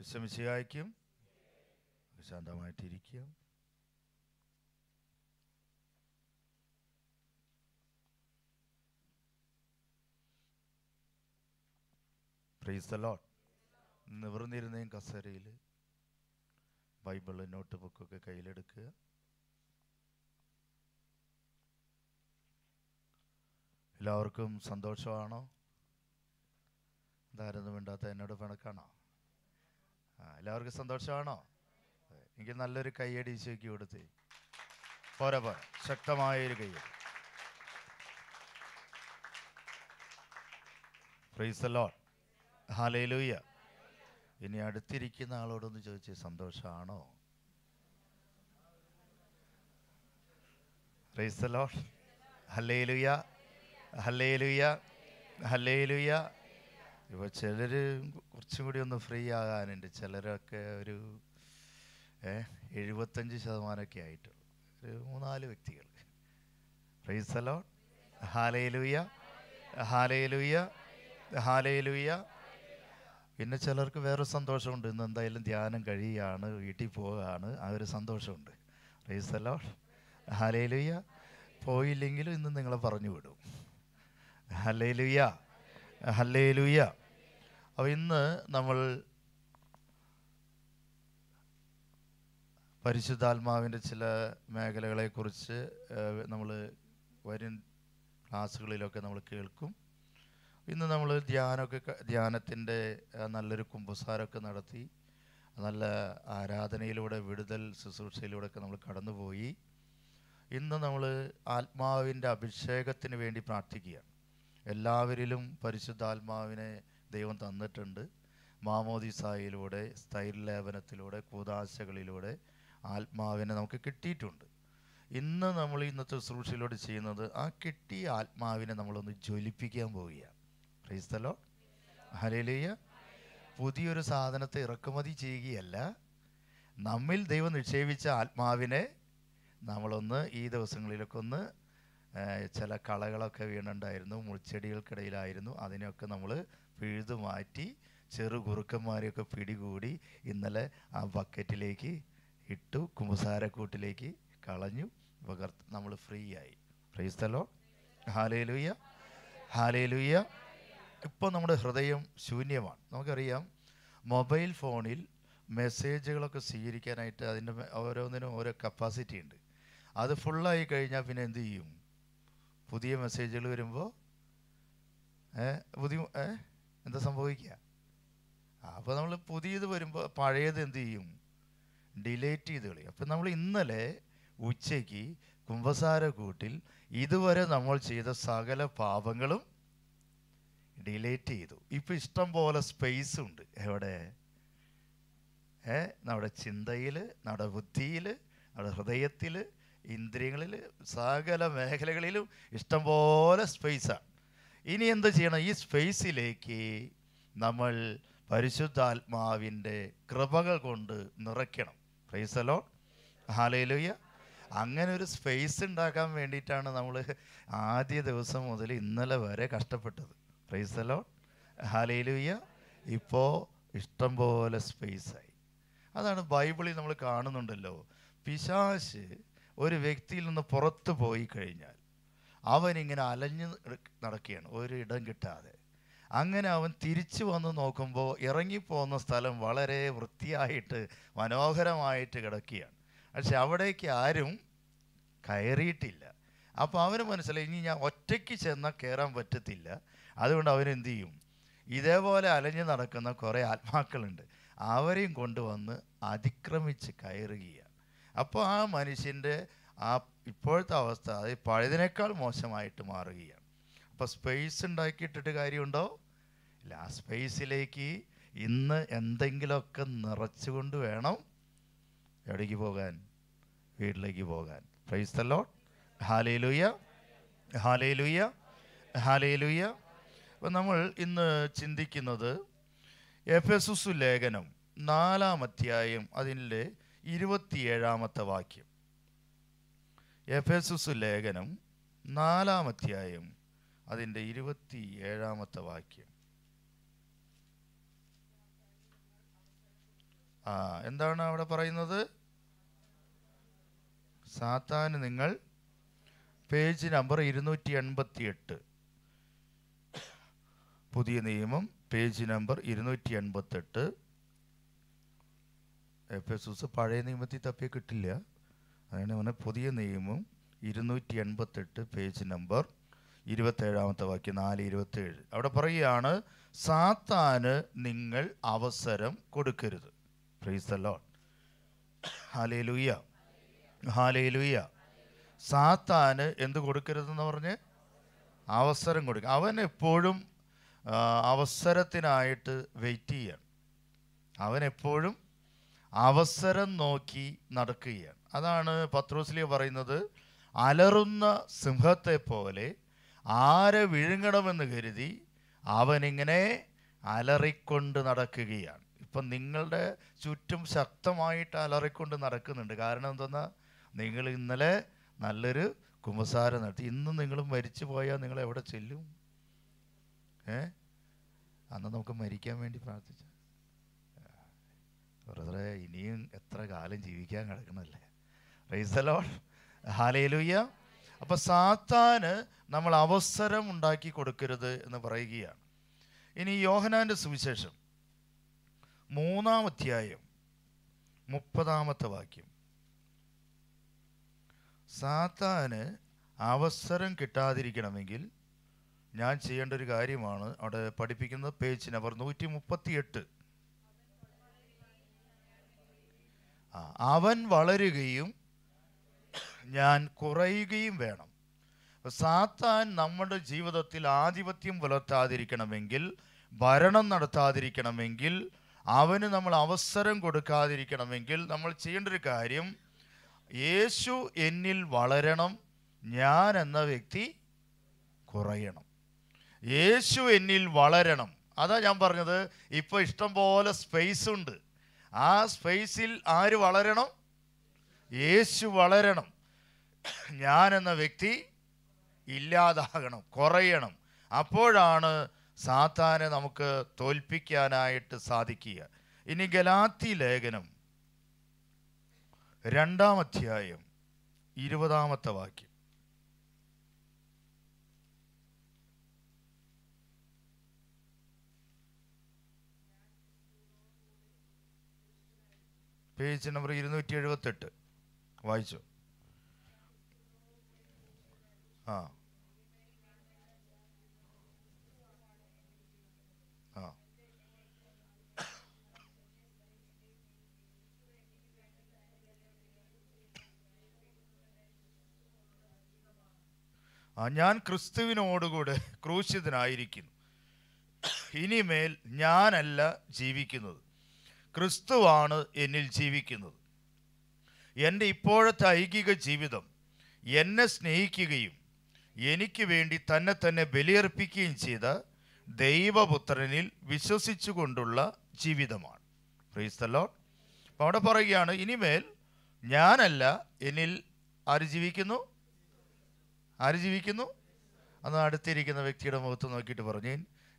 വിശ്രമിച്ചയായിക്കും ശാന്തമായിട്ടിരിക്കുക price ലോട്ട് നിവർന്നിരുന്നേയും കസേരയിൽ Bible not ബുക്കൊക്കെ കയ്യിലെടുക്കുക എല്ലാവർക്കും സന്തോഷമാണോ ഇതാരൊന്നും മിണ്ടാത്ത എന്നോട് പിണക്കാണോ എല്ലാവർക്കും സന്തോഷമാണോ എനിക്ക് നല്ലൊരു കയ്യടി ചേക്കി കൊടുത്തി പോരാ പോരാ ശക്തമായൊരു കയ്യടി പ്രൈസ് ലോൺ ഹാലയിലൂയ്യ ഇനി അടുത്തിരിക്കുന്ന ആളോടൊന്ന് ചോദിച്ച് സന്തോഷമാണോ പ്രൈസ് ലോൺ ഹല്ലേലുയ ഹല്ലേലുയ ഇപ്പോൾ ചിലർ കുറച്ചും കൂടി ഒന്ന് ഫ്രീ ആകാനുണ്ട് ചിലരൊക്കെ ഒരു എഴുപത്തഞ്ച് ശതമാനമൊക്കെ ആയിട്ടുള്ളൂ ഒരു മൂന്നാല് വ്യക്തികൾ റൈസലോ ഹാലയിലൂയ ഹാലയിലൂയ ഹാലയിലൂയ പിന്നെ ചിലർക്ക് വേറെ സന്തോഷമുണ്ട് ഇന്ന് എന്തായാലും ധ്യാനം കഴിയുകയാണ് വീട്ടിൽ പോവുകയാണ് ആ ഒരു സന്തോഷമുണ്ട് റൈസലോ ഹാലയിലൂയ പോയില്ലെങ്കിലും ഇന്ന് നിങ്ങളെ പറഞ്ഞു വിടും ഹലയിലുയ്യ ഹല്ലേ ലൂയ അപ്പോൾ ഇന്ന് നമ്മൾ പരിശുദ്ധാത്മാവിൻ്റെ ചില മേഖലകളെക്കുറിച്ച് നമ്മൾ വരും ക്ലാസ്സുകളിലൊക്കെ നമ്മൾ കേൾക്കും ഇന്ന് നമ്മൾ ധ്യാനമൊക്കെ ധ്യാനത്തിൻ്റെ നല്ലൊരു കുമ്പസാരമൊക്കെ നടത്തി നല്ല ആരാധനയിലൂടെ വിടുതൽ ശുശ്രൂഷയിലൂടെയൊക്കെ നമ്മൾ കടന്നുപോയി ഇന്ന് നമ്മൾ ആത്മാവിൻ്റെ അഭിഷേകത്തിന് വേണ്ടി പ്രാർത്ഥിക്കുകയാണ് എല്ലാവരിലും പരിശുദ്ധാത്മാവിനെ ദൈവം തന്നിട്ടുണ്ട് മാമോദിസായിലൂടെ സ്ഥൈര്യ ലേപനത്തിലൂടെ കൂതാശകളിലൂടെ ആത്മാവിനെ നമുക്ക് കിട്ടിയിട്ടുണ്ട് ഇന്ന് നമ്മൾ ഇന്നത്തെ ശുശ്രൂഷയിലൂടെ ചെയ്യുന്നത് ആ കിട്ടിയ ആത്മാവിനെ നമ്മളൊന്ന് ജ്വലിപ്പിക്കാൻ പോവുകയാണ് ക്രൈസ്തലോ ഹലേലിയ പുതിയൊരു സാധനത്തെ ഇറക്കുമതി ചെയ്യുകയല്ല നമ്മിൽ ദൈവം നിക്ഷേപിച്ച ആത്മാവിനെ നമ്മളൊന്ന് ഈ ദിവസങ്ങളിലൊക്കെ ഒന്ന് ചില കളകളൊക്കെ വീണുണ്ടായിരുന്നു മുൾച്ചെടികൾക്കിടയിലായിരുന്നു അതിനെയൊക്കെ നമ്മൾ പിഴുതു മാറ്റി ചെറു കുറുക്കന്മാരെയൊക്കെ പിടികൂടി ഇന്നലെ ആ ബക്കറ്റിലേക്ക് ഇട്ടു കുമ്പസാരക്കൂട്ടിലേക്ക് കളഞ്ഞു പകർത്ത് നമ്മൾ ഫ്രീ ആയി ഫ്രീ സ്ഥലോ ഹാലയിലൂയ്യ ഹാലയിലൂയ്യ ഇപ്പോൾ നമ്മുടെ ഹൃദയം ശൂന്യമാണ് നമുക്കറിയാം മൊബൈൽ ഫോണിൽ മെസ്സേജുകളൊക്കെ സ്വീകരിക്കാനായിട്ട് അതിൻ്റെ ഓരോന്നിനും ഓരോ കപ്പാസിറ്റി ഉണ്ട് അത് ഫുള്ളായി കഴിഞ്ഞാൽ പിന്നെ എന്ത് ചെയ്യും പുതിയ മെസ്സേജുകൾ വരുമ്പോൾ പുതിയ എന്താ സംഭവിക്കുക അപ്പോൾ നമ്മൾ പുതിയത് വരുമ്പോൾ പഴയത് എന്ത് ചെയ്യും ഡിലേറ്റ് ചെയ്ത് കളയും അപ്പം നമ്മൾ ഇന്നലെ ഉച്ചയ്ക്ക് കുംഭസാര കൂട്ടിൽ ഇതുവരെ നമ്മൾ ചെയ്ത സകല പാപങ്ങളും ഡിലേറ്റ് ചെയ്തു ഇപ്പം ഇഷ്ടം പോലെ സ്പേസ് ഉണ്ട് എവിടെ ഏ നമ്മുടെ ചിന്തയിൽ നമ്മുടെ ബുദ്ധിയിൽ നമ്മുടെ ഹൃദയത്തിൽ ഇന്ദ്രിയങ്ങളിൽ സകല മേഖലകളിലും ഇഷ്ടം പോലെ സ്പേസാണ് ഇനി എന്ത് ചെയ്യണം ഈ സ്പേസിലേക്ക് നമ്മൾ പരിശുദ്ധാത്മാവിൻ്റെ കൃപകൾ കൊണ്ട് നിറയ്ക്കണം ഫ്രൈസലോ ഹാലയിലൂയ്യ അങ്ങനെ ഒരു സ്പേസ് ഉണ്ടാക്കാൻ വേണ്ടിയിട്ടാണ് നമ്മൾ ആദ്യ ദിവസം മുതൽ ഇന്നലെ വരെ കഷ്ടപ്പെട്ടത് ഫ്രൈസലോ ഹാലയിലൂയ്യ ഇപ്പോൾ പോലെ സ്പേസായി അതാണ് ബൈബിളിൽ നമ്മൾ കാണുന്നുണ്ടല്ലോ പിശാശ് ഒരു വ്യക്തിയിൽ നിന്ന് പുറത്തു പോയി കഴിഞ്ഞാൽ അവനിങ്ങനെ അലഞ്ഞു നടക്കുകയാണ് ഒരിടം കിട്ടാതെ അങ്ങനെ അവൻ തിരിച്ചു വന്ന് നോക്കുമ്പോൾ ഇറങ്ങിപ്പോകുന്ന സ്ഥലം വളരെ വൃത്തിയായിട്ട് മനോഹരമായിട്ട് കിടക്കുകയാണ് പക്ഷെ അവിടേക്ക് ആരും കയറിയിട്ടില്ല അപ്പോൾ അവന് മനസ്സിലായി ഇനി ഞാൻ ഒറ്റയ്ക്ക് ചെന്നാൽ കയറാൻ പറ്റത്തില്ല അതുകൊണ്ട് അവനെന്ത് ചെയ്യും ഇതേപോലെ അലഞ്ഞു നടക്കുന്ന കുറേ ആത്മാക്കളുണ്ട് അവരെയും കൊണ്ടുവന്ന് അതിക്രമിച്ച് കയറുകയാണ് അപ്പോൾ ആ മനുഷ്യൻ്റെ ആ ഇപ്പോഴത്തെ അവസ്ഥ അത് പഴയതിനേക്കാൾ മോശമായിട്ട് മാറുകയാണ് അപ്പോൾ സ്പേസ് ഉണ്ടാക്കിയിട്ടിട്ട് കാര്യമുണ്ടോ ഇല്ല ആ സ്പേസിലേക്ക് ഇന്ന് എന്തെങ്കിലുമൊക്കെ നിറച്ചുകൊണ്ട് വേണം എവിടേക്ക് പോകാൻ വീട്ടിലേക്ക് പോകാൻ praise the Lord hallelujah hallelujah hallelujah അപ്പം നമ്മൾ ഇന്ന് ചിന്തിക്കുന്നത് എഫ് എസ് ലേഖനം നാലാം അധ്യായം അതിൻ്റെ ഇരുപത്തിയേഴാമത്തെ വാക്യം എഫ് എസ് എസ് ലേഖനം നാലാമധ്യായം അതിൻ്റെ ഇരുപത്തി ഏഴാമത്തെ വാക്യം ആ എന്താണ് അവിടെ പറയുന്നത് സാത്താന് നിങ്ങൾ പേജ് നമ്പർ ഇരുന്നൂറ്റി എൺപത്തി എട്ട് പുതിയ നിയമം പേജ് നമ്പർ ഇരുന്നൂറ്റി എൺപത്തെട്ട് എഫേസൂസ് പഴയ നിയമത്തിൽ തപ്പി കിട്ടില്ല അതാണ് അവനെ പുതിയ നിയമം ഇരുന്നൂറ്റി എൺപത്തെട്ട് പേജ് നമ്പർ ഇരുപത്തേഴാമത്തെ വാക്യം നാല് ഇരുപത്തേഴ് അവിടെ പറയുകയാണ് സാത്താന് നിങ്ങൾ അവസരം കൊടുക്കരുത് പ്രൈസ് ദ ഹാലേ ലുയ്യ ഹാലേ ലുയ്യ സാത്താന് എന്ത് കൊടുക്കരുതെന്ന് പറഞ്ഞ് അവസരം കൊടുക്കുക അവൻ എപ്പോഴും അവസരത്തിനായിട്ട് വെയിറ്റ് ചെയ്യണം അവൻ എപ്പോഴും അവസരം നോക്കി നടക്കുകയാണ് അതാണ് പത്രോസ്ലിയ പറയുന്നത് അലറുന്ന സിംഹത്തെ പോലെ ആരെ വിഴുങ്ങണമെന്ന് കരുതി അവനിങ്ങനെ അലറിക്കൊണ്ട് നടക്കുകയാണ് ഇപ്പം നിങ്ങളുടെ ചുറ്റും ശക്തമായിട്ട് അലറിക്കൊണ്ട് നടക്കുന്നുണ്ട് കാരണം എന്തെന്നാ നിങ്ങൾ ഇന്നലെ നല്ലൊരു കുമ്പസാരം നടത്തി ഇന്ന് നിങ്ങൾ മരിച്ചു പോയാൽ നിങ്ങൾ എവിടെ ചെല്ലും ഏ അന്ന് നമുക്ക് മരിക്കാൻ വേണ്ടി പ്രാർത്ഥിച്ചു ബ്രദറെ ഇനിയും എത്ര കാലം ജീവിക്കാൻ കിടക്കണല്ലേ റൈസലോൺ ഹാലയിലൂയ്യ അപ്പോൾ സാത്താന് നമ്മൾ അവസരം ഉണ്ടാക്കി കൊടുക്കരുത് എന്ന് പറയുകയാണ് ഇനി യോഹനാൻ്റെ സുവിശേഷം മൂന്നാം അധ്യായം മുപ്പതാമത്തെ വാക്യം സാത്താന് അവസരം കിട്ടാതിരിക്കണമെങ്കിൽ ഞാൻ ചെയ്യേണ്ട ഒരു കാര്യമാണ് അവിടെ പഠിപ്പിക്കുന്ന പേജ് നമ്പർ നൂറ്റി മുപ്പത്തി എട്ട് അവൻ വളരുകയും ഞാൻ കുറയുകയും വേണം സാത്താൻ നമ്മുടെ ജീവിതത്തിൽ ആധിപത്യം പുലർത്താതിരിക്കണമെങ്കിൽ ഭരണം നടത്താതിരിക്കണമെങ്കിൽ അവന് നമ്മൾ അവസരം കൊടുക്കാതിരിക്കണമെങ്കിൽ നമ്മൾ ചെയ്യേണ്ട ഒരു കാര്യം യേശു എന്നിൽ വളരണം ഞാൻ എന്ന വ്യക്തി കുറയണം യേശു എന്നിൽ വളരണം അതാ ഞാൻ പറഞ്ഞത് ഇപ്പോൾ ഇഷ്ടം പോലെ സ്പേസ് ഉണ്ട് ആ സ്പേസിൽ ആര് വളരണം യേശു വളരണം ഞാൻ എന്ന വ്യക്തി ഇല്ലാതാകണം കുറയണം അപ്പോഴാണ് സാത്താനെ നമുക്ക് തോൽപ്പിക്കാനായിട്ട് സാധിക്കുക ഇനി ഗലാത്തി ലേഖനം രണ്ടാം അധ്യായം ഇരുപതാമത്തെ വാക്യം പേജ് നമ്പർ ഇരുന്നൂറ്റി എഴുപത്തെട്ട് വായിച്ചു ആ ആ ഞാൻ ക്രിസ്തുവിനോടുകൂടെ ക്രൂശിതനായിരിക്കുന്നു ഇനിമേൽ ഞാനല്ല ജീവിക്കുന്നത് ക്രിസ്തുവാണ് എന്നിൽ ജീവിക്കുന്നത് എൻ്റെ ഇപ്പോഴത്തെ ഐകിക ജീവിതം എന്നെ സ്നേഹിക്കുകയും എനിക്ക് വേണ്ടി തന്നെ തന്നെ ബലിയർപ്പിക്കുകയും ചെയ്ത ദൈവപുത്രനിൽ വിശ്വസിച്ചുകൊണ്ടുള്ള ജീവിതമാണ് പ്രീസ്തലോൺ അപ്പം അവിടെ പറയുകയാണ് ഇനിമേൽ ഞാനല്ല എന്നിൽ ആര് ജീവിക്കുന്നു ആര് ജീവിക്കുന്നു അന്ന് അടുത്തിരിക്കുന്ന വ്യക്തിയുടെ മുഖത്ത് നോക്കിയിട്ട് പറഞ്ഞു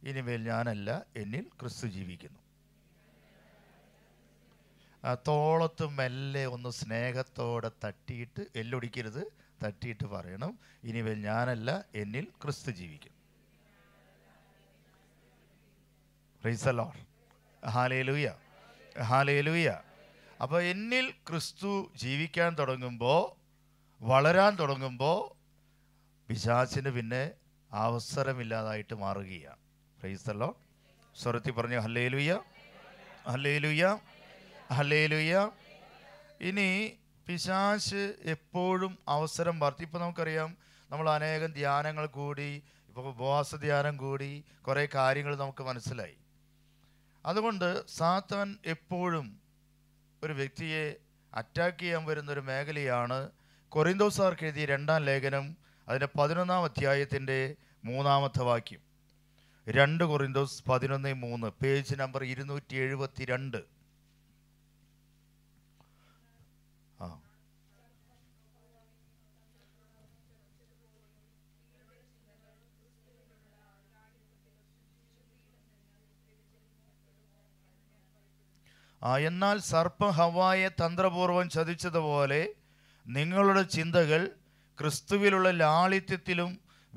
ഇനിമേൽ ഞാനല്ല എന്നിൽ ക്രിസ്തു ജീവിക്കുന്നു തോളത്ത് മെല്ലെ ഒന്ന് സ്നേഹത്തോടെ തട്ടിയിട്ട് എല്ലൊടിക്കരുത് തട്ടിയിട്ട് പറയണം ഇനി വെൽ ഞാനല്ല എന്നിൽ ക്രിസ്തു ജീവിക്കും റീസലോൺ ഹാലേലൂയ ഹാലേലൂയ അപ്പോൾ എന്നിൽ ക്രിസ്തു ജീവിക്കാൻ തുടങ്ങുമ്പോൾ വളരാൻ തുടങ്ങുമ്പോൾ പിശാച്ചിന് പിന്നെ അവസരമില്ലാതായിട്ട് മാറുകയാണ് റീസലോൺ സ്വരത്തിൽ പറഞ്ഞു ഹല്ലേലുയ്യ ഹല്ലേലുയ്യ ഹലേലുയ്യ ഇനി പിശാശ് എപ്പോഴും അവസരം വർത്തി ഇപ്പോൾ നമുക്കറിയാം നമ്മൾ അനേകം ധ്യാനങ്ങൾ കൂടി ഇപ്പോൾ ഉപവാസ ധ്യാനം കൂടി കുറേ കാര്യങ്ങൾ നമുക്ക് മനസ്സിലായി അതുകൊണ്ട് സാത്താൻ എപ്പോഴും ഒരു വ്യക്തിയെ അറ്റാക്ക് ചെയ്യാൻ വരുന്ന ഒരു മേഖലയാണ് കൊറിന്തോസാർക്ക് എഴുതിയ രണ്ടാം ലേഖനം അതിൻ്റെ പതിനൊന്നാം അധ്യായത്തിൻ്റെ മൂന്നാമത്തെ വാക്യം രണ്ട് കൊറിന്തോസ് പതിനൊന്ന് മൂന്ന് പേജ് നമ്പർ ഇരുന്നൂറ്റി എഴുപത്തി രണ്ട് എന്നാൽ സർപ്പം ഹവായെ തന്ത്രപൂർവം ചതിച്ചതുപോലെ നിങ്ങളുടെ ചിന്തകൾ ക്രിസ്തുവിലുള്ള ലാളിത്യത്തിലും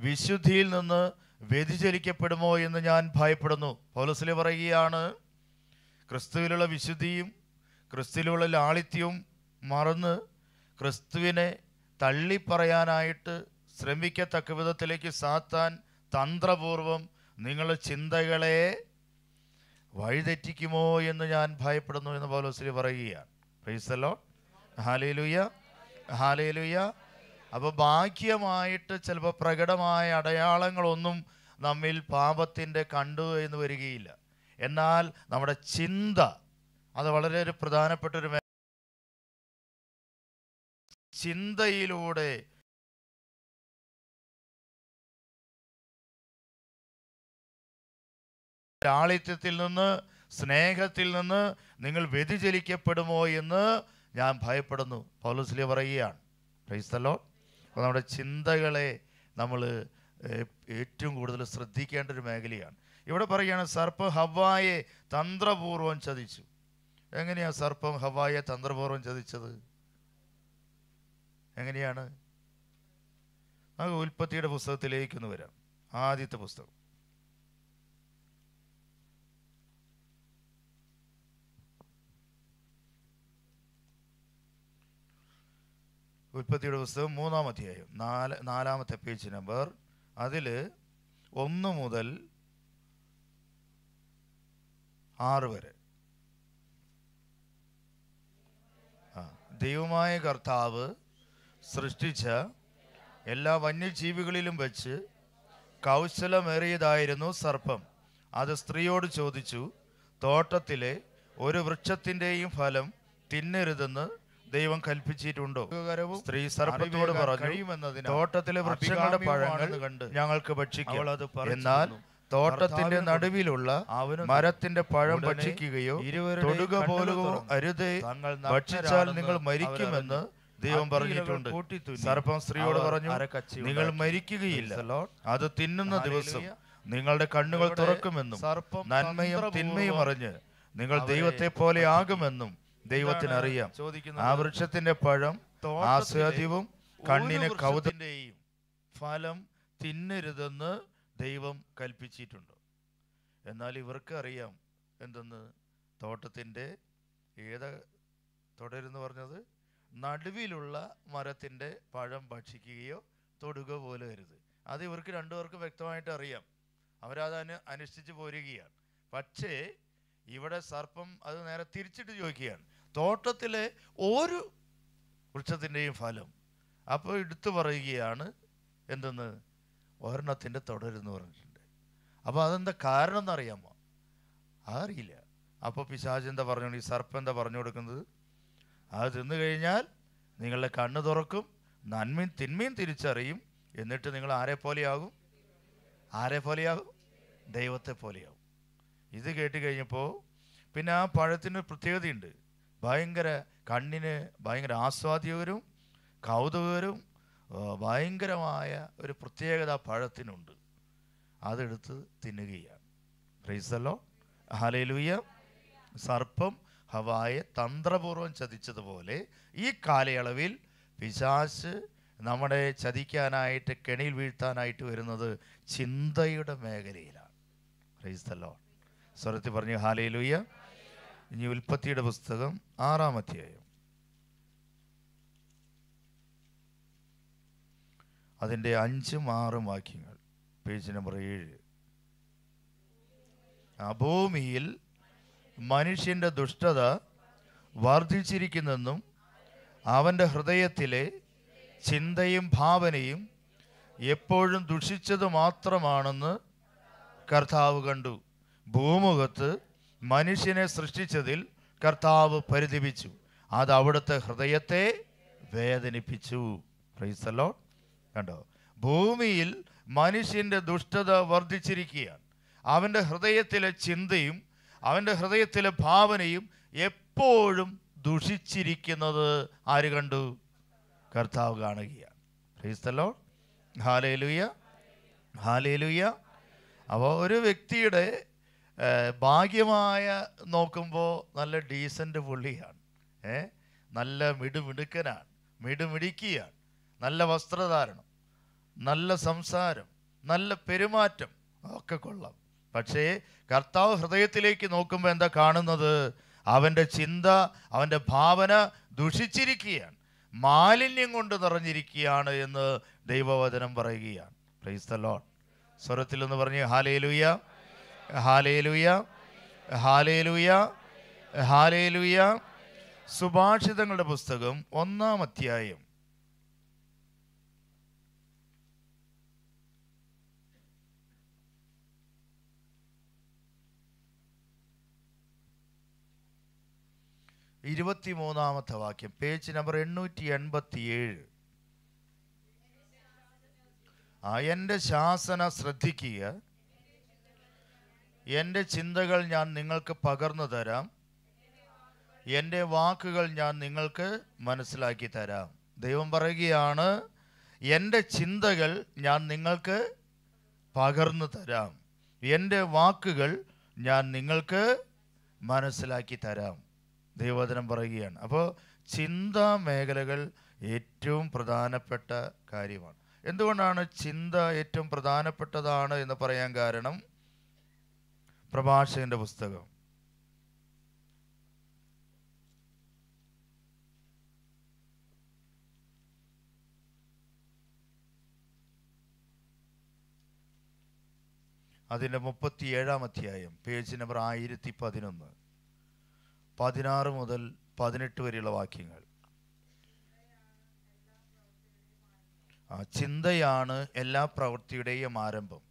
വിശുദ്ധിയിൽ നിന്ന് വ്യതിചലിക്കപ്പെടുമോ എന്ന് ഞാൻ ഭയപ്പെടുന്നു പൗലസിലെ പറയുകയാണ് ക്രിസ്തുവിലുള്ള വിശുദ്ധിയും ക്രിസ്തുവിലുള്ള ലാളിത്യവും മറന്ന് ക്രിസ്തുവിനെ തള്ളിപ്പറയാനായിട്ട് ശ്രമിക്കത്തക്ക വിധത്തിലേക്ക് സാത്താൻ തന്ത്രപൂർവം നിങ്ങളുടെ ചിന്തകളെ വഴിതെറ്റിക്കുമോ എന്ന് ഞാൻ ഭയപ്പെടുന്നു എന്ന് പൗലോശ്രീ പറയുകയാണ് പ്രൈസലോ ഹാലയിലുയ്യ ഹാലയിലുയ്യ അപ്പോൾ ബാഹ്യമായിട്ട് ചിലപ്പോൾ പ്രകടമായ അടയാളങ്ങളൊന്നും നമ്മിൽ പാപത്തിൻ്റെ കണ്ടു എന്ന് വരികയില്ല എന്നാൽ നമ്മുടെ ചിന്ത അത് വളരെ ഒരു പ്രധാനപ്പെട്ട ഒരു ചിന്തയിലൂടെ ലാളിത്യത്തിൽ നിന്ന് സ്നേഹത്തിൽ നിന്ന് നിങ്ങൾ വ്യതിചലിക്കപ്പെടുമോ എന്ന് ഞാൻ ഭയപ്പെടുന്നു പൗലസ്ലി പറയുകയാണ് ക്രൈസ്തലോ അപ്പോൾ നമ്മുടെ ചിന്തകളെ നമ്മൾ ഏറ്റവും കൂടുതൽ ശ്രദ്ധിക്കേണ്ട ഒരു മേഖലയാണ് ഇവിടെ പറയുകയാണ് സർപ്പം ഹവായെ തന്ത്രപൂർവ്വം ചതിച്ചു എങ്ങനെയാണ് സർപ്പം ഹവായെ തന്ത്രപൂർവ്വം ചതിച്ചത് എങ്ങനെയാണ് നമുക്ക് ഉൽപ്പത്തിയുടെ പുസ്തകത്തിലേക്കൊന്ന് വരാം ആദ്യത്തെ പുസ്തകം ഉൽപ്പത്തിയുടെ പുസ്തകം മൂന്നാം അധ്യായം നാല് നാലാമത്തെ പേജ് നമ്പർ അതിൽ ഒന്ന് മുതൽ ആറ് വരെ ആ ദൈവമായ കർത്താവ് സൃഷ്ടിച്ച എല്ലാ വന്യജീവികളിലും വെച്ച് കൗശലമേറിയതായിരുന്നു സർപ്പം അത് സ്ത്രീയോട് ചോദിച്ചു തോട്ടത്തിലെ ഒരു വൃക്ഷത്തിൻ്റെയും ഫലം തിന്നരുതെന്ന് ദൈവം കൽപ്പിച്ചിട്ടുണ്ടോ സ്ത്രീ സർപ്പത്തോട് പറഞ്ഞു തോട്ടത്തിലെ വൃക്ഷങ്ങളുടെ പഴങ്ങൾ കണ്ട് ഞങ്ങൾക്ക് ഭക്ഷിക്കാം എന്നാൽ തോട്ടത്തിന്റെ നടുവിലുള്ള മരത്തിന്റെ പഴം ഭക്ഷിക്കുകയോ തൊടുക പോലുകോ അരുതേ ഭക്ഷിച്ചാൽ നിങ്ങൾ മരിക്കുമെന്ന് ദൈവം പറഞ്ഞിട്ടുണ്ട് സർപ്പം സ്ത്രീയോട് പറഞ്ഞു നിങ്ങൾ മരിക്കുകയില്ല അത് തിന്നുന്ന ദിവസം നിങ്ങളുടെ കണ്ണുകൾ തുറക്കുമെന്നും നന്മയും തിന്മയും അറിഞ്ഞ് നിങ്ങൾ ദൈവത്തെ പോലെ ആകുമെന്നും ദൈവത്തിന് ചോദിക്കുന്നു ആ വൃക്ഷത്തിന്റെ പഴം ആസ്വാദ്യവും കണ്ണിന് കൗതുകയും ഫലം തിന്നരുതെന്ന് ദൈവം കൽപ്പിച്ചിട്ടുണ്ട് എന്നാൽ ഇവർക്ക് അറിയാം എന്തെന്ന് തോട്ടത്തിൻ്റെ ഏത തുടരുന്ന് പറഞ്ഞത് നടുവിലുള്ള മരത്തിൻ്റെ പഴം ഭക്ഷിക്കുകയോ തൊടുക പോലെ വരുത് അത് ഇവർക്ക് രണ്ടുപേർക്കും വ്യക്തമായിട്ട് അറിയാം അവരത് അനുഷ്ഠിച്ചു അനുഷ്ഠിച്ച് പോരുകയാണ് പക്ഷേ ഇവിടെ സർപ്പം അത് നേരെ തിരിച്ചിട്ട് ചോദിക്കുകയാണ് തോട്ടത്തിലെ ഒരു വൃക്ഷത്തിൻ്റെയും ഫലം അപ്പോൾ എടുത്തു പറയുകയാണ് എന്തെന്ന് ഒരെണ്ണത്തിൻ്റെ തുടരെന്ന് പറഞ്ഞിട്ടുണ്ട് അപ്പോൾ അതെന്താ കാരണം എന്നറിയാമോ അറിയില്ല അപ്പോൾ പിശാജ് എന്താ പറഞ്ഞു ഈ സർപ്പം എന്താ പറഞ്ഞു കൊടുക്കുന്നത് അത് തിന്നു കഴിഞ്ഞാൽ നിങ്ങളുടെ കണ്ണ് തുറക്കും നന്മയും തിന്മയും തിരിച്ചറിയും എന്നിട്ട് നിങ്ങൾ ആരെ പോലെയാകും ആരെ പോലെയാകും ദൈവത്തെ പോലെയാകും ഇത് കേട്ട് കഴിഞ്ഞപ്പോൾ പിന്നെ ആ പഴത്തിന് പ്രത്യേകതയുണ്ട് ഭയങ്കര കണ്ണിന് ഭയങ്കര ആസ്വാദ്യകരും കൗതുകകരവും ഭയങ്കരമായ ഒരു പ്രത്യേകത പഴത്തിനുണ്ട് അതെടുത്ത് തിന്നുകയാണ് ഫ്രീസലോ ഹലയിലൂയ സർപ്പം ഹവായെ തന്ത്രപൂർവ്വം ചതിച്ചതുപോലെ ഈ കാലയളവിൽ പിശാച് നമ്മളെ ചതിക്കാനായിട്ട് കെണിയിൽ വീഴ്ത്താനായിട്ട് വരുന്നത് ചിന്തയുടെ മേഖലയിലാണ് ഫ്രീസലോ സ്വരത്തിൽ പറഞ്ഞു ഹാലയിലൂയ്യ ഇനി ഉൽപ്പത്തിയുടെ പുസ്തകം ആറാം അധ്യായം അതിൻ്റെ അഞ്ചും ആറും വാക്യങ്ങൾ പേജ് നമ്പർ ഏഴ് അഭൂമിയിൽ മനുഷ്യൻ്റെ ദുഷ്ടത വർദ്ധിച്ചിരിക്കുന്നെന്നും അവൻ്റെ ഹൃദയത്തിലെ ചിന്തയും ഭാവനയും എപ്പോഴും ദുഷിച്ചത് മാത്രമാണെന്ന് കർത്താവ് കണ്ടു ഭൂമുഖത്ത് മനുഷ്യനെ സൃഷ്ടിച്ചതിൽ കർത്താവ് പരിധിപ്പിച്ചു അത് അവിടുത്തെ ഹൃദയത്തെ വേദനിപ്പിച്ചു റൈസലോ കണ്ടോ ഭൂമിയിൽ മനുഷ്യൻ്റെ ദുഷ്ടത വർദ്ധിച്ചിരിക്കുകയാണ് അവൻ്റെ ഹൃദയത്തിലെ ചിന്തയും അവൻ്റെ ഹൃദയത്തിലെ ഭാവനയും എപ്പോഴും ദുഷിച്ചിരിക്കുന്നത് ആര് കണ്ടു കർത്താവ് കാണുകയാണ് ക്രൈസ്തലോ ഹാലേലുയ ഹാലേലുയ അപ്പോൾ ഒരു വ്യക്തിയുടെ ഭാഗ്യമായ നോക്കുമ്പോൾ നല്ല ഡീസൻ്റ് പുള്ളിയാണ് ഏ നല്ല മിടുമിടുക്കനാണ് മിടുമിടുക്കിയാണ് നല്ല വസ്ത്രധാരണം നല്ല സംസാരം നല്ല പെരുമാറ്റം ഒക്കെ കൊള്ളാം പക്ഷേ കർത്താവ് ഹൃദയത്തിലേക്ക് നോക്കുമ്പോൾ എന്താ കാണുന്നത് അവൻ്റെ ചിന്ത അവൻ്റെ ഭാവന ദുഷിച്ചിരിക്കുകയാണ് മാലിന്യം കൊണ്ട് നിറഞ്ഞിരിക്കുകയാണ് എന്ന് ദൈവവചനം പറയുകയാണ് പ്രൈസ് ദ ലോഡ് സ്വരത്തിൽ എന്ന് പറഞ്ഞ് ഹാലയിലുയ്യാം ഹാലേലൂയ ഹാലേലൂയ ഹാലേലൂയ സുഭാഷിതങ്ങളുടെ പുസ്തകം ഒന്നാം അധ്യായം ഇരുപത്തിമൂന്നാമത്തെ വാക്യം പേജ് നമ്പർ എണ്ണൂറ്റി ഏഴ് ആ എൻ്റെ ശാസന ശ്രദ്ധിക്കുക എൻ്റെ ചിന്തകൾ ഞാൻ നിങ്ങൾക്ക് പകർന്നു തരാം എൻ്റെ വാക്കുകൾ ഞാൻ നിങ്ങൾക്ക് മനസ്സിലാക്കി തരാം ദൈവം പറയുകയാണ് എൻ്റെ ചിന്തകൾ ഞാൻ നിങ്ങൾക്ക് പകർന്നു തരാം എൻ്റെ വാക്കുകൾ ഞാൻ നിങ്ങൾക്ക് മനസ്സിലാക്കി തരാം ദൈവവചനം പറയുകയാണ് അപ്പോൾ ചിന്താ മേഖലകൾ ഏറ്റവും പ്രധാനപ്പെട്ട കാര്യമാണ് എന്തുകൊണ്ടാണ് ചിന്ത ഏറ്റവും പ്രധാനപ്പെട്ടതാണ് എന്ന് പറയാൻ കാരണം പ്രഭാഷകന്റെ പുസ്തകം അതിൻ്റെ ഏഴാം അധ്യായം പേജ് നമ്പർ ആയിരത്തി പതിനൊന്ന് പതിനാറ് മുതൽ പതിനെട്ട് വരെയുള്ള വാക്യങ്ങൾ ആ ചിന്തയാണ് എല്ലാ പ്രവൃത്തിയുടെയും ആരംഭം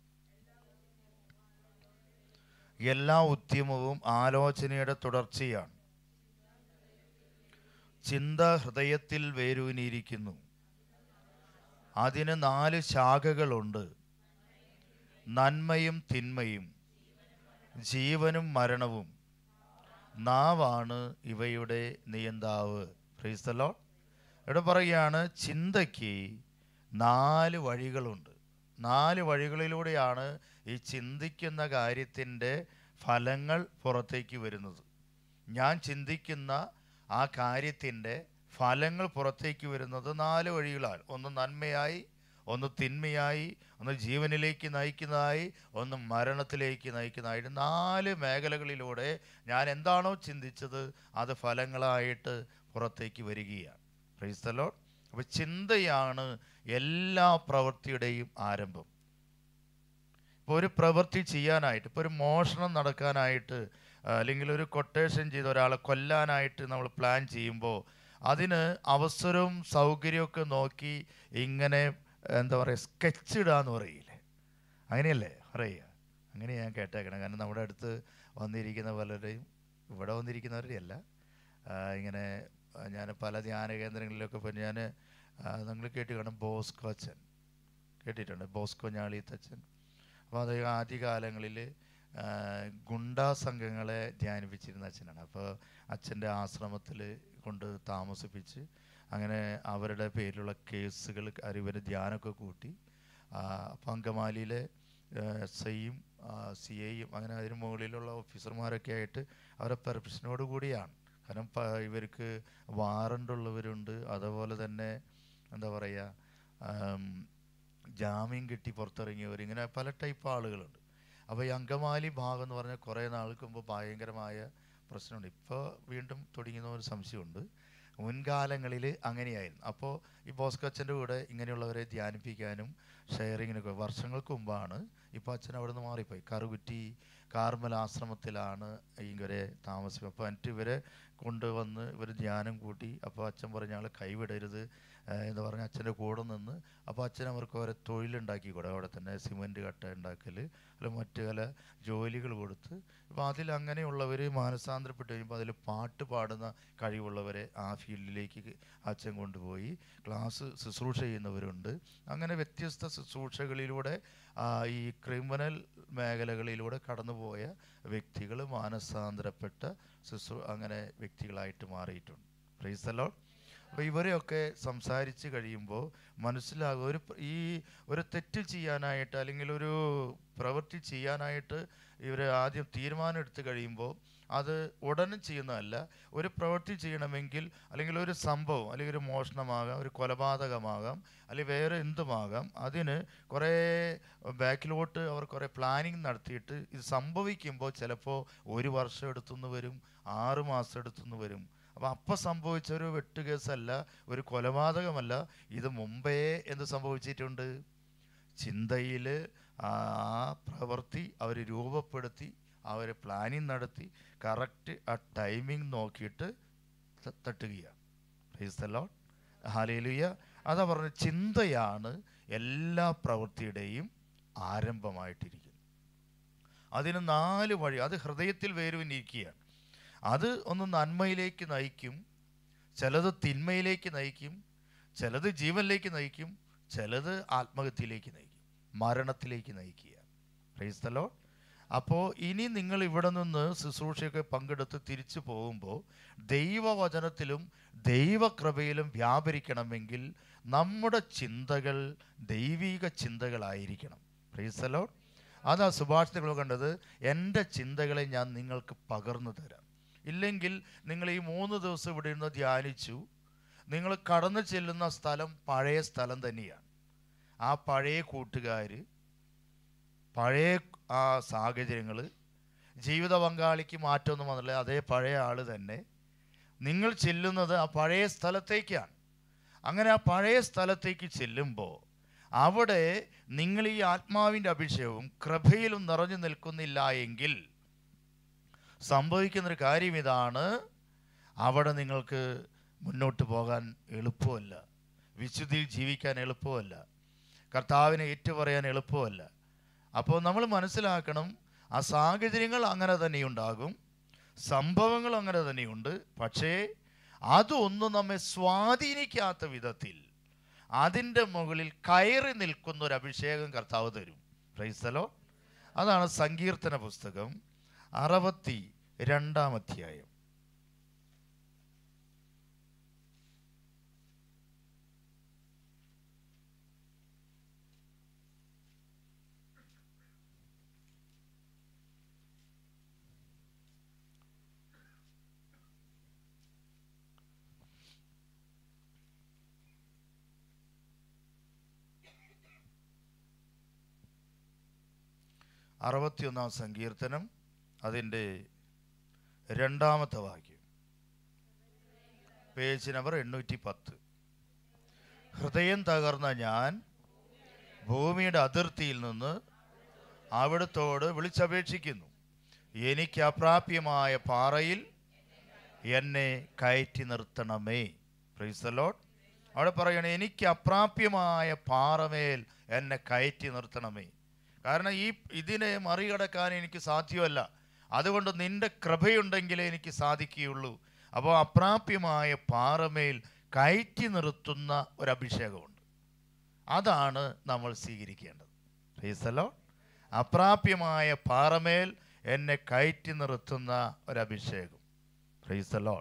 എല്ലാ ഉദ്യമവും ആലോചനയുടെ തുടർച്ചയാണ് ചിന്ത ഹൃദയത്തിൽ വേരൂനിയിരിക്കുന്നു അതിന് നാല് ശാഖകളുണ്ട് നന്മയും തിന്മയും ജീവനും മരണവും നാവാണ് ഇവയുടെ നിയന്താവ് ഫ്രീസ്തലോ ഇവിടെ പറയുകയാണ് ചിന്തയ്ക്ക് നാല് വഴികളുണ്ട് നാല് വഴികളിലൂടെയാണ് ഈ ചിന്തിക്കുന്ന കാര്യത്തിൻ്റെ ഫലങ്ങൾ പുറത്തേക്ക് വരുന്നത് ഞാൻ ചിന്തിക്കുന്ന ആ കാര്യത്തിൻ്റെ ഫലങ്ങൾ പുറത്തേക്ക് വരുന്നത് നാല് വഴികളാണ് ഒന്ന് നന്മയായി ഒന്ന് തിന്മയായി ഒന്ന് ജീവനിലേക്ക് നയിക്കുന്നതായി ഒന്ന് മരണത്തിലേക്ക് നയിക്കുന്നതായിട്ട് നാല് മേഖലകളിലൂടെ ഞാൻ എന്താണോ ചിന്തിച്ചത് അത് ഫലങ്ങളായിട്ട് പുറത്തേക്ക് വരികയാണ് ക്രൈസ്തലോട്ട് അപ്പോൾ ചിന്തയാണ് എല്ലാ പ്രവൃത്തിയുടെയും ആരംഭം ഇപ്പോൾ ഒരു പ്രവൃത്തി ചെയ്യാനായിട്ട് ഇപ്പോൾ ഒരു മോഷണം നടക്കാനായിട്ട് അല്ലെങ്കിൽ ഒരു കൊട്ടേഷൻ ചെയ്ത് ഒരാളെ കൊല്ലാനായിട്ട് നമ്മൾ പ്ലാൻ ചെയ്യുമ്പോൾ അതിന് അവസരവും സൗകര്യമൊക്കെ നോക്കി ഇങ്ങനെ എന്താ പറയുക സ്കെച്ച് ഇടാന്ന് പറയില്ലേ അങ്ങനെയല്ലേ അറിയുക അങ്ങനെ ഞാൻ കേട്ടേക്കണം കാരണം നമ്മുടെ അടുത്ത് വന്നിരിക്കുന്ന പലരുടെയും ഇവിടെ വന്നിരിക്കുന്നവരുടെയും അല്ല ഇങ്ങനെ ഞാൻ പല ധ്യാന കേന്ദ്രങ്ങളിലൊക്കെ പോയി ഞാൻ നിങ്ങൾ കേട്ട് കാണും ബോസ്കോ അച്ഛൻ കേട്ടിട്ടുണ്ട് ബോസ്കോ ഞാളിത്തച്ഛൻ അപ്പോൾ അത് ആദ്യകാലങ്ങളിൽ ഗുണ്ടാ സംഘങ്ങളെ ധ്യാനിപ്പിച്ചിരുന്ന അച്ഛനാണ് അപ്പോൾ അച്ഛൻ്റെ ആശ്രമത്തിൽ കൊണ്ട് താമസിപ്പിച്ച് അങ്ങനെ അവരുടെ പേരിലുള്ള കേസുകൾ ഇവരെ ധ്യാനമൊക്കെ കൂട്ടി അപ്പോൾ അങ്കമാലിയിലെ എസ് ഐയും സി ഐയും അങ്ങനെ അതിന് മുകളിലുള്ള ഓഫീസർമാരൊക്കെ ആയിട്ട് അവരെ പെർമിഷനോട് കൂടിയാണ് കാരണം ഇവർക്ക് വാറണ്ടുള്ളവരുണ്ട് അതുപോലെ തന്നെ എന്താ പറയുക ജാമ്യം കിട്ടി പുറത്തിറങ്ങിയവർ ഇങ്ങനെ പല ടൈപ്പ് ആളുകളുണ്ട് അപ്പോൾ ഈ അങ്കമാലി ഭാഗം എന്ന് പറഞ്ഞാൽ കുറേ നാൾക്ക് മുമ്പ് ഭയങ്കരമായ പ്രശ്നമുണ്ട് ഇപ്പോൾ വീണ്ടും തുടങ്ങുന്ന ഒരു സംശയമുണ്ട് മുൻകാലങ്ങളിൽ അങ്ങനെയായിരുന്നു അപ്പോൾ ഈ ബോസ്കച്ചൻ്റെ കൂടെ ഇങ്ങനെയുള്ളവരെ ധ്യാനിപ്പിക്കാനും ഷെയറിങ്ങിനൊക്കെ വർഷങ്ങൾക്ക് മുമ്പാണ് ഇപ്പോൾ അച്ഛൻ അവിടെ നിന്ന് മാറിപ്പോയി കറുകുറ്റി കാർമൽ ആശ്രമത്തിലാണ് ഇവരെ താമസിക്കും അപ്പോൾ എന്നിട്ട് ഇവരെ കൊണ്ടുവന്ന് ഇവർ ധ്യാനം കൂട്ടി അപ്പോൾ അച്ഛൻ പറഞ്ഞ ആൾ കൈവിടരുത് എന്ന് പറഞ്ഞ അച്ഛൻ്റെ കൂടെ നിന്ന് അപ്പോൾ അച്ഛൻ അവർക്ക് ഓരോ തൊഴിലുണ്ടാക്കി കൂടെ അവിടെ തന്നെ സിമൻറ്റ് കട്ട ഉണ്ടാക്കൽ അല്ല മറ്റു പല ജോലികൾ കൊടുത്ത് അപ്പോൾ അതിൽ അങ്ങനെയുള്ളവർ മാനസാന്തരപ്പെട്ട് കഴിയുമ്പോൾ അതിൽ പാട്ട് പാടുന്ന കഴിവുള്ളവരെ ആ ഫീൽഡിലേക്ക് അച്ഛൻ കൊണ്ടുപോയി ക്ലാസ് ശുശ്രൂഷ ചെയ്യുന്നവരുണ്ട് അങ്ങനെ വ്യത്യസ്ത ശുശ്രൂഷകളിലൂടെ ഈ ക്രിമിനൽ മേഖലകളിലൂടെ കടന്നുപോയ വ്യക്തികൾ മാനസാന്തരപ്പെട്ട ശുശ്രൂ അങ്ങനെ വ്യക്തികളായിട്ട് മാറിയിട്ടുണ്ട് പ്രൈസ് അലോട്ട് അപ്പോൾ ഇവരെയൊക്കെ സംസാരിച്ച് കഴിയുമ്പോൾ മനസ്സിലാകും ഒരു ഈ ഒരു തെറ്റ് ചെയ്യാനായിട്ട് അല്ലെങ്കിൽ ഒരു പ്രവൃത്തി ചെയ്യാനായിട്ട് ഇവർ ആദ്യം തീരുമാനം എടുത്തു കഴിയുമ്പോൾ അത് ഉടനെ ചെയ്യുന്നതല്ല ഒരു പ്രവൃത്തി ചെയ്യണമെങ്കിൽ അല്ലെങ്കിൽ ഒരു സംഭവം അല്ലെങ്കിൽ ഒരു മോഷണമാകാം ഒരു കൊലപാതകമാകാം അല്ലെങ്കിൽ വേറെ എന്തുമാകാം അതിന് കുറേ ബാക്കിലോട്ട് അവർ കുറേ പ്ലാനിങ് നടത്തിയിട്ട് ഇത് സംഭവിക്കുമ്പോൾ ചിലപ്പോൾ ഒരു വർഷം എടുത്തുനിന്ന് വരും ആറ് മാസം എടുത്തുനിന്ന് വരും അപ്പം അപ്പം സംഭവിച്ച ഒരു വെട്ടുകേസല്ല ഒരു കൊലപാതകമല്ല ഇത് മുമ്പേ എന്ത് സംഭവിച്ചിട്ടുണ്ട് ചിന്തയിൽ ആ പ്രവൃത്തി അവർ രൂപപ്പെടുത്തി അവർ പ്ലാനിങ് നടത്തി കറക്റ്റ് ആ ടൈമിംഗ് നോക്കിയിട്ട് തട്ടുകയാണ് ഹാലേലുയ അതാ പറഞ്ഞ ചിന്തയാണ് എല്ലാ പ്രവൃത്തിയുടെയും ആരംഭമായിട്ടിരിക്കുന്നത് അതിന് നാല് വഴി അത് ഹൃദയത്തിൽ വേരുവിനിരിക്കുകയാണ് അത് ഒന്ന് നന്മയിലേക്ക് നയിക്കും ചിലത് തിന്മയിലേക്ക് നയിക്കും ചിലത് ജീവനിലേക്ക് നയിക്കും ചിലത് ആത്മഹത്യയിലേക്ക് നയിക്കും മരണത്തിലേക്ക് നയിക്കുക ക്രൈസ്തലോ അപ്പോൾ ഇനി നിങ്ങൾ ഇവിടെ നിന്ന് ശുശ്രൂഷയൊക്കെ പങ്കെടുത്ത് തിരിച്ചു പോകുമ്പോൾ ദൈവവചനത്തിലും ദൈവകൃപയിലും വ്യാപരിക്കണമെങ്കിൽ നമ്മുടെ ചിന്തകൾ ദൈവിക ചിന്തകളായിരിക്കണം ക്രൈസ്തലോ അതാ സുഭാഷിതകൾ കണ്ടത് എൻ്റെ ചിന്തകളെ ഞാൻ നിങ്ങൾക്ക് പകർന്നു തരാം ഇല്ലെങ്കിൽ നിങ്ങൾ ഈ മൂന്ന് ദിവസം ഇവിടെ ഇരുന്ന് ധ്യാനിച്ചു നിങ്ങൾ കടന്നു ചെല്ലുന്ന സ്ഥലം പഴയ സ്ഥലം തന്നെയാണ് ആ പഴയ കൂട്ടുകാർ പഴയ ആ സാഹചര്യങ്ങൾ ജീവിത പങ്കാളിക്ക് മാറ്റമൊന്നും വന്നില്ല അതേ പഴയ ആൾ തന്നെ നിങ്ങൾ ചെല്ലുന്നത് ആ പഴയ സ്ഥലത്തേക്കാണ് അങ്ങനെ ആ പഴയ സ്ഥലത്തേക്ക് ചെല്ലുമ്പോൾ അവിടെ നിങ്ങൾ ഈ ആത്മാവിൻ്റെ അഭിഷേകവും കൃപയിലും നിറഞ്ഞു നിൽക്കുന്നില്ല എങ്കിൽ സംഭവിക്കുന്നൊരു കാര്യം ഇതാണ് അവിടെ നിങ്ങൾക്ക് മുന്നോട്ട് പോകാൻ എളുപ്പമല്ല വിശുദ്ധിയിൽ ജീവിക്കാൻ എളുപ്പമല്ല കർത്താവിനെ ഏറ്റുപറയാൻ എളുപ്പമല്ല അപ്പോൾ നമ്മൾ മനസ്സിലാക്കണം ആ സാഹചര്യങ്ങൾ അങ്ങനെ തന്നെയുണ്ടാകും സംഭവങ്ങൾ അങ്ങനെ തന്നെയുണ്ട് പക്ഷേ അതൊന്നും നമ്മെ സ്വാധീനിക്കാത്ത വിധത്തിൽ അതിൻ്റെ മുകളിൽ കയറി നിൽക്കുന്ന ഒരു അഭിഷേകം കർത്താവ് തരും പ്രൈസ്തലോ അതാണ് സങ്കീർത്തന പുസ്തകം അറുപത്തി രണ്ടാം അധ്യായം അറുപത്തിയൊന്നാം സങ്കീർത്തനം അതിൻ്റെ രണ്ടാമത്തെ വാക്യം പേജ് നമ്പർ എണ്ണൂറ്റി പത്ത് ഹൃദയം തകർന്ന ഞാൻ ഭൂമിയുടെ അതിർത്തിയിൽ നിന്ന് അവിടത്തോട് വിളിച്ചപേക്ഷിക്കുന്നു എനിക്ക് അപ്രാപ്യമായ പാറയിൽ എന്നെ കയറ്റി നിർത്തണമേ പ്രീസലോട്ട് അവിടെ പറയണ എനിക്ക് അപ്രാപ്യമായ പാറമേൽ എന്നെ കയറ്റി നിർത്തണമേ കാരണം ഈ ഇതിനെ മറികടക്കാൻ എനിക്ക് സാധ്യമല്ല അതുകൊണ്ട് നിന്റെ കൃപയുണ്ടെങ്കിലേ എനിക്ക് സാധിക്കുകയുള്ളൂ അപ്പോൾ അപ്രാപ്യമായ പാറമേൽ കയറ്റി നിർത്തുന്ന ഒരു അഭിഷേകമുണ്ട് അതാണ് നമ്മൾ സ്വീകരിക്കേണ്ടത് റീസലോ അപ്രാപ്യമായ പാറമേൽ എന്നെ കയറ്റി നിർത്തുന്ന ഒരു അഭിഷേകം റീസലോ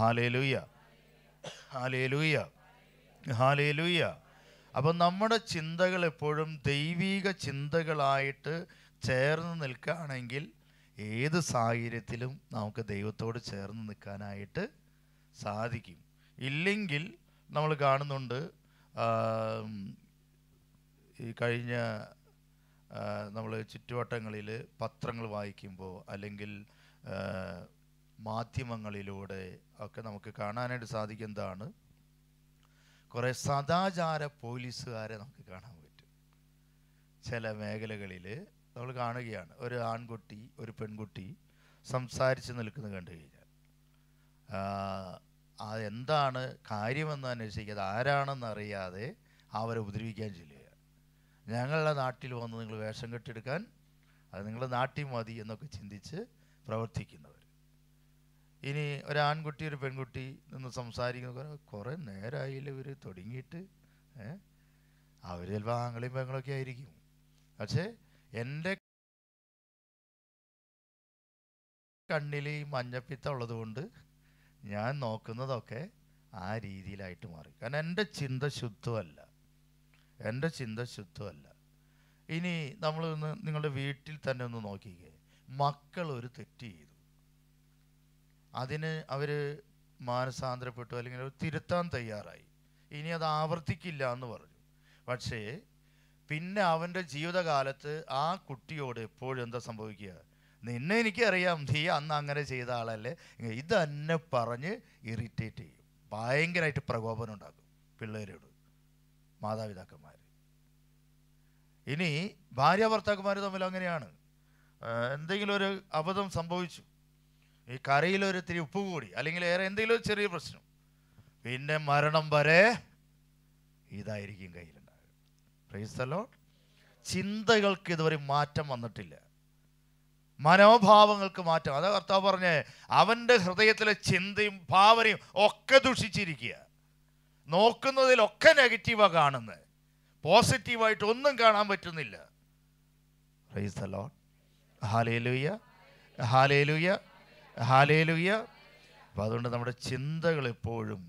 ഹാലേ ലൂയ ഹാലേ ലൂയ ഹാലേ ലൂയ അപ്പം നമ്മുടെ ചിന്തകൾ എപ്പോഴും ദൈവീക ചിന്തകളായിട്ട് ചേർന്ന് നിൽക്കുകയാണെങ്കിൽ ഏത് സാഹചര്യത്തിലും നമുക്ക് ദൈവത്തോട് ചേർന്ന് നിൽക്കാനായിട്ട് സാധിക്കും ഇല്ലെങ്കിൽ നമ്മൾ കാണുന്നുണ്ട് ഈ കഴിഞ്ഞ നമ്മൾ ചുറ്റുവട്ടങ്ങളിൽ പത്രങ്ങൾ വായിക്കുമ്പോൾ അല്ലെങ്കിൽ മാധ്യമങ്ങളിലൂടെ ഒക്കെ നമുക്ക് കാണാനായിട്ട് എന്താണ് കുറേ സദാചാര പോലീസുകാരെ നമുക്ക് കാണാൻ പറ്റും ചില മേഖലകളിൽ നമ്മൾ കാണുകയാണ് ഒരു ആൺകുട്ടി ഒരു പെൺകുട്ടി സംസാരിച്ച് നിൽക്കുന്നത് കണ്ടു കഴിഞ്ഞാൽ അതെന്താണ് കാര്യമെന്ന് അന്വേഷിക്കാതെ ആരാണെന്ന് അറിയാതെ അവരെ ഉപദ്രവിക്കാൻ ചെല്ലുക ഞങ്ങളുടെ നാട്ടിൽ വന്ന് നിങ്ങൾ വേഷം കെട്ടിയെടുക്കാൻ അത് നിങ്ങളുടെ നാട്ടിൽ മതി എന്നൊക്കെ ചിന്തിച്ച് പ്രവർത്തിക്കുന്നവർ ഇനി ഒരാൺകുട്ടി ഒരു പെൺകുട്ടി നിന്ന് സംസാരിക്കുന്ന കുറേ നേരമായില്ല ഇവർ തുടങ്ങിയിട്ട് അവർ ചിലപ്പോൾ ആങ്ങളെയും പെങ്ങളൊക്കെ ആയിരിക്കും പക്ഷേ എൻ്റെ കണ്ണിൽ ഈ ഉള്ളത് ഉള്ളതുകൊണ്ട് ഞാൻ നോക്കുന്നതൊക്കെ ആ രീതിയിലായിട്ട് മാറി കാരണം എൻ്റെ ചിന്ത ശുദ്ധമല്ല എൻ്റെ ചിന്ത ശുദ്ധമല്ല ഇനി നമ്മൾ ഒന്ന് നിങ്ങളുടെ വീട്ടിൽ തന്നെ ഒന്ന് നോക്കിക്കേ മക്കൾ ഒരു തെറ്റ് ചെയ്തു അതിന് അവർ മാനസാന്തരപ്പെട്ടു അല്ലെങ്കിൽ തിരുത്താൻ തയ്യാറായി ഇനി അത് ആവർത്തിക്കില്ല എന്ന് പറഞ്ഞു പക്ഷേ പിന്നെ അവൻ്റെ ജീവിതകാലത്ത് ആ കുട്ടിയോട് എപ്പോഴും എന്താ സംഭവിക്കുക നിന്നെ എനിക്കറിയാം നീ അന്ന് അങ്ങനെ ചെയ്ത ആളല്ലേ ഇത് തന്നെ പറഞ്ഞ് ഇറിറ്റേറ്റ് ചെയ്യും ഭയങ്കരമായിട്ട് പ്രകോപനം ഉണ്ടാക്കും പിള്ളേരോട് മാതാപിതാക്കന്മാർ ഇനി ഭാര്യ ഭർത്താക്കന്മാർ തമ്മിൽ അങ്ങനെയാണ് എന്തെങ്കിലും ഒരു അബദ്ധം സംഭവിച്ചു ഈ കരയിൽ ഒരു ഇത്തിരി ഉപ്പ് കൂടി അല്ലെങ്കിൽ വേറെ എന്തെങ്കിലും ചെറിയ പ്രശ്നം പിന്നെ മരണം വരെ ഇതായിരിക്കും കയ്യിൽ പ്രൈസ്തലോ ചിന്തകൾക്ക് ഇതുവരെ മാറ്റം വന്നിട്ടില്ല മനോഭാവങ്ങൾക്ക് മാറ്റം അതാ കർത്താവ് പറഞ്ഞ് അവൻ്റെ ഹൃദയത്തിലെ ചിന്തയും ഭാവനയും ഒക്കെ ദുഷിച്ചിരിക്കുക നോക്കുന്നതിലൊക്കെ നെഗറ്റീവാണ് കാണുന്നത് പോസിറ്റീവായിട്ട് ഒന്നും കാണാൻ പറ്റുന്നില്ല praise the Lord hallelujah hallelujah hallelujah അപ്പം അതുകൊണ്ട് നമ്മുടെ ചിന്തകൾ എപ്പോഴും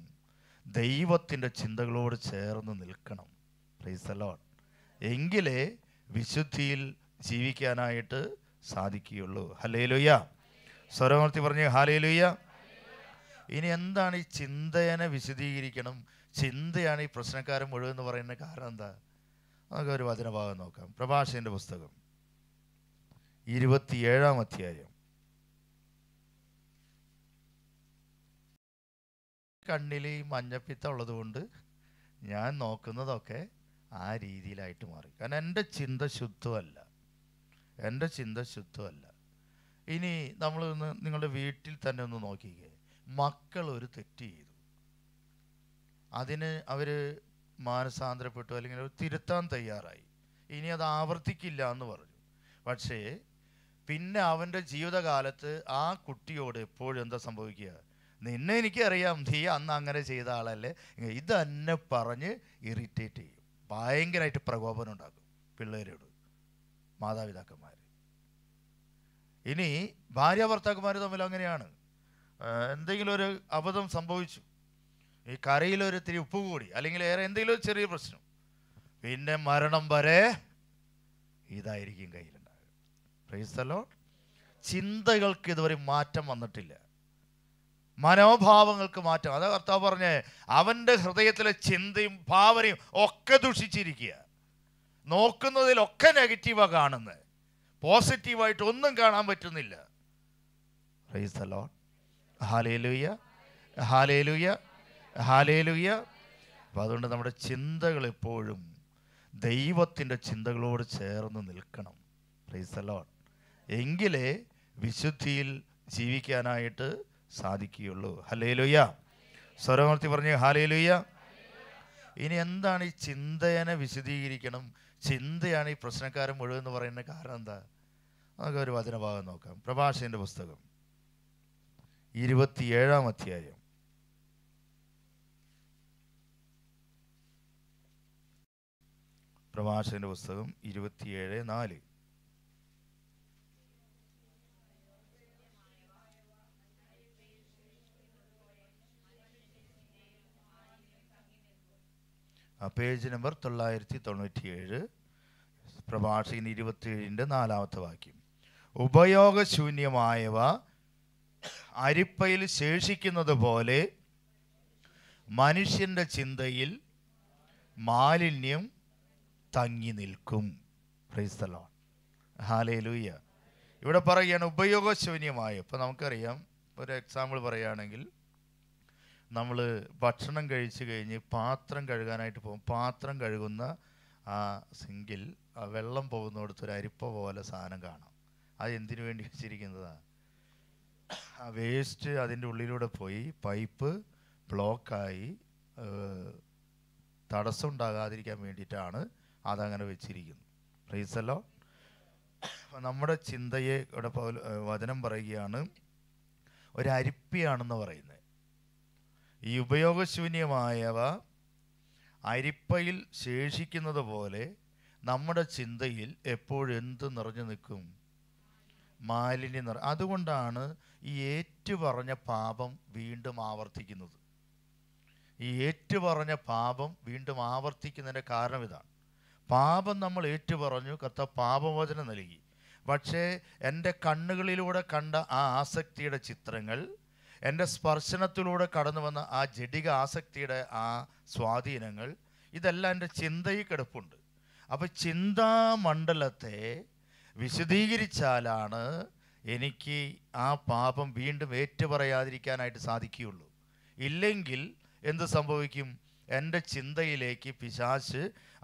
ദൈവത്തിൻ്റെ ചിന്തകളോട് ചേർന്ന് നിൽക്കണം പ്രൈസ് എങ്കിലേ വിശുദ്ധിയിൽ ജീവിക്കാനായിട്ട് സാധിക്കുകയുള്ളൂ ഹലേ ലുയ്യ സ്വരമൂർത്തി പറഞ്ഞ് ഹാലേ ലുയ്യ ഇനി എന്താണ് ഈ ചിന്തയെ വിശദീകരിക്കണം ചിന്തയാണ് ഈ പ്രശ്നക്കാരൻ മുഴുവൻ എന്ന് പറയുന്ന കാരണം എന്താ നമുക്ക് ഒരു വചനഭാഗം നോക്കാം പ്രഭാഷൻ്റെ പുസ്തകം ഇരുപത്തിയേഴാം അധ്യായം കണ്ണിൽ ഈ മഞ്ഞപ്പിത്ത ഉള്ളതുകൊണ്ട് ഞാൻ നോക്കുന്നതൊക്കെ ആ രീതിയിലായിട്ട് മാറി കാരണം എൻ്റെ ചിന്ത ശുദ്ധമല്ല എൻ്റെ ചിന്ത ശുദ്ധമല്ല ഇനി നമ്മൾ ഒന്ന് നിങ്ങളുടെ വീട്ടിൽ തന്നെ ഒന്ന് നോക്കിക്കേ മക്കൾ ഒരു തെറ്റ് ചെയ്തു അതിന് അവർ മാനസാന്തരപ്പെട്ടു അല്ലെങ്കിൽ അവർ തിരുത്താൻ തയ്യാറായി ഇനി അത് ആവർത്തിക്കില്ല എന്ന് പറഞ്ഞു പക്ഷേ പിന്നെ അവൻ്റെ ജീവിതകാലത്ത് ആ കുട്ടിയോട് എപ്പോഴും എന്താ സംഭവിക്കുക നിന്നെ എനിക്കറിയാം നീ അന്ന് അങ്ങനെ ചെയ്ത ആളല്ലേ ഇതന്നെ പറഞ്ഞ് ഇറിറ്റേറ്റ് ചെയ്യും ഭയങ്കരമായിട്ട് പ്രകോപനം ഉണ്ടാക്കും പിള്ളേരോട് മാതാപിതാക്കന്മാർ ഇനി ഭാര്യ ഭർത്താക്കന്മാർ തമ്മിൽ അങ്ങനെയാണ് എന്തെങ്കിലും ഒരു അബദ്ധം സംഭവിച്ചു ഈ കരയിലൊരിത്തിരി ഉപ്പ് കൂടി അല്ലെങ്കിൽ ഏറെ എന്തെങ്കിലും ഒരു ചെറിയ പ്രശ്നം പിന്നെ മരണം വരെ ഇതായിരിക്കും കയ്യിലുണ്ടാകുക പ്രൈസ് ചിന്തകൾക്ക് ഇതുവരെ മാറ്റം വന്നിട്ടില്ല മനോഭാവങ്ങൾക്ക് മാറ്റം അതാ കർത്താവ് പറഞ്ഞ് അവൻ്റെ ഹൃദയത്തിലെ ചിന്തയും ഭാവനയും ഒക്കെ ദുഷിച്ചിരിക്കുക നോക്കുന്നതിലൊക്കെ നെഗറ്റീവാണ് കാണുന്നത് പോസിറ്റീവായിട്ട് ഒന്നും കാണാൻ പറ്റുന്നില്ല റൈസ് അലോ ഹാലേലുയ്യ ഹാലേലുയ്യ ഹാലേലുയ്യ അപ്പം അതുകൊണ്ട് നമ്മുടെ ചിന്തകൾ എപ്പോഴും ദൈവത്തിൻ്റെ ചിന്തകളോട് ചേർന്ന് നിൽക്കണം റൈസ് അലോൺ എങ്കിലേ വിശുദ്ധിയിൽ ജീവിക്കാനായിട്ട് സാധിക്കുകയുള്ളൂ ഹലേ ലുയ്യ സ്വരമൂർത്തി പറഞ്ഞു ഹാലേ ലുയ്യ ഇനി എന്താണ് ഈ ചിന്തയെ വിശദീകരിക്കണം ചിന്തയാണ് ഈ പ്രശ്നക്കാരൻ മുഴുവൻ എന്ന് പറയുന്ന കാരണം എന്താ നമുക്ക് ഒരു വചനഭാഗം നോക്കാം പ്രഭാഷൻ്റെ പുസ്തകം ഇരുപത്തിയേഴാം അധ്യായം പ്രഭാഷൻ്റെ പുസ്തകം ഇരുപത്തിയേഴ് നാല് പേജ് നമ്പർ തൊള്ളായിരത്തി തൊണ്ണൂറ്റിയേഴ് പ്രഭാഷകൻ ഇരുപത്തിയേഴിൻ്റെ നാലാമത്തെ വാക്യം ഉപയോഗശൂന്യമായവ അരിപ്പയിൽ ശേഷിക്കുന്നത് പോലെ മനുഷ്യൻ്റെ ചിന്തയിൽ മാലിന്യം തങ്ങി നിൽക്കും ക്രൈസ്തലോൺ ഹാലേ ലൂയ്യ ഇവിടെ പറയുകയാണ് ഉപയോഗശൂന്യമായ ഇപ്പം നമുക്കറിയാം ഒരു എക്സാമ്പിൾ പറയുകയാണെങ്കിൽ നമ്മൾ ഭക്ഷണം കഴിച്ചു കഴിഞ്ഞ് പാത്രം കഴുകാനായിട്ട് പോകും പാത്രം കഴുകുന്ന ആ സിങ്കിൽ ആ വെള്ളം പോകുന്നിടത്ത് ഒരു അരിപ്പ പോലെ സാധനം കാണാം അത് എന്തിനു വേണ്ടി വെച്ചിരിക്കുന്നതാണ് ആ വേസ്റ്റ് അതിൻ്റെ ഉള്ളിലൂടെ പോയി പൈപ്പ് ബ്ലോക്കായി തടസ്സം ഉണ്ടാകാതിരിക്കാൻ വേണ്ടിയിട്ടാണ് അതങ്ങനെ വെച്ചിരിക്കുന്നത് പ്ലീസല്ലോ നമ്മുടെ ചിന്തയെ ഇവിടെ വചനം പറയുകയാണ് ഒരു അരിപ്പിയാണെന്ന് പറയുന്നത് ഈ ഉപയോഗശൂന്യമായവ അരിപ്പയിൽ ശേഷിക്കുന്നത് പോലെ നമ്മുടെ ചിന്തയിൽ എപ്പോഴെന്ത് നിറഞ്ഞു നിൽക്കും മാലിന്യം നിറ അതുകൊണ്ടാണ് ഈ ഏറ്റുപറഞ്ഞ പാപം വീണ്ടും ആവർത്തിക്കുന്നത് ഈ ഏറ്റുപറഞ്ഞ പാപം വീണ്ടും ആവർത്തിക്കുന്നതിൻ്റെ കാരണം ഇതാണ് പാപം നമ്മൾ ഏറ്റുപറഞ്ഞു കത്ത പാപമോചനം നൽകി പക്ഷേ എൻ്റെ കണ്ണുകളിലൂടെ കണ്ട ആ ആസക്തിയുടെ ചിത്രങ്ങൾ എൻ്റെ സ്പർശനത്തിലൂടെ കടന്നു വന്ന ആ ജഡിക ആസക്തിയുടെ ആ സ്വാധീനങ്ങൾ ഇതെല്ലാം എൻ്റെ ചിന്തയിൽ കിടപ്പുണ്ട് അപ്പോൾ ചിന്താമണ്ഡലത്തെ വിശദീകരിച്ചാലാണ് എനിക്ക് ആ പാപം വീണ്ടും ഏറ്റുപറയാതിരിക്കാനായിട്ട് സാധിക്കുകയുള്ളൂ ഇല്ലെങ്കിൽ എന്ത് സംഭവിക്കും എൻ്റെ ചിന്തയിലേക്ക് പിശാച്ച്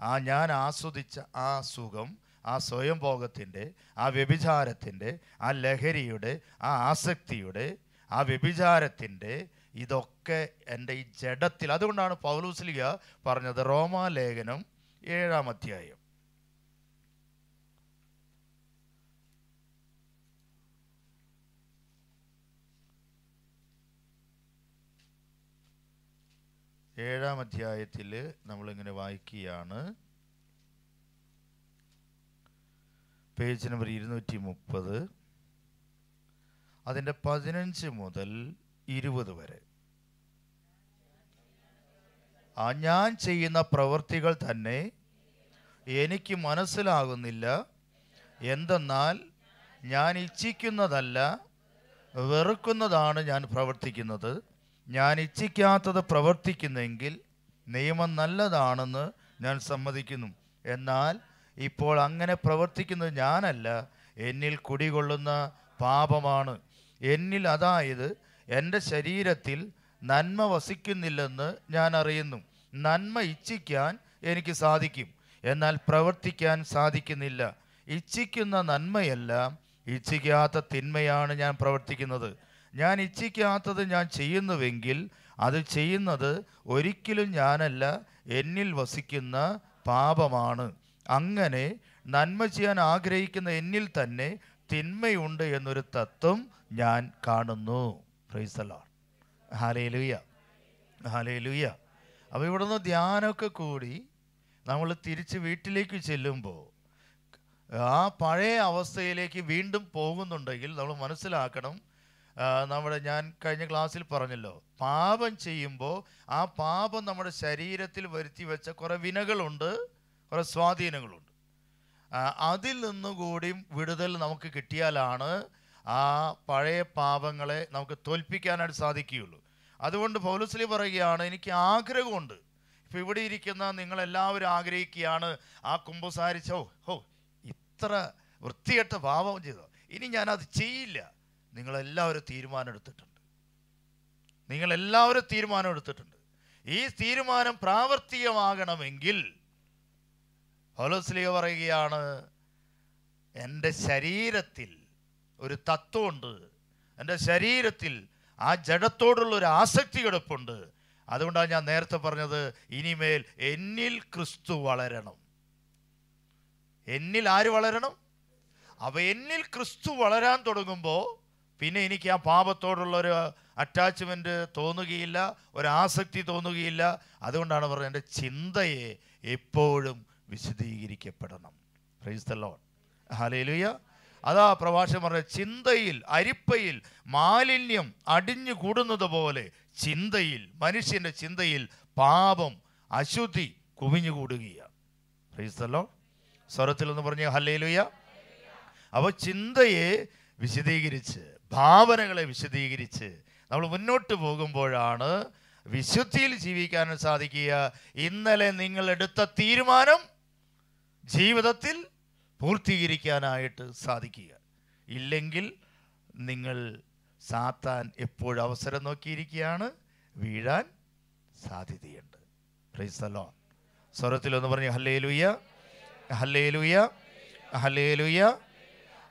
ആ ഞാൻ ആസ്വദിച്ച ആ സുഖം ആ സ്വയംഭോഗത്തിൻ്റെ ആ വ്യഭിചാരത്തിൻ്റെ ആ ലഹരിയുടെ ആ ആസക്തിയുടെ ആ വ്യഭിചാരത്തിൻ്റെ ഇതൊക്കെ എൻ്റെ ഈ ജഡത്തിൽ അതുകൊണ്ടാണ് പൗലൂസ്ലിക പറഞ്ഞത് റോമാലേഖനം ഏഴാം അധ്യായം ഏഴാം അധ്യായത്തിൽ നമ്മളിങ്ങനെ വായിക്കുകയാണ് പേജ് നമ്പർ ഇരുന്നൂറ്റി മുപ്പത് അതിൻ്റെ പതിനഞ്ച് മുതൽ ഇരുപത് വരെ ആ ഞാൻ ചെയ്യുന്ന പ്രവൃത്തികൾ തന്നെ എനിക്ക് മനസ്സിലാകുന്നില്ല എന്തെന്നാൽ ഞാൻ ഇച്ഛിക്കുന്നതല്ല വെറുക്കുന്നതാണ് ഞാൻ പ്രവർത്തിക്കുന്നത് ഞാൻ ഇച്ഛിക്കാത്തത് പ്രവർത്തിക്കുന്നെങ്കിൽ നിയമം നല്ലതാണെന്ന് ഞാൻ സമ്മതിക്കുന്നു എന്നാൽ ഇപ്പോൾ അങ്ങനെ പ്രവർത്തിക്കുന്നത് ഞാനല്ല എന്നിൽ കുടികൊള്ളുന്ന പാപമാണ് എന്നിൽ അതായത് എൻ്റെ ശരീരത്തിൽ നന്മ വസിക്കുന്നില്ലെന്ന് ഞാൻ അറിയുന്നു നന്മ ഇച്ഛിക്കാൻ എനിക്ക് സാധിക്കും എന്നാൽ പ്രവർത്തിക്കാൻ സാധിക്കുന്നില്ല ഇച്ഛിക്കുന്ന നന്മയെല്ലാം ഇച്ഛിക്കാത്ത തിന്മയാണ് ഞാൻ പ്രവർത്തിക്കുന്നത് ഞാൻ ഇച്ഛിക്കാത്തത് ഞാൻ ചെയ്യുന്നുവെങ്കിൽ അത് ചെയ്യുന്നത് ഒരിക്കലും ഞാനല്ല എന്നിൽ വസിക്കുന്ന പാപമാണ് അങ്ങനെ നന്മ ചെയ്യാൻ ആഗ്രഹിക്കുന്ന എന്നിൽ തന്നെ തിന്മയുണ്ട് എന്നൊരു തത്വം ഞാൻ കാണുന്നു പ്രൈസലാണ് ഹാലേ ലുയ ഹാലേ ലുയ അപ്പോൾ ഇവിടുന്ന് ധ്യാനമൊക്കെ കൂടി നമ്മൾ തിരിച്ച് വീട്ടിലേക്ക് ചെല്ലുമ്പോൾ ആ പഴയ അവസ്ഥയിലേക്ക് വീണ്ടും പോകുന്നുണ്ടെങ്കിൽ നമ്മൾ മനസ്സിലാക്കണം നമ്മുടെ ഞാൻ കഴിഞ്ഞ ക്ലാസ്സിൽ പറഞ്ഞല്ലോ പാപം ചെയ്യുമ്പോൾ ആ പാപം നമ്മുടെ ശരീരത്തിൽ വരുത്തി വെച്ച കുറേ വിനകളുണ്ട് കുറേ സ്വാധീനങ്ങളുണ്ട് അതിൽ നിന്നുകൂടി വിടുതൽ നമുക്ക് കിട്ടിയാലാണ് ആ പഴയ പാപങ്ങളെ നമുക്ക് തോൽപ്പിക്കാനായിട്ട് സാധിക്കുകയുള്ളൂ അതുകൊണ്ട് പൗലസ്ലി പറയുകയാണ് എനിക്ക് ആഗ്രഹമുണ്ട് ഇപ്പം ഇവിടെ ഇരിക്കുന്ന നിങ്ങളെല്ലാവരും ആഗ്രഹിക്കുകയാണ് ആ കുമ്പസാരിച്ചോ ഹോ ഇത്ര വൃത്തികെട്ട പാപം ചെയ്തോ ഇനി ഞാനത് ചെയ്യില്ല നിങ്ങളെല്ലാവരും തീരുമാനം എടുത്തിട്ടുണ്ട് നിങ്ങളെല്ലാവരും തീരുമാനം എടുത്തിട്ടുണ്ട് ഈ തീരുമാനം പ്രാവർത്തികമാകണമെങ്കിൽ ഹോലോസ്ലിയ പറയുകയാണ് എൻ്റെ ശരീരത്തിൽ ഒരു തത്വമുണ്ട് എൻ്റെ ശരീരത്തിൽ ആ ജഡത്തോടുള്ള ഒരു ആസക്തി കിടപ്പുണ്ട് അതുകൊണ്ടാണ് ഞാൻ നേരത്തെ പറഞ്ഞത് ഇനിമേൽ എന്നിൽ ക്രിസ്തു വളരണം എന്നിൽ ആര് വളരണം അവ എന്നിൽ ക്രിസ്തു വളരാൻ തുടങ്ങുമ്പോൾ പിന്നെ എനിക്ക് ആ പാപത്തോടുള്ള ഒരു അറ്റാച്ച്മെന്റ് തോന്നുകയില്ല ഒരാസക്തി തോന്നുകയില്ല അതുകൊണ്ടാണ് പറഞ്ഞത് എൻ്റെ ചിന്തയെ എപ്പോഴും വിശദീകരിക്കപ്പെടണം പ്രൈസ് ദ ലോഡ് ഹലയിലുയ്യ അതാ പ്രഭാഷകൻ പറഞ്ഞ ചിന്തയിൽ അരിപ്പയിൽ മാലിന്യം അടിഞ്ഞു കൂടുന്നത് പോലെ ചിന്തയിൽ മനുഷ്യൻ്റെ ചിന്തയിൽ പാപം അശുദ്ധി കുമിഞ്ഞുകൂടുകയാണ് സ്വരത്തിൽ സ്വരത്തിലൊന്ന് പറഞ്ഞ ഹല്ലേലുയ അപ്പോൾ ചിന്തയെ വിശദീകരിച്ച് ഭാവനകളെ വിശദീകരിച്ച് നമ്മൾ മുന്നോട്ട് പോകുമ്പോഴാണ് വിശുദ്ധിയിൽ ജീവിക്കാനും സാധിക്കുക ഇന്നലെ നിങ്ങൾ എടുത്ത തീരുമാനം ജീവിതത്തിൽ പൂർത്തീകരിക്കാനായിട്ട് സാധിക്കുക ഇല്ലെങ്കിൽ നിങ്ങൾ സാത്താൻ എപ്പോഴും അവസരം നോക്കിയിരിക്കുകയാണ് വീഴാൻ സാധ്യതയുണ്ട് റീസലോ സ്വരത്തിലൊന്ന് പറഞ്ഞു ഹല്ലേ ലുയ്യ ഹല്ലേ ലുയ്യ ഹല്ലേ ലുയ്യ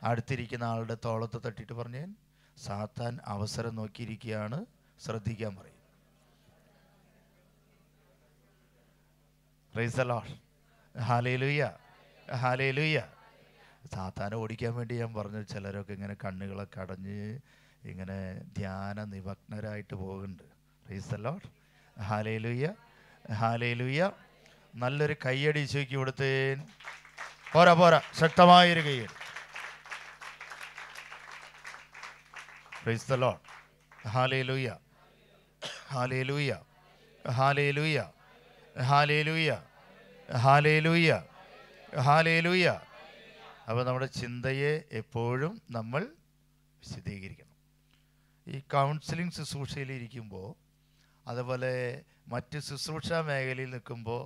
അടുത്തിരിക്കുന്ന ആളുടെ തോളത്ത് തട്ടിട്ട് പറഞ്ഞേൻ സാത്താൻ അവസരം നോക്കിയിരിക്കുകയാണ് ശ്രദ്ധിക്കാൻ പറയും റൈസലോൾ ഹാലയിലുയ്യ ഹാലയിലൂയ്യ സാത്താനെ ഓടിക്കാൻ വേണ്ടി ഞാൻ പറഞ്ഞു ചിലരൊക്കെ ഇങ്ങനെ കണ്ണുകളൊക്കെ അടഞ്ഞ് ഇങ്ങനെ ധ്യാന നിമഗ്നരായിട്ട് പോകുന്നുണ്ട് റീസല്ലോ ഹാലയിലൂയ്യ ഹാലയിലൂയ്യ നല്ലൊരു കയ്യടി ഈശോയ്ക്ക് കൊടുത്തേൻ പോരാ പോരാ ശക്തമായൊരു കയ്യടി praise the Lord hallelujah hallelujah hallelujah hallelujah hallelujah hallelujah അപ്പോൾ നമ്മുടെ ചിന്തയെ എപ്പോഴും നമ്മൾ വിശദീകരിക്കണം ഈ കൗൺസിലിംഗ് ശുശ്രൂഷയിൽ ഇരിക്കുമ്പോൾ അതുപോലെ മറ്റ് ശുശ്രൂഷാ മേഖലയിൽ നിൽക്കുമ്പോൾ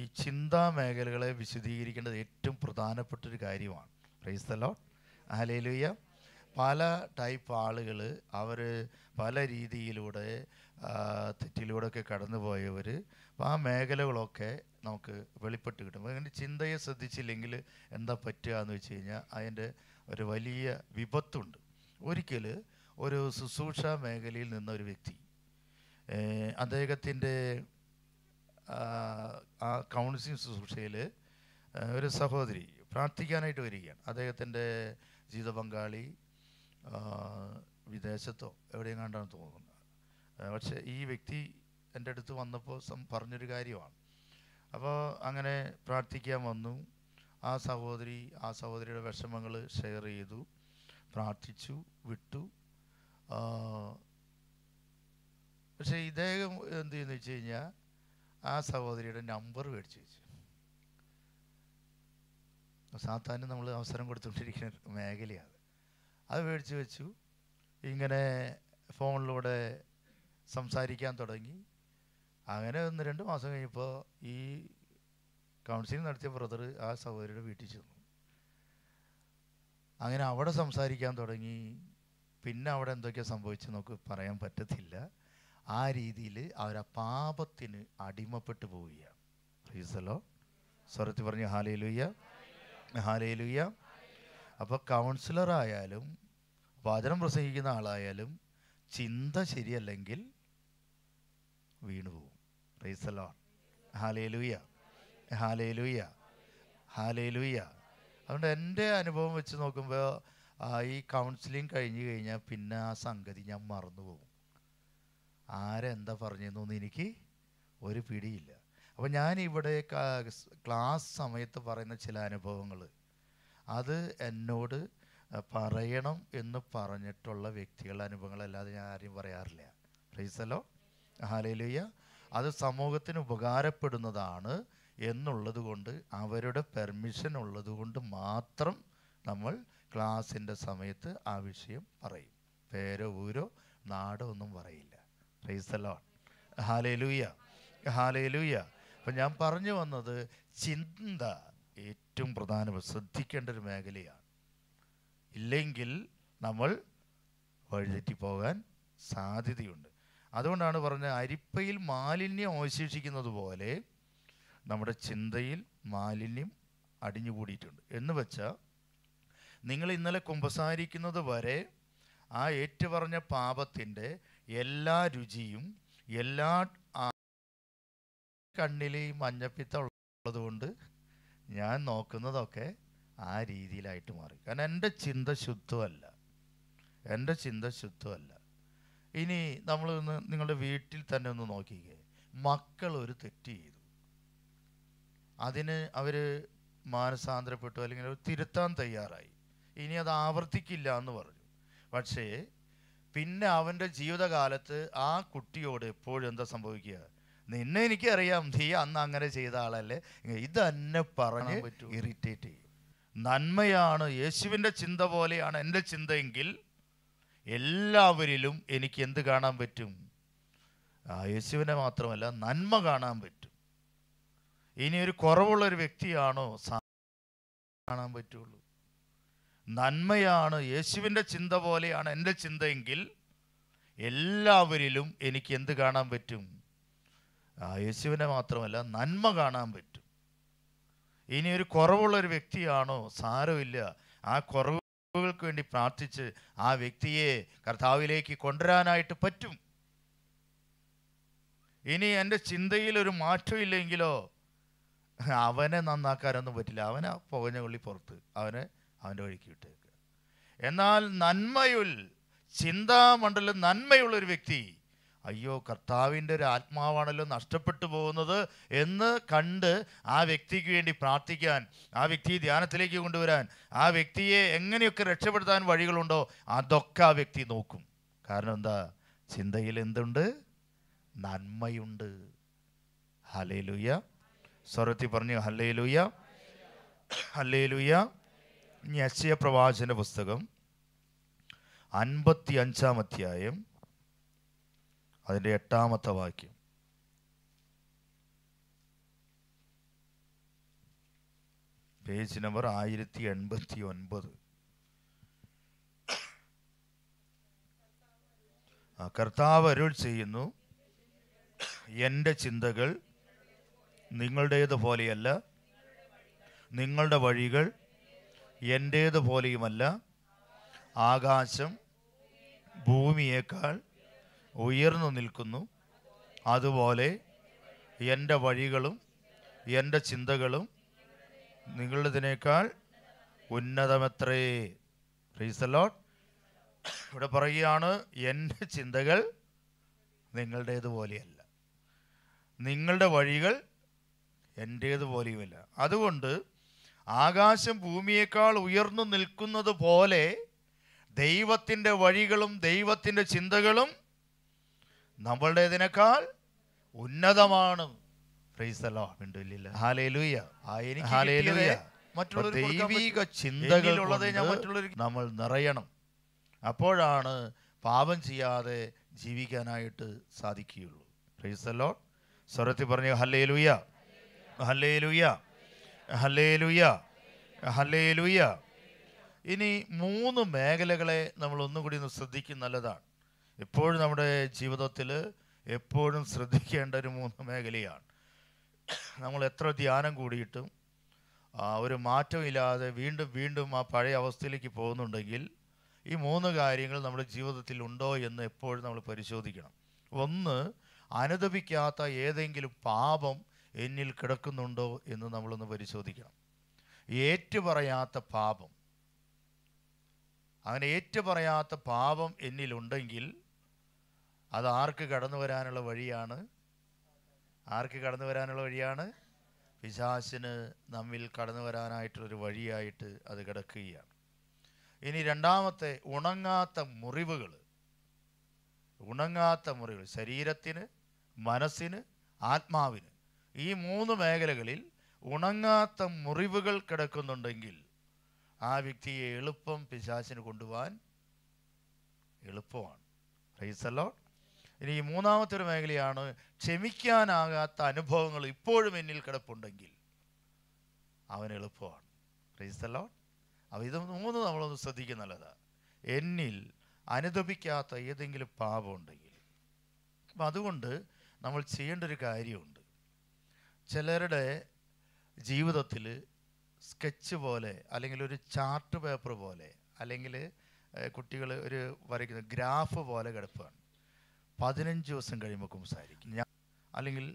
ഈ ചിന്താ മേഖലകളെ വിശദീകരിക്കേണ്ടത് ഏറ്റവും പ്രധാനപ്പെട്ട ഒരു കാര്യമാണ് പ്രൈസ്തലോ ഹാലേലൂയ പല ടൈപ്പ് ആളുകൾ അവർ പല രീതിയിലൂടെ തെറ്റിലൂടെയൊക്കെ കടന്നു പോയവർ അപ്പം ആ മേഖലകളൊക്കെ നമുക്ക് വെളിപ്പെട്ട് കിട്ടും അതിൻ്റെ ചിന്തയെ ശ്രദ്ധിച്ചില്ലെങ്കിൽ എന്താ പറ്റുക എന്ന് വെച്ച് കഴിഞ്ഞാൽ അതിൻ്റെ ഒരു വലിയ വിപത്തുണ്ട് ഒരിക്കൽ ഒരു ശുശ്രൂഷ മേഖലയിൽ നിന്ന ഒരു വ്യക്തി അദ്ദേഹത്തിൻ്റെ ആ കൗൺസിലിംഗ് ശുശ്രൂഷയിൽ ഒരു സഹോദരി പ്രാർത്ഥിക്കാനായിട്ട് വരികയാണ് അദ്ദേഹത്തിൻ്റെ ജീവിത പങ്കാളി വിദേശത്തോ എവിടെയെങ്ങാണ്ടാണ് തോന്നുന്നു പക്ഷേ ഈ വ്യക്തി എൻ്റെ അടുത്ത് വന്നപ്പോൾ പറഞ്ഞൊരു കാര്യമാണ് അപ്പോൾ അങ്ങനെ പ്രാർത്ഥിക്കാൻ വന്നു ആ സഹോദരി ആ സഹോദരിയുടെ വിഷമങ്ങൾ ഷെയർ ചെയ്തു പ്രാർത്ഥിച്ചു വിട്ടു പക്ഷേ ഇദ്ദേഹം എന്ത് ചെയ്യുന്ന വെച്ച് കഴിഞ്ഞാൽ ആ സഹോദരിയുടെ നമ്പർ മേടിച്ച് വെച്ചു സാത്താന് നമ്മൾ അവസരം കൊടുത്തുകൊണ്ടിരിക്കുന്ന മേഖലയാണ് അത് മേടിച്ച് വെച്ചു ഇങ്ങനെ ഫോണിലൂടെ സംസാരിക്കാൻ തുടങ്ങി അങ്ങനെ ഒന്ന് രണ്ട് മാസം കഴിഞ്ഞപ്പോൾ ഈ കൗൺസിലിംഗ് നടത്തിയ ബ്രദർ ആ സഹോദരിയുടെ വീട്ടിൽ ചെന്നു അങ്ങനെ അവിടെ സംസാരിക്കാൻ തുടങ്ങി പിന്നെ അവിടെ എന്തൊക്കെയാ സംഭവിച്ചു നമുക്ക് പറയാൻ പറ്റത്തില്ല ആ രീതിയിൽ അവർ ആ പാപത്തിന് അടിമപ്പെട്ട് പോവുകയാണ് റീസലോ സ്വരത്തിൽ പറഞ്ഞു ഹാലയിലുയ്യ ഹാലയിലുയ്യ അപ്പോൾ കൗൺസിലർ ആയാലും വചനം പ്രസംഗിക്കുന്ന ആളായാലും ചിന്ത ശരിയല്ലെങ്കിൽ വീണുപോകും പ്രീസലോ ഹാലേ ലൂയ ഹാലേ ലൂയ ഹാലേ ലൂയ അതുകൊണ്ട് എൻ്റെ അനുഭവം വെച്ച് നോക്കുമ്പോൾ ഈ കൗൺസിലിംഗ് കഴിഞ്ഞ് കഴിഞ്ഞാൽ പിന്നെ ആ സംഗതി ഞാൻ മറന്നു പോകും ആരെന്താ പറഞ്ഞതെന്നൊന്നും എനിക്ക് ഒരു പിടിയില്ല അപ്പോൾ ഞാൻ ഇവിടെ ക്ലാസ് സമയത്ത് പറയുന്ന ചില അനുഭവങ്ങൾ അത് എന്നോട് പറയണം എന്ന് പറഞ്ഞിട്ടുള്ള വ്യക്തികളുടെ അനുഭവങ്ങളല്ലാതെ ഞാൻ ആരെയും പറയാറില്ല പ്രീസലോ ഹാലയിലുയ്യ അത് സമൂഹത്തിന് ഉപകാരപ്പെടുന്നതാണ് എന്നുള്ളത് കൊണ്ട് അവരുടെ പെർമിഷൻ ഉള്ളത് കൊണ്ട് മാത്രം നമ്മൾ ക്ലാസിൻ്റെ സമയത്ത് ആ വിഷയം പറയും പേരോ ഊരോ നാടോ ഒന്നും പറയില്ല റൈസലോൺ ഹാലേലൂയ ഹാലേലൂയ അപ്പം ഞാൻ പറഞ്ഞു വന്നത് ചിന്ത ഏറ്റവും പ്രധാനപ്പെട്ട ശ്രദ്ധിക്കേണ്ട ഒരു മേഖലയാണ് ഇല്ലെങ്കിൽ നമ്മൾ വഴിതെറ്റിപ്പോകാൻ സാധ്യതയുണ്ട് അതുകൊണ്ടാണ് പറഞ്ഞത് അരിപ്പയിൽ മാലിന്യം അവശേഷിക്കുന്നത് പോലെ നമ്മുടെ ചിന്തയിൽ മാലിന്യം അടിഞ്ഞുകൂടിയിട്ടുണ്ട് എന്ന് വെച്ചാൽ നിങ്ങൾ ഇന്നലെ കുമ്പസാരിക്കുന്നത് വരെ ആ ഏറ്റുപറഞ്ഞ പാപത്തിൻ്റെ എല്ലാ രുചിയും എല്ലാ കണ്ണിലെയും മഞ്ഞപ്പിത്ത ഉള്ളതുകൊണ്ട് ഞാൻ നോക്കുന്നതൊക്കെ ആ രീതിയിലായിട്ട് മാറി കാരണം എൻ്റെ ചിന്ത ശുദ്ധമല്ല എൻ്റെ ചിന്ത ശുദ്ധമല്ല ഇനി നമ്മൾ ഒന്ന് നിങ്ങളുടെ വീട്ടിൽ തന്നെ ഒന്ന് നോക്കിക്കേ മക്കൾ ഒരു തെറ്റ് ചെയ്തു അതിന് അവർ മാനസാന്തരപ്പെട്ടു അല്ലെങ്കിൽ തിരുത്താൻ തയ്യാറായി ഇനി അത് ആവർത്തിക്കില്ല എന്ന് പറഞ്ഞു പക്ഷേ പിന്നെ അവൻ്റെ ജീവിതകാലത്ത് ആ കുട്ടിയോട് എപ്പോഴും എന്താ സംഭവിക്കുക നിന്നെ എനിക്കറിയാം ധീ അന്ന് അങ്ങനെ ചെയ്ത ആളല്ലേ ഇതന്നെ പറഞ്ഞ് ഇറിറ്റേറ്റ് ചെയ്യും നന്മയാണ് യേശുവിൻ്റെ ചിന്ത പോലെയാണ് എൻ്റെ ചിന്തയെങ്കിൽ എല്ലാവരിലും എനിക്ക് എന്ത് കാണാൻ പറ്റും ആ യേശുവിനെ മാത്രമല്ല നന്മ കാണാൻ പറ്റും ഇനി ഒരു കുറവുള്ള ഒരു വ്യക്തിയാണോ കാണാൻ പറ്റുള്ളൂ നന്മയാണ് യേശുവിൻ്റെ ചിന്ത പോലെയാണ് എൻ്റെ ചിന്തയെങ്കിൽ എല്ലാവരിലും എനിക്ക് എന്ത് കാണാൻ പറ്റും ആ യേശുവിനെ മാത്രമല്ല നന്മ കാണാൻ പറ്റും ഇനി ഒരു കുറവുള്ള ഒരു വ്യക്തിയാണോ സാരമില്ല ആ കുറവ് ൾക്ക് വേണ്ടി പ്രാർത്ഥിച്ച് ആ വ്യക്തിയെ കർത്താവിലേക്ക് കൊണ്ടുവരാനായിട്ട് പറ്റും ഇനി എൻ്റെ ചിന്തയിൽ ഒരു മാറ്റം ഇല്ലെങ്കിലോ അവനെ നന്നാക്കാനൊന്നും പറ്റില്ല അവനെ പുകഞ്ഞ ഉള്ളി പുറത്ത് അവനെ അവൻ്റെ വഴിക്ക് വിട്ടേക്ക് എന്നാൽ നന്മയുൽ ചിന്താമണ്ഡലം നന്മയുള്ളൊരു വ്യക്തി അയ്യോ കർത്താവിൻ്റെ ഒരു ആത്മാവാണല്ലോ നഷ്ടപ്പെട്ടു പോകുന്നത് എന്ന് കണ്ട് ആ വ്യക്തിക്ക് വേണ്ടി പ്രാർത്ഥിക്കാൻ ആ വ്യക്തിയെ ധ്യാനത്തിലേക്ക് കൊണ്ടുവരാൻ ആ വ്യക്തിയെ എങ്ങനെയൊക്കെ രക്ഷപ്പെടുത്താൻ വഴികളുണ്ടോ അതൊക്കെ ആ വ്യക്തി നോക്കും കാരണം എന്താ ചിന്തയിൽ എന്തുണ്ട് നന്മയുണ്ട് ഹലേ ലൂയ സ്വരത്തി പറഞ്ഞു ഹല്ലേ ലൂയ ഹല്ലേ ലൂയ ഞസ്യ പ്രവാചന പുസ്തകം അൻപത്തി അഞ്ചാം അധ്യായം അതിൻ്റെ എട്ടാമത്തെ വാക്യം പേജ് നമ്പർ ആയിരത്തി എൺപത്തി ഒൻപത് കർത്താവ് അരുൾ ചെയ്യുന്നു എൻ്റെ ചിന്തകൾ നിങ്ങളുടേതുപോലെയല്ല നിങ്ങളുടെ വഴികൾ എൻ്റേതുപോലെയുമല്ല ആകാശം ഭൂമിയേക്കാൾ ഉയർന്നു നിൽക്കുന്നു അതുപോലെ എൻ്റെ വഴികളും എൻ്റെ ചിന്തകളും നിങ്ങളുടേതിനേക്കാൾ ഉന്നതമത്രേ റീസലോട്ട് ഇവിടെ പറയുകയാണ് എൻ്റെ ചിന്തകൾ നിങ്ങളുടേതുപോലെയല്ല നിങ്ങളുടെ വഴികൾ എൻ്റേതുപോലെയുമില്ല അതുകൊണ്ട് ആകാശം ഭൂമിയേക്കാൾ ഉയർന്നു നിൽക്കുന്നത് പോലെ ദൈവത്തിൻ്റെ വഴികളും ദൈവത്തിൻ്റെ ചിന്തകളും നമ്മളുടേതിനേക്കാൾ ഉന്നതമാണ് നമ്മൾ നിറയണം അപ്പോഴാണ് പാപം ചെയ്യാതെ ജീവിക്കാനായിട്ട് സാധിക്കുകയുള്ളൂ പ്രൈസലോ സ്വരത്തി പറഞ്ഞു ഹല്ലേ ലുയ ഹല്ലേ ലുയ ഹല്ലേ ലുയ ഹല്ലേ ലുയ ഇനി മൂന്ന് മേഖലകളെ നമ്മൾ ഒന്നുകൂടി ഒന്ന് ശ്രദ്ധിക്കും നല്ലതാണ് എപ്പോഴും നമ്മുടെ ജീവിതത്തിൽ എപ്പോഴും ശ്രദ്ധിക്കേണ്ട ഒരു മൂന്ന് മേഖലയാണ് നമ്മൾ എത്ര ധ്യാനം കൂടിയിട്ടും ഒരു മാറ്റമില്ലാതെ വീണ്ടും വീണ്ടും ആ പഴയ അവസ്ഥയിലേക്ക് പോകുന്നുണ്ടെങ്കിൽ ഈ മൂന്ന് കാര്യങ്ങൾ നമ്മുടെ ജീവിതത്തിൽ ഉണ്ടോ എന്ന് എപ്പോഴും നമ്മൾ പരിശോധിക്കണം ഒന്ന് അനുദപിക്കാത്ത ഏതെങ്കിലും പാപം എന്നിൽ കിടക്കുന്നുണ്ടോ എന്ന് നമ്മളൊന്ന് പരിശോധിക്കണം ഏറ്റുപറയാത്ത പാപം അങ്ങനെ ഏറ്റുപറയാത്ത പാപം എന്നിലുണ്ടെങ്കിൽ അത് ആർക്ക് കടന്നു വരാനുള്ള വഴിയാണ് ആർക്ക് കടന്നു വരാനുള്ള വഴിയാണ് പിശാസിന് നമ്മിൽ കടന്നു വരാനായിട്ടുള്ളൊരു വഴിയായിട്ട് അത് കിടക്കുകയാണ് ഇനി രണ്ടാമത്തെ ഉണങ്ങാത്ത മുറിവുകൾ ഉണങ്ങാത്ത മുറിവുകൾ ശരീരത്തിന് മനസ്സിന് ആത്മാവിന് ഈ മൂന്ന് മേഖലകളിൽ ഉണങ്ങാത്ത മുറിവുകൾ കിടക്കുന്നുണ്ടെങ്കിൽ ആ വ്യക്തിയെ എളുപ്പം പിശാസിന് കൊണ്ടുപോകാൻ എളുപ്പമാണ് റൈസലോട്ട് ഇനി ഈ മൂന്നാമത്തെ ഒരു മേഖലയാണ് ക്ഷമിക്കാനാകാത്ത അനുഭവങ്ങൾ ഇപ്പോഴും എന്നിൽ കിടപ്പുണ്ടെങ്കിൽ അവൻ എളുപ്പമാണ് ക്രൈസ്തല്ലോ അപ്പം ഇത് മൂന്ന് നമ്മളൊന്ന് ശ്രദ്ധിക്കുന്ന നല്ലതാണ് എന്നിൽ അനുദപിക്കാത്ത ഏതെങ്കിലും പാപമുണ്ടെങ്കിൽ അപ്പം അതുകൊണ്ട് നമ്മൾ ചെയ്യേണ്ട ഒരു കാര്യമുണ്ട് ചിലരുടെ ജീവിതത്തിൽ സ്കെച്ച് പോലെ അല്ലെങ്കിൽ ഒരു ചാർട്ട് പേപ്പർ പോലെ അല്ലെങ്കിൽ കുട്ടികൾ ഒരു വരയ്ക്കുന്ന ഗ്രാഫ് പോലെ കിടപ്പാണ് പതിനഞ്ച് ദിവസം കഴിയുമ്പോൾ കുംസായിരിക്കും ഞാൻ അല്ലെങ്കിൽ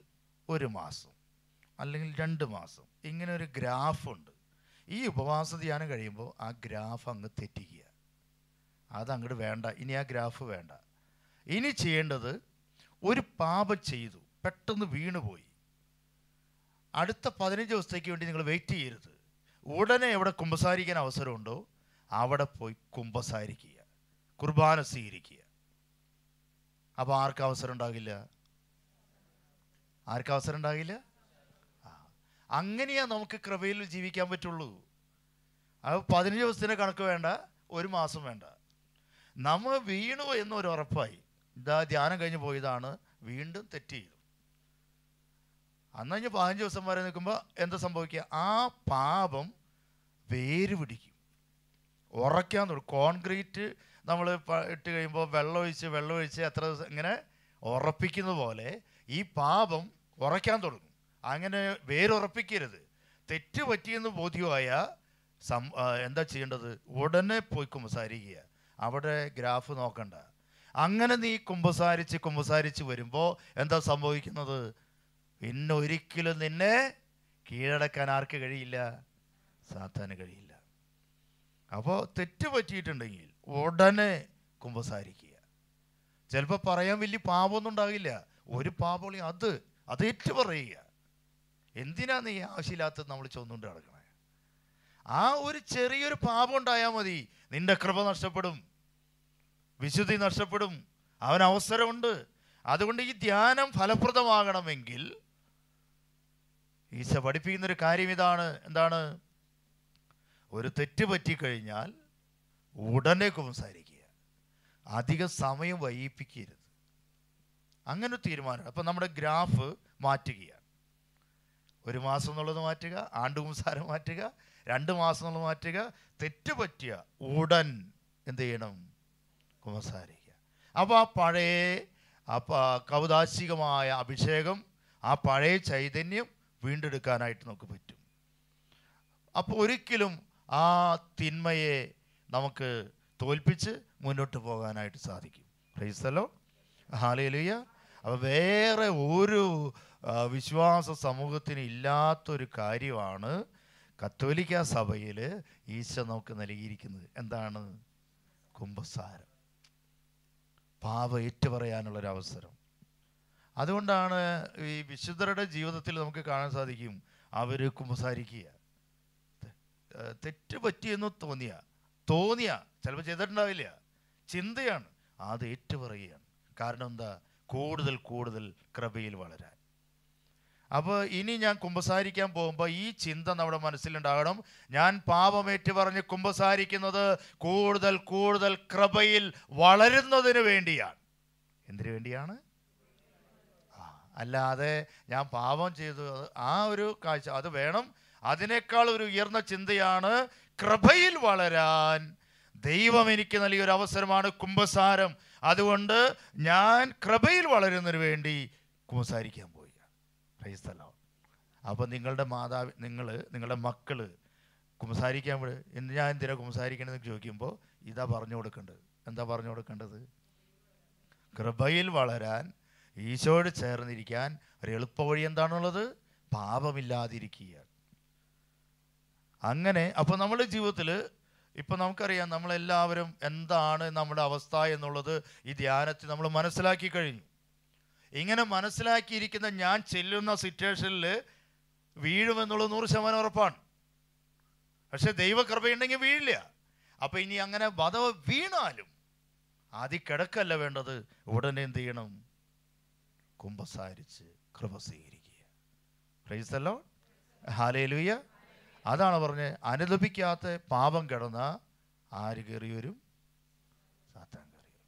ഒരു മാസം അല്ലെങ്കിൽ രണ്ട് മാസം ഇങ്ങനെ ഒരു ഗ്രാഫുണ്ട് ഈ ഉപവാസ ധ്യാനം കഴിയുമ്പോൾ ആ ഗ്രാഫ് അങ്ങ് തെറ്റിക്കുക അത് വേണ്ട ഇനി ആ ഗ്രാഫ് വേണ്ട ഇനി ചെയ്യേണ്ടത് ഒരു പാപം ചെയ്തു പെട്ടെന്ന് വീണുപോയി അടുത്ത പതിനഞ്ച് ദിവസത്തേക്ക് വേണ്ടി നിങ്ങൾ വെയിറ്റ് ചെയ്യരുത് ഉടനെ എവിടെ കുമ്പസാരിക്കാൻ അവസരമുണ്ടോ അവിടെ പോയി കുമ്പസാരിക്കുക കുർബാന സ്വീകരിക്കുക അപ്പോൾ ആർക്ക് അവസരം ഉണ്ടാകില്ല ആർക്ക് അവസരം ഉണ്ടാകില്ല അങ്ങനെയാ നമുക്ക് കൃപയിൽ ജീവിക്കാൻ പറ്റുള്ളൂ അത് പതിനഞ്ച് ദിവസത്തിൻ്റെ കണക്ക് വേണ്ട ഒരു മാസം വേണ്ട നമ്മൾ വീണു എന്നൊരു ഉറപ്പായി ഇതാ ധ്യാനം കഴിഞ്ഞ് പോയതാണ് വീണ്ടും തെറ്റ് ചെയ്തു അന്ന് കഴിഞ്ഞ് പതിനഞ്ച് ദിവസം വരെ നിൽക്കുമ്പോൾ എന്താ സംഭവിക്കുക ആ പാപം വേര് പിടിക്കും ഉറയ്ക്കാൻ തുടങ്ങും കോൺക്രീറ്റ് നമ്മൾ ഇട്ട് കഴിയുമ്പോൾ വെള്ളമൊഴിച്ച് വെള്ളമൊഴിച്ച് എത്ര ദിവസം ഇങ്ങനെ ഉറപ്പിക്കുന്ന പോലെ ഈ പാപം ഉറയ്ക്കാൻ തുടങ്ങും അങ്ങനെ വേരുറപ്പിക്കരുത് തെറ്റ് പറ്റിയെന്ന് ബോധ്യമായ സം എന്താ ചെയ്യേണ്ടത് ഉടനെ പോയി കുമ്പസാരിക്കുക അവിടെ ഗ്രാഫ് നോക്കണ്ട അങ്ങനെ നീ കുമ്പസാരിച്ച് കുമ്പസാരിച്ച് വരുമ്പോൾ എന്താ സംഭവിക്കുന്നത് പിന്നെ ഒരിക്കലും നിന്നെ കീഴടക്കാൻ ആർക്ക് കഴിയില്ല സാത്താന് കഴിയില്ല അപ്പോൾ തെറ്റ് പറ്റിയിട്ടുണ്ടെങ്കിൽ ഉടനെ കുമ്പസാരിക്കുക ചിലപ്പോൾ പറയാൻ വലിയ പാപമൊന്നും ഉണ്ടാകില്ല ഒരു പാപമൊളി അത് അത് ഏറ്റു പറയുക എന്തിനാ നീ ആവശ്യമില്ലാത്തത് നമ്മൾ ചൊന്നുകൊണ്ട് നടക്കണേ ആ ഒരു ചെറിയൊരു പാപം ഉണ്ടായാൽ മതി നിന്റെ കൃപ നഷ്ടപ്പെടും വിശുദ്ധി നഷ്ടപ്പെടും അവൻ അവസരമുണ്ട് അതുകൊണ്ട് ഈ ധ്യാനം ഫലപ്രദമാകണമെങ്കിൽ ഈശ പഠിപ്പിക്കുന്നൊരു കാര്യം ഇതാണ് എന്താണ് ഒരു തെറ്റ് പറ്റിക്കഴിഞ്ഞാൽ ഉടനെ സംസാരിക്കുക അധിക സമയം വൈകിപ്പിക്കരുത് അങ്ങനെ തീരുമാനമാണ് അപ്പം നമ്മുടെ ഗ്രാഫ് മാറ്റുകയാണ് ഒരു മാസം എന്നുള്ളത് മാറ്റുക ആണ്ടുകുംസാരം മാറ്റുക രണ്ട് മാസം എന്നുള്ളത് മാറ്റുക തെറ്റുപറ്റിയ ഉടൻ എന്ത് ചെയ്യണം കുമസാരിക്കുക അപ്പോൾ ആ പഴയ കൗതാശികമായ അഭിഷേകം ആ പഴയ ചൈതന്യം വീണ്ടെടുക്കാനായിട്ട് നമുക്ക് പറ്റും അപ്പോൾ ഒരിക്കലും ആ തിന്മയെ നമുക്ക് തോൽപ്പിച്ച് മുന്നോട്ട് പോകാനായിട്ട് സാധിക്കും റൈസലോ ഹാലയിലുയ അപ്പോൾ വേറെ ഒരു വിശ്വാസ സമൂഹത്തിന് ഇല്ലാത്തൊരു കാര്യമാണ് കത്തോലിക്ക സഭയിൽ ഈശോ നമുക്ക് നൽകിയിരിക്കുന്നത് എന്താണ് കുംഭസാരം പാപ ഏറ്റുപറയാനുള്ളൊരവസരം അതുകൊണ്ടാണ് ഈ വിശുദ്ധരുടെ ജീവിതത്തിൽ നമുക്ക് കാണാൻ സാധിക്കും അവർ കുമ്പസാരിക്കുക തെറ്റ് പറ്റിയെന്ന് തോന്നിയ തോന്നിയ ചിലപ്പോൾ ചെയ്തിട്ടുണ്ടാവില്ല ചിന്തയാണ് അത് ഏറ്റുപറയുകയാണ് കാരണം എന്താ കൂടുതൽ കൂടുതൽ കൃപയിൽ വളരാൻ അപ്പോൾ ഇനി ഞാൻ കുമ്പസാരിക്കാൻ പോകുമ്പോൾ ഈ ചിന്ത നമ്മുടെ മനസ്സിലുണ്ടാകണം ഞാൻ പാപമേറ്റു പറഞ്ഞ് കുമ്പസാരിക്കുന്നത് കൂടുതൽ കൂടുതൽ കൃപയിൽ വളരുന്നതിന് വേണ്ടിയാണ് എന്തിനു വേണ്ടിയാണ് അല്ലാതെ ഞാൻ പാപം ചെയ്തു ആ ഒരു കാഴ്ച അത് വേണം അതിനേക്കാൾ ഒരു ഉയർന്ന ചിന്തയാണ് കൃപയിൽ വളരാൻ ദൈവം എനിക്ക് നൽകിയൊരു അവസരമാണ് കുംഭസാരം അതുകൊണ്ട് ഞാൻ കൃപയിൽ വളരുന്നതിന് വേണ്ടി കുംഭസാരിക്കാൻ പോയി ക്രൈസ്തലം അപ്പോൾ നിങ്ങളുടെ മാതാവി നിങ്ങൾ നിങ്ങളുടെ മക്കൾ കുംസാരിക്കാൻ എന്ത് ഞാൻ എന്തിനാ കുംസാരിക്കണമെന്ന് ചോദിക്കുമ്പോൾ ഇതാ പറഞ്ഞു കൊടുക്കേണ്ടത് എന്താ പറഞ്ഞു കൊടുക്കേണ്ടത് കൃപയിൽ വളരാൻ ഈശോയോട് ചേർന്നിരിക്കാൻ ഒരു എളുപ്പ വഴി എന്താണുള്ളത് പാപമില്ലാതിരിക്കുക അങ്ങനെ അപ്പോൾ നമ്മുടെ ജീവിതത്തിൽ ഇപ്പം നമുക്കറിയാം നമ്മളെല്ലാവരും എന്താണ് നമ്മുടെ അവസ്ഥ എന്നുള്ളത് ഈ ധ്യാനത്തിൽ നമ്മൾ മനസ്സിലാക്കി കഴിഞ്ഞു ഇങ്ങനെ മനസ്സിലാക്കിയിരിക്കുന്ന ഞാൻ ചെല്ലുന്ന സിറ്റുവേഷനിൽ വീഴുമെന്നുള്ളത് നൂറ് ശതമാനം ഉറപ്പാണ് പക്ഷെ ദൈവകൃപയുണ്ടെങ്കിൽ വീഴില്ല അപ്പം ഇനി അങ്ങനെ വധവ് വീണാലും ആദ്യ കിടക്കല്ല വേണ്ടത് ഉടനെ എന്ത് ചെയ്യണം കുമ്പസാരിച്ച് കൃപ സ്വീകരിക്കുക പ്രൈസല്ലോ ഹാലേ അതാണ് പറഞ്ഞ് അനുദപിക്കാത്ത പാപം കിടന്ന ആര് കയറി വരും സാത്താൻ കയറി വരും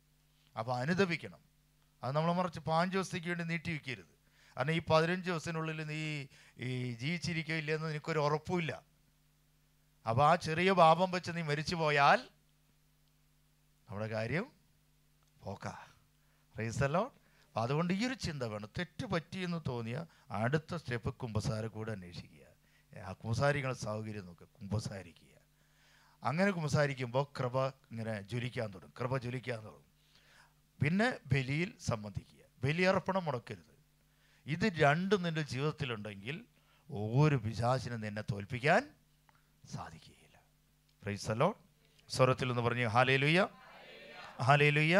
അപ്പോൾ അനുദപിക്കണം അത് നമ്മൾ മറിച്ച് പാഞ്ച് ദിവസത്തേക്ക് വേണ്ടി നീട്ടി വയ്ക്കരുത് കാരണം ഈ പതിനഞ്ച് ദിവസത്തിനുള്ളിൽ നീ ഈ ജീവിച്ചിരിക്കില്ല എന്ന് നിനക്കൊരു ഉറപ്പുമില്ല അപ്പോൾ ആ ചെറിയ പാപം വെച്ച് നീ മരിച്ചു പോയാൽ നമ്മുടെ കാര്യം പോക്ക റീസല്ലോ അപ്പം അതുകൊണ്ട് ഈ ഒരു ചിന്ത വേണം തെറ്റ് പറ്റിയെന്ന് തോന്നിയ അടുത്ത സ്റ്റെപ്പ് കുമ്പസാര കൂടെ അന്വേഷിക്കുക ആ കുമ്പസാരിക്കണ സൗകര്യം നോക്കുക കുമ്പസാരിക്കുക അങ്ങനെ കുമ്പസാരിക്കുമ്പോൾ കൃപ ഇങ്ങനെ ജ്വലിക്കാൻ തുടങ്ങും കൃപ ജ്വലിക്കാൻ തുടങ്ങും പിന്നെ ബലിയിൽ സംബന്ധിക്കുക ബലിയർപ്പണം മുടക്കരുത് ഇത് രണ്ടും നിൻ്റെ ജീവിതത്തിലുണ്ടെങ്കിൽ ഒരു പിശാചിനും നിന്നെ തോൽപ്പിക്കാൻ സാധിക്കുകയില്ല പ്രൈസലോ സ്വരത്തിൽ എന്ന് പറഞ്ഞു ഹാലേലുയ്യ ഹാലേലുയ്യ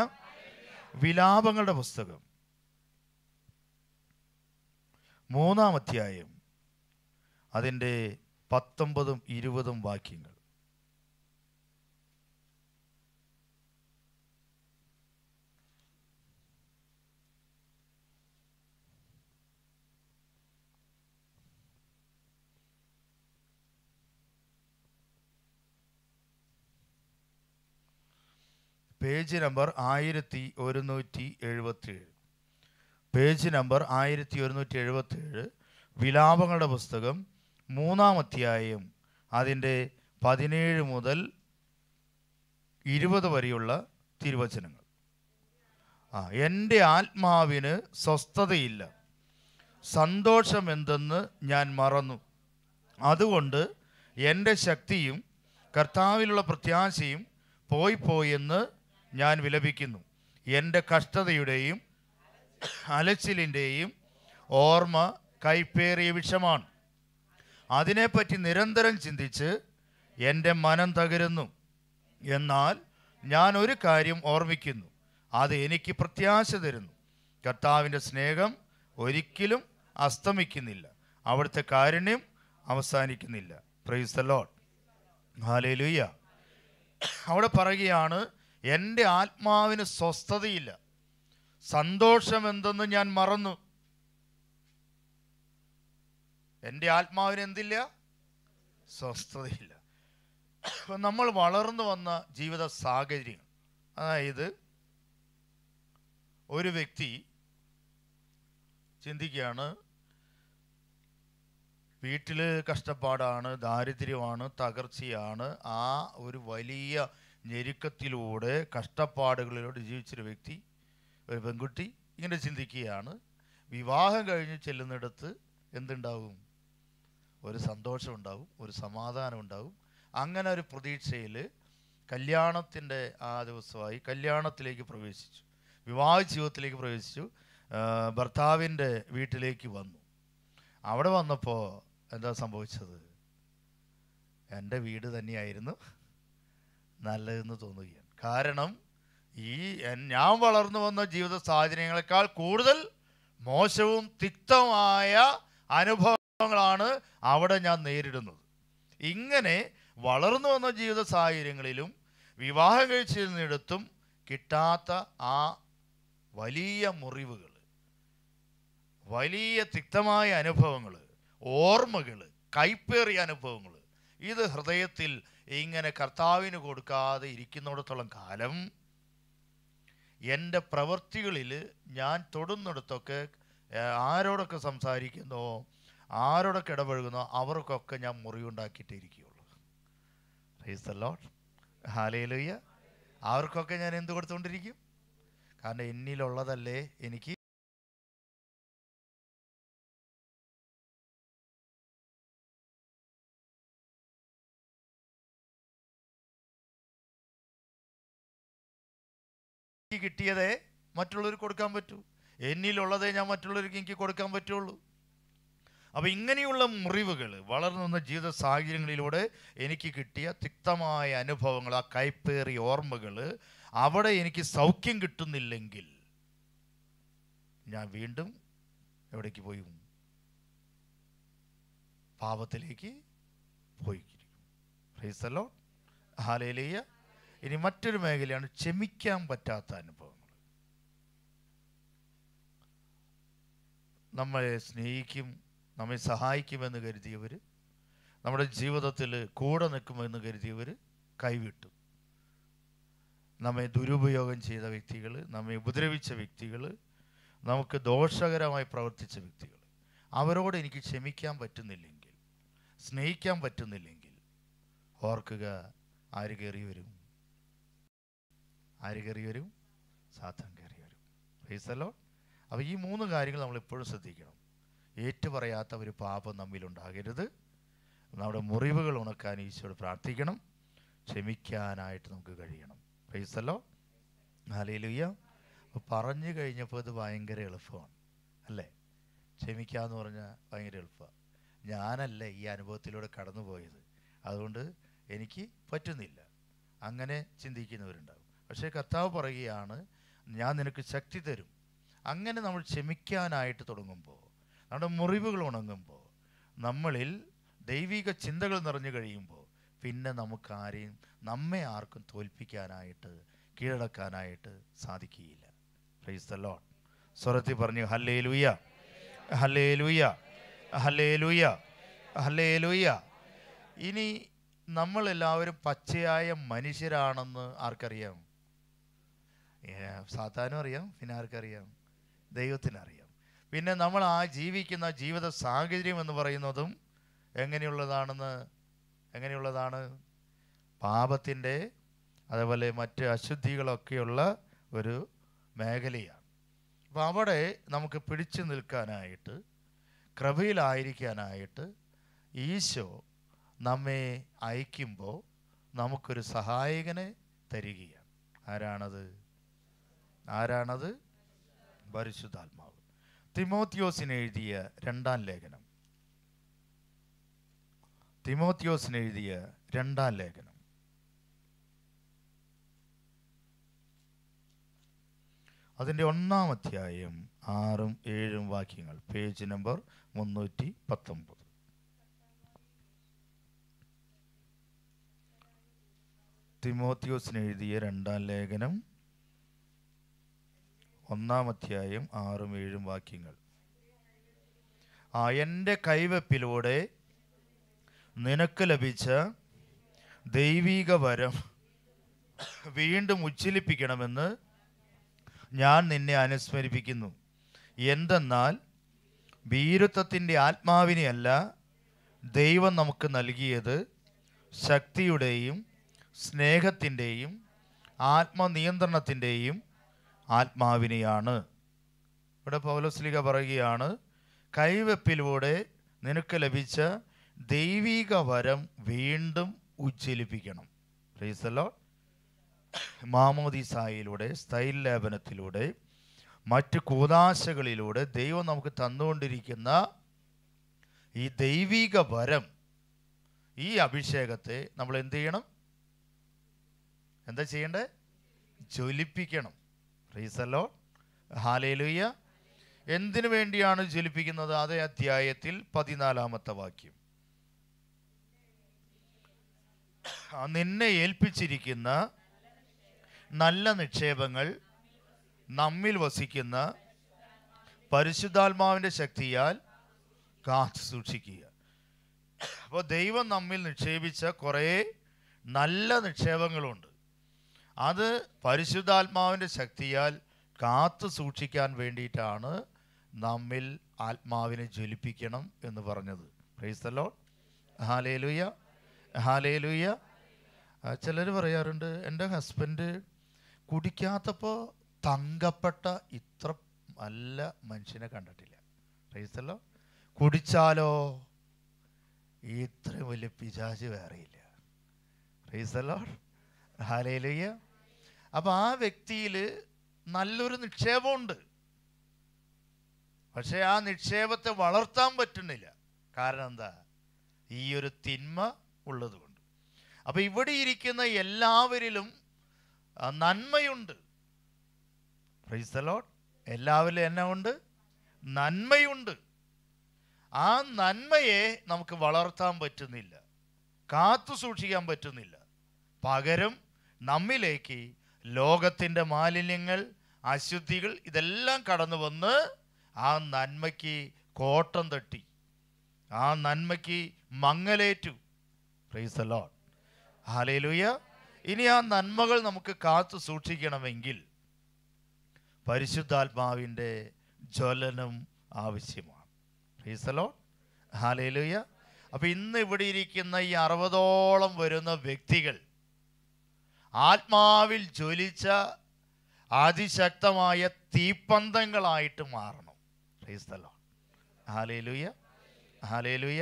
വിലാപങ്ങളുടെ പുസ്തകം മൂന്നാം അധ്യായം അതിൻ്റെ പത്തൊമ്പതും ഇരുപതും വാക്യങ്ങൾ പേജ് നമ്പർ ആയിരത്തി ഒരുന്നൂറ്റി എഴുപത്തിയേഴ് പേജ് നമ്പർ ആയിരത്തി ഒരുന്നൂറ്റി എഴുപത്തിയേഴ് വിലാപങ്ങളുടെ പുസ്തകം മൂന്നാം അധ്യായം അതിൻ്റെ പതിനേഴ് മുതൽ ഇരുപത് വരെയുള്ള തിരുവചനങ്ങൾ ആ എൻ്റെ ആത്മാവിന് സ്വസ്ഥതയില്ല സന്തോഷം എന്തെന്ന് ഞാൻ മറന്നു അതുകൊണ്ട് എൻ്റെ ശക്തിയും കർത്താവിലുള്ള പ്രത്യാശയും പോയി പോയെന്ന് ഞാൻ വിലപിക്കുന്നു എൻ്റെ കഷ്ടതയുടെയും അലച്ചിലിൻ്റെയും ഓർമ്മ കൈപ്പേറിയ വിഷമാണ് അതിനെപ്പറ്റി നിരന്തരം ചിന്തിച്ച് എൻ്റെ മനം തകരുന്നു എന്നാൽ ഞാൻ ഒരു കാര്യം ഓർമ്മിക്കുന്നു അത് എനിക്ക് പ്രത്യാശ തരുന്നു കർത്താവിൻ്റെ സ്നേഹം ഒരിക്കലും അസ്തമിക്കുന്നില്ല അവിടുത്തെ കാരുണ്യം അവസാനിക്കുന്നില്ല പ്രൈസ് ദ ലോഡ് ഹാലയിലുയ്യ അവിടെ പറയുകയാണ് എൻ്റെ ആത്മാവിന് സ്വസ്ഥതയില്ല സന്തോഷം എന്തെന്ന് ഞാൻ മറന്നു എൻ്റെ ആത്മാവിന് എന്തില്ല സ്വസ്ഥതയില്ല നമ്മൾ വളർന്നു വന്ന ജീവിത സാഹചര്യം അതായത് ഒരു വ്യക്തി ചിന്തിക്കുകയാണ് വീട്ടിൽ കഷ്ടപ്പാടാണ് ദാരിദ്ര്യമാണ് തകർച്ചയാണ് ആ ഒരു വലിയ ഞെരുക്കത്തിലൂടെ കഷ്ടപ്പാടുകളിലൂടെ ജീവിച്ചൊരു വ്യക്തി ഒരു പെൺകുട്ടി ഇങ്ങനെ ചിന്തിക്കുകയാണ് വിവാഹം കഴിഞ്ഞ് ചെല്ലുന്നിടത്ത് എന്തുണ്ടാവും ഒരു സന്തോഷം ഉണ്ടാവും ഒരു സമാധാനം ഉണ്ടാവും അങ്ങനെ ഒരു പ്രതീക്ഷയിൽ കല്യാണത്തിൻ്റെ ആ ദിവസമായി കല്യാണത്തിലേക്ക് പ്രവേശിച്ചു വിവാഹ ജീവിതത്തിലേക്ക് പ്രവേശിച്ചു ഭർത്താവിൻ്റെ വീട്ടിലേക്ക് വന്നു അവിടെ വന്നപ്പോൾ എന്താ സംഭവിച്ചത് എൻ്റെ വീട് തന്നെയായിരുന്നു നല്ലതെന്ന് തോന്നുകയാണ് കാരണം ഈ ഞാൻ വളർന്നു വന്ന ജീവിത സാഹചര്യങ്ങളെക്കാൾ കൂടുതൽ മോശവും തിക്തവുമായ അനുഭവം ാണ് അവിടെ ഞാൻ നേരിടുന്നത് ഇങ്ങനെ വളർന്നു വന്ന ജീവിത സാഹചര്യങ്ങളിലും വിവാഹം കഴിച്ചിരുന്നിടത്തും കിട്ടാത്ത ആ വലിയ മുറിവുകൾ വലിയ തിക്തമായ അനുഭവങ്ങൾ ഓർമ്മകൾ കൈപ്പേറിയ അനുഭവങ്ങൾ ഇത് ഹൃദയത്തിൽ ഇങ്ങനെ കർത്താവിന് കൊടുക്കാതെ ഇരിക്കുന്നിടത്തോളം കാലം എൻ്റെ പ്രവൃത്തികളിൽ ഞാൻ തൊടുന്നിടത്തൊക്കെ ആരോടൊക്കെ സംസാരിക്കുന്നോ ആരോടൊക്കെ ഇടപഴകുന്നോ അവർക്കൊക്കെ ഞാൻ മുറിവുണ്ടാക്കിയിട്ടേ ഇരിക്കുകയുള്ളൂ ഹാലയിലൂയ്യ അവർക്കൊക്കെ ഞാൻ എന്ത് കൊടുത്തുകൊണ്ടിരിക്കും കാരണം എന്നിലുള്ളതല്ലേ എനിക്ക് കിട്ടിയതേ മറ്റുള്ളവർക്ക് കൊടുക്കാൻ പറ്റൂ എന്നിലുള്ളതേ ഞാൻ മറ്റുള്ളവർക്ക് എനിക്ക് കൊടുക്കാൻ പറ്റുള്ളൂ അപ്പോൾ ഇങ്ങനെയുള്ള മുറിവുകൾ വളർന്നു വന്ന ജീവിത സാഹചര്യങ്ങളിലൂടെ എനിക്ക് കിട്ടിയ തിക്തമായ അനുഭവങ്ങൾ ആ കൈപ്പേറിയ ഓർമ്മകൾ അവിടെ എനിക്ക് സൗഖ്യം കിട്ടുന്നില്ലെങ്കിൽ ഞാൻ വീണ്ടും എവിടേക്ക് പോയി പാപത്തിലേക്ക് പോയിക്കിരിക്കും ഹ്രൈസലോ ഹാലയിലെയ്യ ഇനി മറ്റൊരു മേഖലയാണ് ക്ഷമിക്കാൻ പറ്റാത്ത അനുഭവങ്ങൾ നമ്മളെ സ്നേഹിക്കും നമ്മെ സഹായിക്കുമെന്ന് കരുതിയവർ നമ്മുടെ ജീവിതത്തിൽ കൂടെ നിൽക്കുമെന്ന് കരുതിയവർ കൈവിട്ടു നമ്മെ ദുരുപയോഗം ചെയ്ത വ്യക്തികൾ നമ്മെ ഉപദ്രവിച്ച വ്യക്തികൾ നമുക്ക് ദോഷകരമായി പ്രവർത്തിച്ച വ്യക്തികൾ അവരോട് എനിക്ക് ക്ഷമിക്കാൻ പറ്റുന്നില്ലെങ്കിൽ സ്നേഹിക്കാൻ പറ്റുന്നില്ലെങ്കിൽ ഓർക്കുക ആര് കയറി വരും ആര് കയറി വരും സാധനം കയറി വരും അപ്പോൾ ഈ മൂന്ന് കാര്യങ്ങൾ നമ്മൾ എപ്പോഴും ശ്രദ്ധിക്കണം ഏറ്റുപറയാത്ത ഒരു പാപം നമ്മിലുണ്ടാകരുത് നമ്മുടെ മുറിവുകൾ ഉണക്കാൻ ഈശോട് പ്രാർത്ഥിക്കണം ക്ഷമിക്കാനായിട്ട് നമുക്ക് കഴിയണം പൈസല്ലോ നാലയിലുയ്യ പറഞ്ഞു കഴിഞ്ഞപ്പോൾ ഇത് ഭയങ്കര എളുപ്പമാണ് അല്ലേ ക്ഷമിക്കാന്ന് പറഞ്ഞാൽ ഭയങ്കര എളുപ്പമാണ് ഞാനല്ലേ ഈ അനുഭവത്തിലൂടെ കടന്നു പോയത് അതുകൊണ്ട് എനിക്ക് പറ്റുന്നില്ല അങ്ങനെ ചിന്തിക്കുന്നവരുണ്ടാകും പക്ഷേ കർത്താവ് പറയുകയാണ് ഞാൻ നിനക്ക് ശക്തി തരും അങ്ങനെ നമ്മൾ ക്ഷമിക്കാനായിട്ട് തുടങ്ങുമ്പോൾ നമ്മുടെ മുറിവുകൾ ഉണങ്ങുമ്പോൾ നമ്മളിൽ ദൈവിക ചിന്തകൾ നിറഞ്ഞു കഴിയുമ്പോൾ പിന്നെ നമുക്ക് ആരെയും നമ്മെ ആർക്കും തോൽപ്പിക്കാനായിട്ട് കീഴടക്കാനായിട്ട് സാധിക്കുകയില്ല പ്രൈസ് ദ ലോഡ് സ്വരത്തിൽ പറഞ്ഞു ഹല്ലേ ലൂയ ഹല്ലേ ലൂയ ഹല്ലേ ലൂയ ഹല്ലേ ലൂയ ഇനി നമ്മളെല്ലാവരും പച്ചയായ മനുഷ്യരാണെന്ന് ആർക്കറിയാം സാത്താനും അറിയാം പിന്നെ ആർക്കറിയാം ദൈവത്തിനറിയാം പിന്നെ നമ്മൾ ആ ജീവിക്കുന്ന ജീവിത സാഹചര്യം എന്ന് പറയുന്നതും എങ്ങനെയുള്ളതാണെന്ന് എങ്ങനെയുള്ളതാണ് പാപത്തിൻ്റെ അതേപോലെ മറ്റ് അശുദ്ധികളൊക്കെയുള്ള ഒരു മേഖലയാണ് അപ്പോൾ അവിടെ നമുക്ക് പിടിച്ചു നിൽക്കാനായിട്ട് കൃപയിലായിരിക്കാനായിട്ട് ഈശോ നമ്മെ അയക്കുമ്പോൾ നമുക്കൊരു സഹായകനെ തരികയാണ് ആരാണത് ആരാണത് പരിശുദ്ധാത്മാവ് തിമോത്യോസിന് എഴുതിയ രണ്ടാം ലേഖനം തിമോത്യോസിന് എഴുതിയ രണ്ടാം ലേഖനം അതിൻ്റെ ഒന്നാം അധ്യായം ആറും ഏഴും വാക്യങ്ങൾ പേജ് നമ്പർ മുന്നൂറ്റി പത്തൊമ്പത് തിമോത്യോസിന് എഴുതിയ രണ്ടാം ലേഖനം ഒന്നാം അധ്യായം ആറും ഏഴും വാക്യങ്ങൾ ആ എൻ്റെ കൈവപ്പിലൂടെ നിനക്ക് ലഭിച്ച ദൈവീക വരം വീണ്ടും ഉച്ചരിപ്പിക്കണമെന്ന് ഞാൻ നിന്നെ അനുസ്മരിപ്പിക്കുന്നു എന്തെന്നാൽ ഭീരുത്വത്തിൻ്റെ ആത്മാവിനെയല്ല ദൈവം നമുക്ക് നൽകിയത് ശക്തിയുടെയും സ്നേഹത്തിൻ്റെയും ആത്മനിയന്ത്രണത്തിൻ്റെയും ആത്മാവിനെയാണ് ഇവിടെ പൗലോസ്ലിക പറയുകയാണ് കൈവെപ്പിലൂടെ നിനക്ക് ലഭിച്ച ദൈവിക വരം വീണ്ടും ഉജ്ജ്വലിപ്പിക്കണം റീസലോ മാമോദിസായിലൂടെ സ്ഥൈൽ ലേപനത്തിലൂടെ മറ്റ് കൂതാശകളിലൂടെ ദൈവം നമുക്ക് തന്നുകൊണ്ടിരിക്കുന്ന ഈ ദൈവിക വരം ഈ അഭിഷേകത്തെ നമ്മൾ എന്ത് ചെയ്യണം എന്താ ചെയ്യേണ്ടത് ജ്വലിപ്പിക്കണം പ്രീസല്ലോ ഹാലേലുയ്യ എന്തിനു വേണ്ടിയാണ് ജ്വലിപ്പിക്കുന്നത് അതേ അധ്യായത്തിൽ പതിനാലാമത്തെ വാക്യം നിന്നെ ഏൽപ്പിച്ചിരിക്കുന്ന നല്ല നിക്ഷേപങ്ങൾ നമ്മിൽ വസിക്കുന്ന പരിശുദ്ധാത്മാവിൻ്റെ ശക്തിയാൽ കാത്തു സൂക്ഷിക്കുക അപ്പോൾ ദൈവം നമ്മിൽ നിക്ഷേപിച്ച കുറേ നല്ല നിക്ഷേപങ്ങളുണ്ട് അത് പരിശുദ്ധാത്മാവിൻ്റെ ശക്തിയാൽ കാത്തു സൂക്ഷിക്കാൻ വേണ്ടിയിട്ടാണ് നമ്മിൽ ആത്മാവിനെ ജ്വലിപ്പിക്കണം എന്ന് പറഞ്ഞത് പ്രൈസ്തലോ ഹാലേലുയ ഹാലേലുയ ചിലർ പറയാറുണ്ട് എൻ്റെ ഹസ്ബൻഡ് കുടിക്കാത്തപ്പോൾ തങ്കപ്പെട്ട ഇത്ര നല്ല മനുഷ്യനെ കണ്ടിട്ടില്ല ക്രൈസ്തലോ കുടിച്ചാലോ ഇത്രയും വലിയ പിശാച് വേറെയില്ല പ്രൈസലോ ഹാലേലുയ്യ അപ്പോൾ ആ വ്യക്തിയിൽ നല്ലൊരു നിക്ഷേപമുണ്ട് പക്ഷേ ആ നിക്ഷേപത്തെ വളർത്താൻ പറ്റുന്നില്ല കാരണം എന്താ ഈ ഒരു തിന്മ ഉള്ളതുകൊണ്ട് അപ്പോൾ ഇവിടെ ഇരിക്കുന്ന എല്ലാവരിലും നന്മയുണ്ട് ഫ്രീസലോട്ട് എല്ലാവരിലും എന്നെ ഉണ്ട് നന്മയുണ്ട് ആ നന്മയെ നമുക്ക് വളർത്താൻ പറ്റുന്നില്ല കാത്തു സൂക്ഷിക്കാൻ പറ്റുന്നില്ല പകരം നമ്മിലേക്ക് ലോകത്തിൻ്റെ മാലിന്യങ്ങൾ അശുദ്ധികൾ ഇതെല്ലാം കടന്നു വന്ന് ആ നന്മയ്ക്ക് കോട്ടം തട്ടി ആ നന്മയ്ക്ക് മങ്ങലേറ്റു പ്രൈസ് അലോൺ ഹാലയിലൂയ ഇനി ആ നന്മകൾ നമുക്ക് കാത്തു സൂക്ഷിക്കണമെങ്കിൽ പരിശുദ്ധാത്മാവിൻ്റെ ജ്വലനം ആവശ്യമാണ് പ്രൈസ് അലോൺ ഹാലയിലൂയ അപ്പം ഇന്ന് ഇവിടെ ഇരിക്കുന്ന ഈ അറുപതോളം വരുന്ന വ്യക്തികൾ ആത്മാവിൽ ജ്വലിച്ച അതിശക്തമായ തീപ്പന്തങ്ങളായിട്ട് മാറണം ക്രൈസ്തലോ ഹാലേലുയ ഹാലേലുയ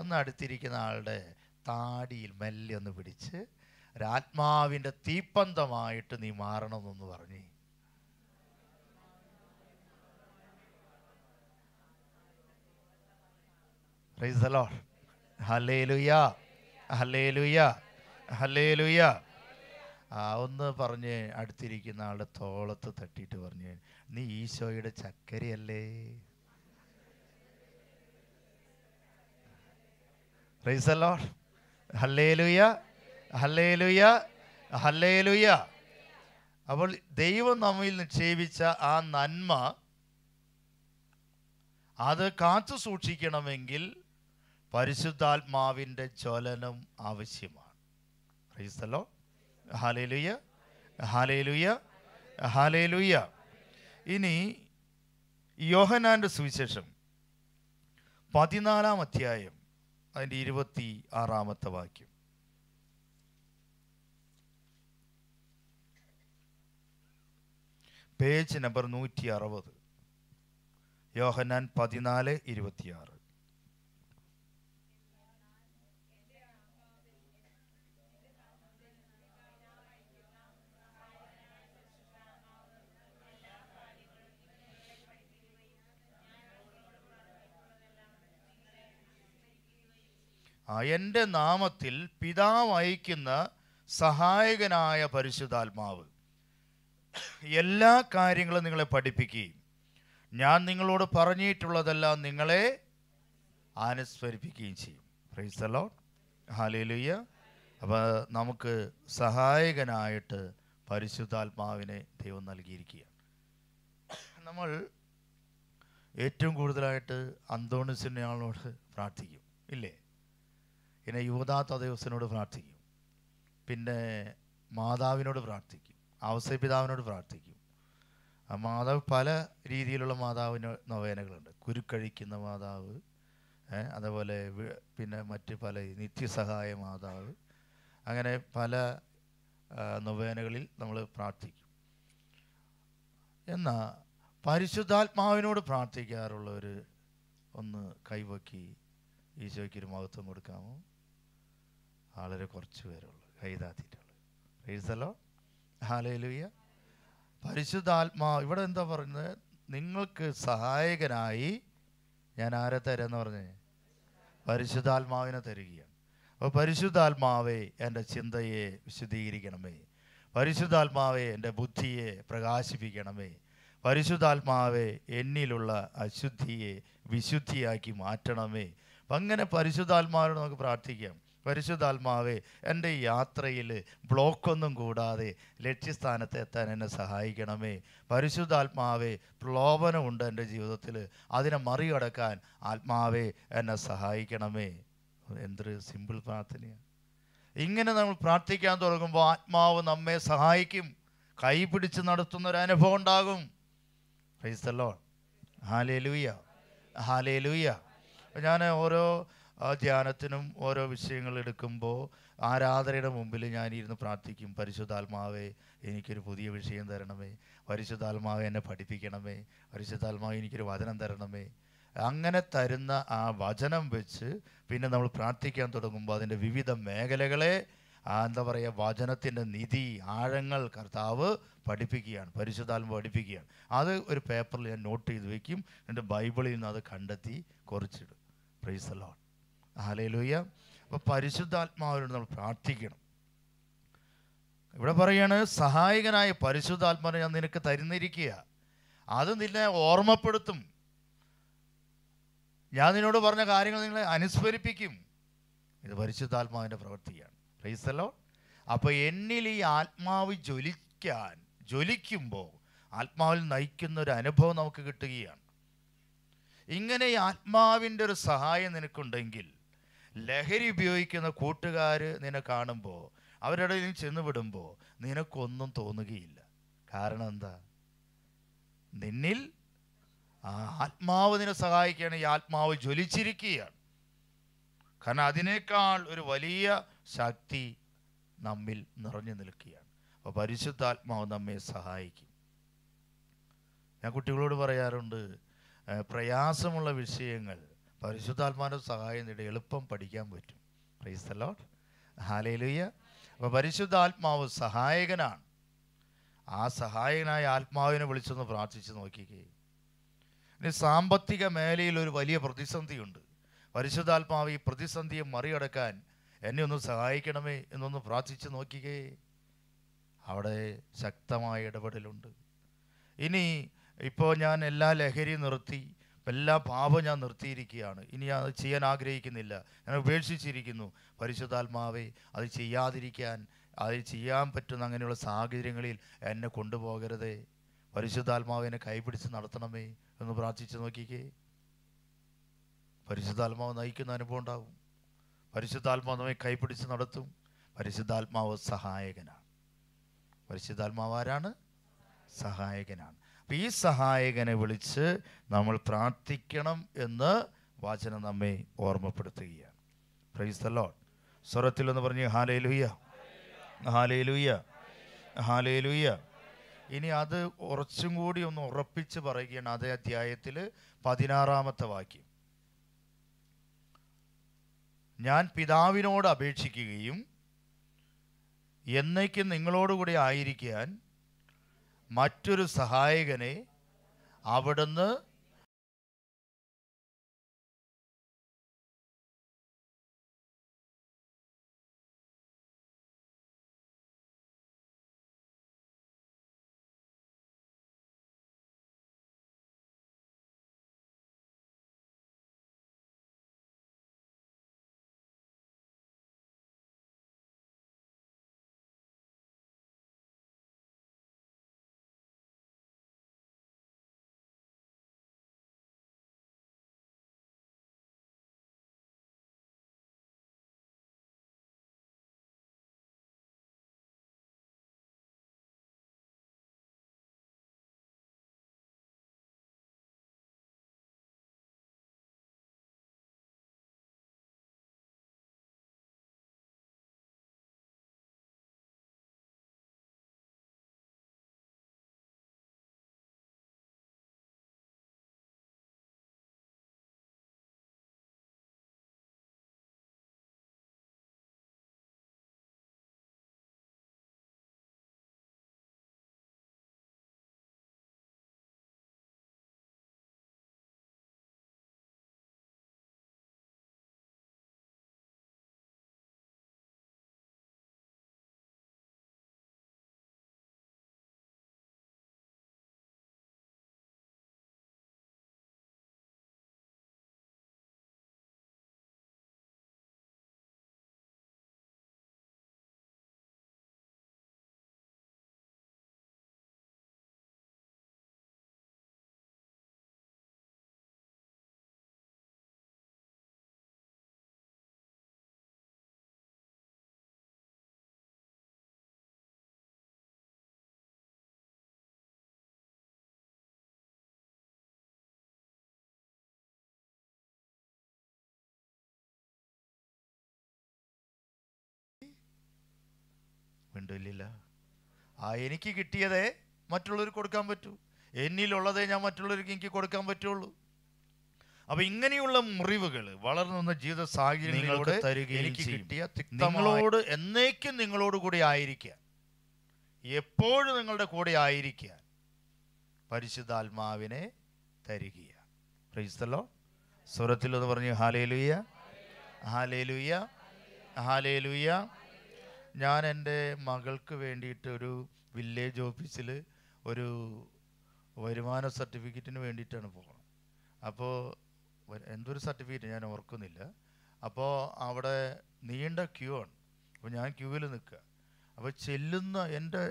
ഒന്ന് അടുത്തിരിക്കുന്ന ആളുടെ താടിയിൽ മെല്ലെ ഒന്ന് പിടിച്ച് ഒരാത്മാവിൻ്റെ തീപ്പന്തമായിട്ട് നീ മാറണമെന്നൊന്ന് പറഞ്ഞു പ്രൈസ് ദ ലോർഡ് ഹല്ലേലൂയ ഹലേ ഹല്ലേലൂയ ഒന്ന് പറഞ്ഞ് അടുത്തിരിക്കുന്ന ആളുടെ തോളത്ത് തട്ടിയിട്ട് പറഞ്ഞ് നീ ഈശോയുടെ ചക്കരയല്ലേ റൈസല്ലോ ഹല്ലേലുയ ഹല്ലേലുയ ഹല്ലേലുയ അപ്പോൾ ദൈവം നമ്മിൽ നിക്ഷേപിച്ച ആ നന്മ അത് കാത്തു സൂക്ഷിക്കണമെങ്കിൽ പരിശുദ്ധാത്മാവിൻ്റെ ജ്വലനം ആവശ്യമാണ് റൈസലോ ഹാലേലുയ ഹാലേലുയ ഹാലേലുയ ഇനി യോഹനാൻ്റെ സുവിശേഷം പതിനാലാം അധ്യായം അതിൻ്റെ ഇരുപത്തി ആറാമത്തെ വാക്യം പേജ് നമ്പർ നൂറ്റി അറുപത് യോഹനാൻ പതിനാല് ഇരുപത്തിയാറ് എൻ്റെ നാമത്തിൽ പിതാവ് അയക്കുന്ന സഹായകനായ പരിശുദ്ധാത്മാവ് എല്ലാ കാര്യങ്ങളും നിങ്ങളെ പഠിപ്പിക്കുകയും ഞാൻ നിങ്ങളോട് പറഞ്ഞിട്ടുള്ളതെല്ലാം നിങ്ങളെ അനുസ്മരിപ്പിക്കുകയും ചെയ്യും പ്രൈസ് അലോട്ട് ഹാലേലുയ്യ അപ്പോൾ നമുക്ക് സഹായകനായിട്ട് പരിശുദ്ധാത്മാവിനെ ദൈവം നൽകിയിരിക്കുക നമ്മൾ ഏറ്റവും കൂടുതലായിട്ട് അന്തോണിസിനെ ആളോട് പ്രാർത്ഥിക്കും ഇല്ലേ പിന്നെ യുവതാ തദേവസിനോട് പ്രാർത്ഥിക്കും പിന്നെ മാതാവിനോട് പ്രാർത്ഥിക്കും ആവസ്യ പിതാവിനോട് പ്രാർത്ഥിക്കും ആ മാതാവ് പല രീതിയിലുള്ള മാതാവിന് നവേനകളുണ്ട് കുരുക്കഴിക്കുന്ന മാതാവ് അതേപോലെ പിന്നെ മറ്റ് പല നിത്യസഹായ മാതാവ് അങ്ങനെ പല നൊവേനകളിൽ നമ്മൾ പ്രാർത്ഥിക്കും എന്നാൽ പരിശുദ്ധാത്മാവിനോട് പ്രാർത്ഥിക്കാറുള്ളവർ ഒരു ഒന്ന് കൈവക്കി ഈശോയ്ക്ക് ഒരു മഹത്വം കൊടുക്കാമോ വളരെ കുറച്ച് പേരുള്ളൂ കൈതാത്തിയിട്ടുള്ളൂ എഴുതലോ ഹാലയിലുയ്യ പരിശുദ്ധാത്മാ ഇവിടെ എന്താ പറയുന്നത് നിങ്ങൾക്ക് സഹായകനായി ഞാൻ ആരെ തരാന്ന് പറഞ്ഞേ പരിശുദ്ധാത്മാവിനെ തരികയാണ് അപ്പോൾ പരിശുദ്ധാത്മാവേ എൻ്റെ ചിന്തയെ വിശദീകരിക്കണമേ പരിശുദ്ധാത്മാവേ എൻ്റെ ബുദ്ധിയെ പ്രകാശിപ്പിക്കണമേ പരിശുദ്ധാത്മാവെ എന്നിലുള്ള അശുദ്ധിയെ വിശുദ്ധിയാക്കി മാറ്റണമേ അപ്പം അങ്ങനെ പരിശുദ്ധാത്മാവിനോട് നമുക്ക് പ്രാർത്ഥിക്കാം പരിശുദ്ധാത്മാവേ എൻ്റെ യാത്രയിൽ ബ്ലോക്കൊന്നും കൂടാതെ ലക്ഷ്യസ്ഥാനത്ത് എത്താൻ എന്നെ സഹായിക്കണമേ പരിശുദ്ധാത്മാവേ പ്രലോഭനമുണ്ട് എൻ്റെ ജീവിതത്തിൽ അതിനെ മറികടക്കാൻ ആത്മാവേ എന്നെ സഹായിക്കണമേ എന്തൊരു സിമ്പിൾ പ്രാർത്ഥനയാണ് ഇങ്ങനെ നമ്മൾ പ്രാർത്ഥിക്കാൻ തുടങ്ങുമ്പോൾ ആത്മാവ് നമ്മെ സഹായിക്കും കൈ പിടിച്ച് നടത്തുന്ന ഒരു അനുഭവം ഉണ്ടാകും ക്രൈസ്തല്ലോ ഹാലേ ലൂയ ഹാലേ ലൂയ ഞാൻ ഓരോ ആ ധ്യാനത്തിനും ഓരോ വിഷയങ്ങൾ എടുക്കുമ്പോൾ ആരാധനയുടെ മുമ്പിൽ ഞാനിരുന്ന് പ്രാർത്ഥിക്കും പരിശുദ്ധാത്മാവേ എനിക്കൊരു പുതിയ വിഷയം തരണമേ പരിശുദ്ധാത്മാവ് എന്നെ പഠിപ്പിക്കണമേ പരിശുദ്ധാത്മാവ് എനിക്കൊരു വചനം തരണമേ അങ്ങനെ തരുന്ന ആ വചനം വെച്ച് പിന്നെ നമ്മൾ പ്രാർത്ഥിക്കാൻ തുടങ്ങുമ്പോൾ അതിൻ്റെ വിവിധ മേഖലകളെ എന്താ പറയുക വചനത്തിൻ്റെ നിധി ആഴങ്ങൾ കർത്താവ് പഠിപ്പിക്കുകയാണ് പരിശുദ്ധാത്മ പഠിപ്പിക്കുകയാണ് അത് ഒരു പേപ്പറിൽ ഞാൻ നോട്ട് ചെയ്ത് വയ്ക്കും എൻ്റെ ബൈബിളിൽ നിന്ന് അത് കണ്ടെത്തി കുറിച്ചിടും പ്രൈസ് ലോട്ട് ഹാലയിലൂയ്യ അപ്പോൾ പരിശുദ്ധാത്മാവിനോട് നമ്മൾ പ്രാർത്ഥിക്കണം ഇവിടെ പറയാണ് സഹായകനായ പരിശുദ്ധാത്മാവിനെ ഞാൻ നിനക്ക് തരുന്നിരിക്കുക അത് നിന്നെ ഓർമ്മപ്പെടുത്തും ഞാൻ നിന്നോട് പറഞ്ഞ കാര്യങ്ങൾ നിങ്ങളെ അനുസ്മരിപ്പിക്കും ഇത് പരിശുദ്ധാത്മാവിൻ്റെ പ്രവൃത്തിയാണ് പ്രൈസലോ അപ്പോൾ എന്നിൽ ഈ ആത്മാവ് ജ്വലിക്കാൻ ജ്വലിക്കുമ്പോൾ ആത്മാവിൽ നയിക്കുന്ന ഒരു അനുഭവം നമുക്ക് കിട്ടുകയാണ് ഇങ്ങനെ ഈ ആത്മാവിൻ്റെ ഒരു സഹായം നിനക്കുണ്ടെങ്കിൽ ലഹരി ഉപയോഗിക്കുന്ന കൂട്ടുകാർ നിന്നെ കാണുമ്പോൾ അവരുടെ നീ ചെന്ന് വിടുമ്പോൾ നിനക്കൊന്നും തോന്നുകയില്ല കാരണം എന്താ നിന്നിൽ ആത്മാവ് നിന്നെ സഹായിക്കുകയാണ് ഈ ആത്മാവ് ജ്വലിച്ചിരിക്കുകയാണ് കാരണം അതിനേക്കാൾ ഒരു വലിയ ശക്തി നമ്മിൽ നിറഞ്ഞു നിൽക്കുകയാണ് അപ്പോൾ പരിശുദ്ധാത്മാവ് നമ്മെ സഹായിക്കും ഞാൻ കുട്ടികളോട് പറയാറുണ്ട് പ്രയാസമുള്ള വിഷയങ്ങൾ പരിശുദ്ധാത്മാവിൻ്റെ സഹായം നേടി എളുപ്പം പഠിക്കാൻ പറ്റും പ്രൈസ് ദ ലോട്ട് ഹാലയിലുയ്യ അപ്പോൾ പരിശുദ്ധാത്മാവ് സഹായകനാണ് ആ സഹായകനായ ആത്മാവിനെ വിളിച്ചൊന്ന് പ്രാർത്ഥിച്ച് നോക്കിക്കേ ഇനി സാമ്പത്തിക മേഖലയിൽ ഒരു വലിയ പ്രതിസന്ധിയുണ്ട് പരിശുദ്ധാത്മാവ് ഈ പ്രതിസന്ധിയെ മറികടക്കാൻ എന്നെ ഒന്ന് സഹായിക്കണമേ എന്നൊന്ന് പ്രാർത്ഥിച്ച് നോക്കിക്കേ അവിടെ ശക്തമായ ഇടപെടലുണ്ട് ഇനി ഇപ്പോൾ ഞാൻ എല്ലാ ലഹരിയും നിർത്തി എല്ലാ പാപം ഞാൻ നിർത്തിയിരിക്കുകയാണ് ഇനി അത് ചെയ്യാൻ ആഗ്രഹിക്കുന്നില്ല ഞാൻ ഉപേക്ഷിച്ചിരിക്കുന്നു പരിശുദ്ധാത്മാവേ അത് ചെയ്യാതിരിക്കാൻ അത് ചെയ്യാൻ പറ്റുന്ന അങ്ങനെയുള്ള സാഹചര്യങ്ങളിൽ എന്നെ കൊണ്ടുപോകരുതേ പരിശുദ്ധാത്മാവിനെ കൈപിടിച്ച് നടത്തണമേ എന്ന് പ്രാർത്ഥിച്ചു നോക്കിക്കേ പരിശുദ്ധാത്മാവ് നയിക്കുന്ന അനുഭവം ഉണ്ടാവും പരിശുദ്ധാത്മാവ് നമ്മെ കൈപിടിച്ച് നടത്തും പരിശുദ്ധാത്മാവ് സഹായകനാണ് പരിശുദ്ധാത്മാവ് ആരാണ് സഹായകനാണ് ഈ സഹായകനെ വിളിച്ച് നമ്മൾ പ്രാർത്ഥിക്കണം എന്ന് വാചനം നമ്മെ ഓർമ്മപ്പെടുത്തുകയാണ് പ്രൈസ് ലോഡ് സ്വരത്തിൽ എന്ന് പറഞ്ഞു ഹാലേ ലൂയ ഹാലേ ലൂയ ഹാലേ ലൂയ ഇനി അത് കുറച്ചും കൂടി ഒന്ന് ഉറപ്പിച്ച് പറയുകയാണ് അതേ അധ്യായത്തിൽ പതിനാറാമത്തെ വാക്യം ഞാൻ പിതാവിനോട് അപേക്ഷിക്കുകയും എന്നേക്കും നിങ്ങളോടുകൂടി ആയിരിക്കാൻ മറ്റൊരു സഹായകനെ അവിടുന്ന് കണ്ടു ഇല്ലില്ല ആ എനിക്ക് കിട്ടിയതേ മറ്റുള്ളവർക്ക് കൊടുക്കാൻ പറ്റൂ എന്നിലുള്ളതേ ഞാൻ മറ്റുള്ളവർക്ക് എനിക്ക് കൊടുക്കാൻ പറ്റുള്ളൂ അപ്പൊ ഇങ്ങനെയുള്ള മുറിവുകൾ വളർന്നു വന്ന ജീവിത സാഹചര്യങ്ങളോട് എനിക്ക് കിട്ടിയ നിങ്ങളോട് എന്നേക്കും നിങ്ങളോട് കൂടി ആയിരിക്കുക എപ്പോഴും നിങ്ങളുടെ കൂടെ ആയിരിക്കുക പരിശുദ്ധാത്മാവിനെ തരിക പ്രൈസ്തല്ലോ സ്വരത്തിൽ എന്ന് പറഞ്ഞു ഹാലേലുയ്യ ഹാലേലുയ്യ ഹാലേലുയ്യ ഞാൻ എൻ്റെ മകൾക്ക് വേണ്ടിയിട്ട് ഒരു വില്ലേജ് ഓഫീസിൽ ഒരു വരുമാന സർട്ടിഫിക്കറ്റിന് വേണ്ടിയിട്ടാണ് പോകുന്നത് അപ്പോൾ എന്തൊരു സർട്ടിഫിക്കറ്റ് ഞാൻ ഓർക്കുന്നില്ല അപ്പോൾ അവിടെ നീണ്ട ക്യൂ ആണ് അപ്പോൾ ഞാൻ ക്യൂവിൽ നിൽക്കുക അപ്പോൾ ചെല്ലുന്ന എൻ്റെ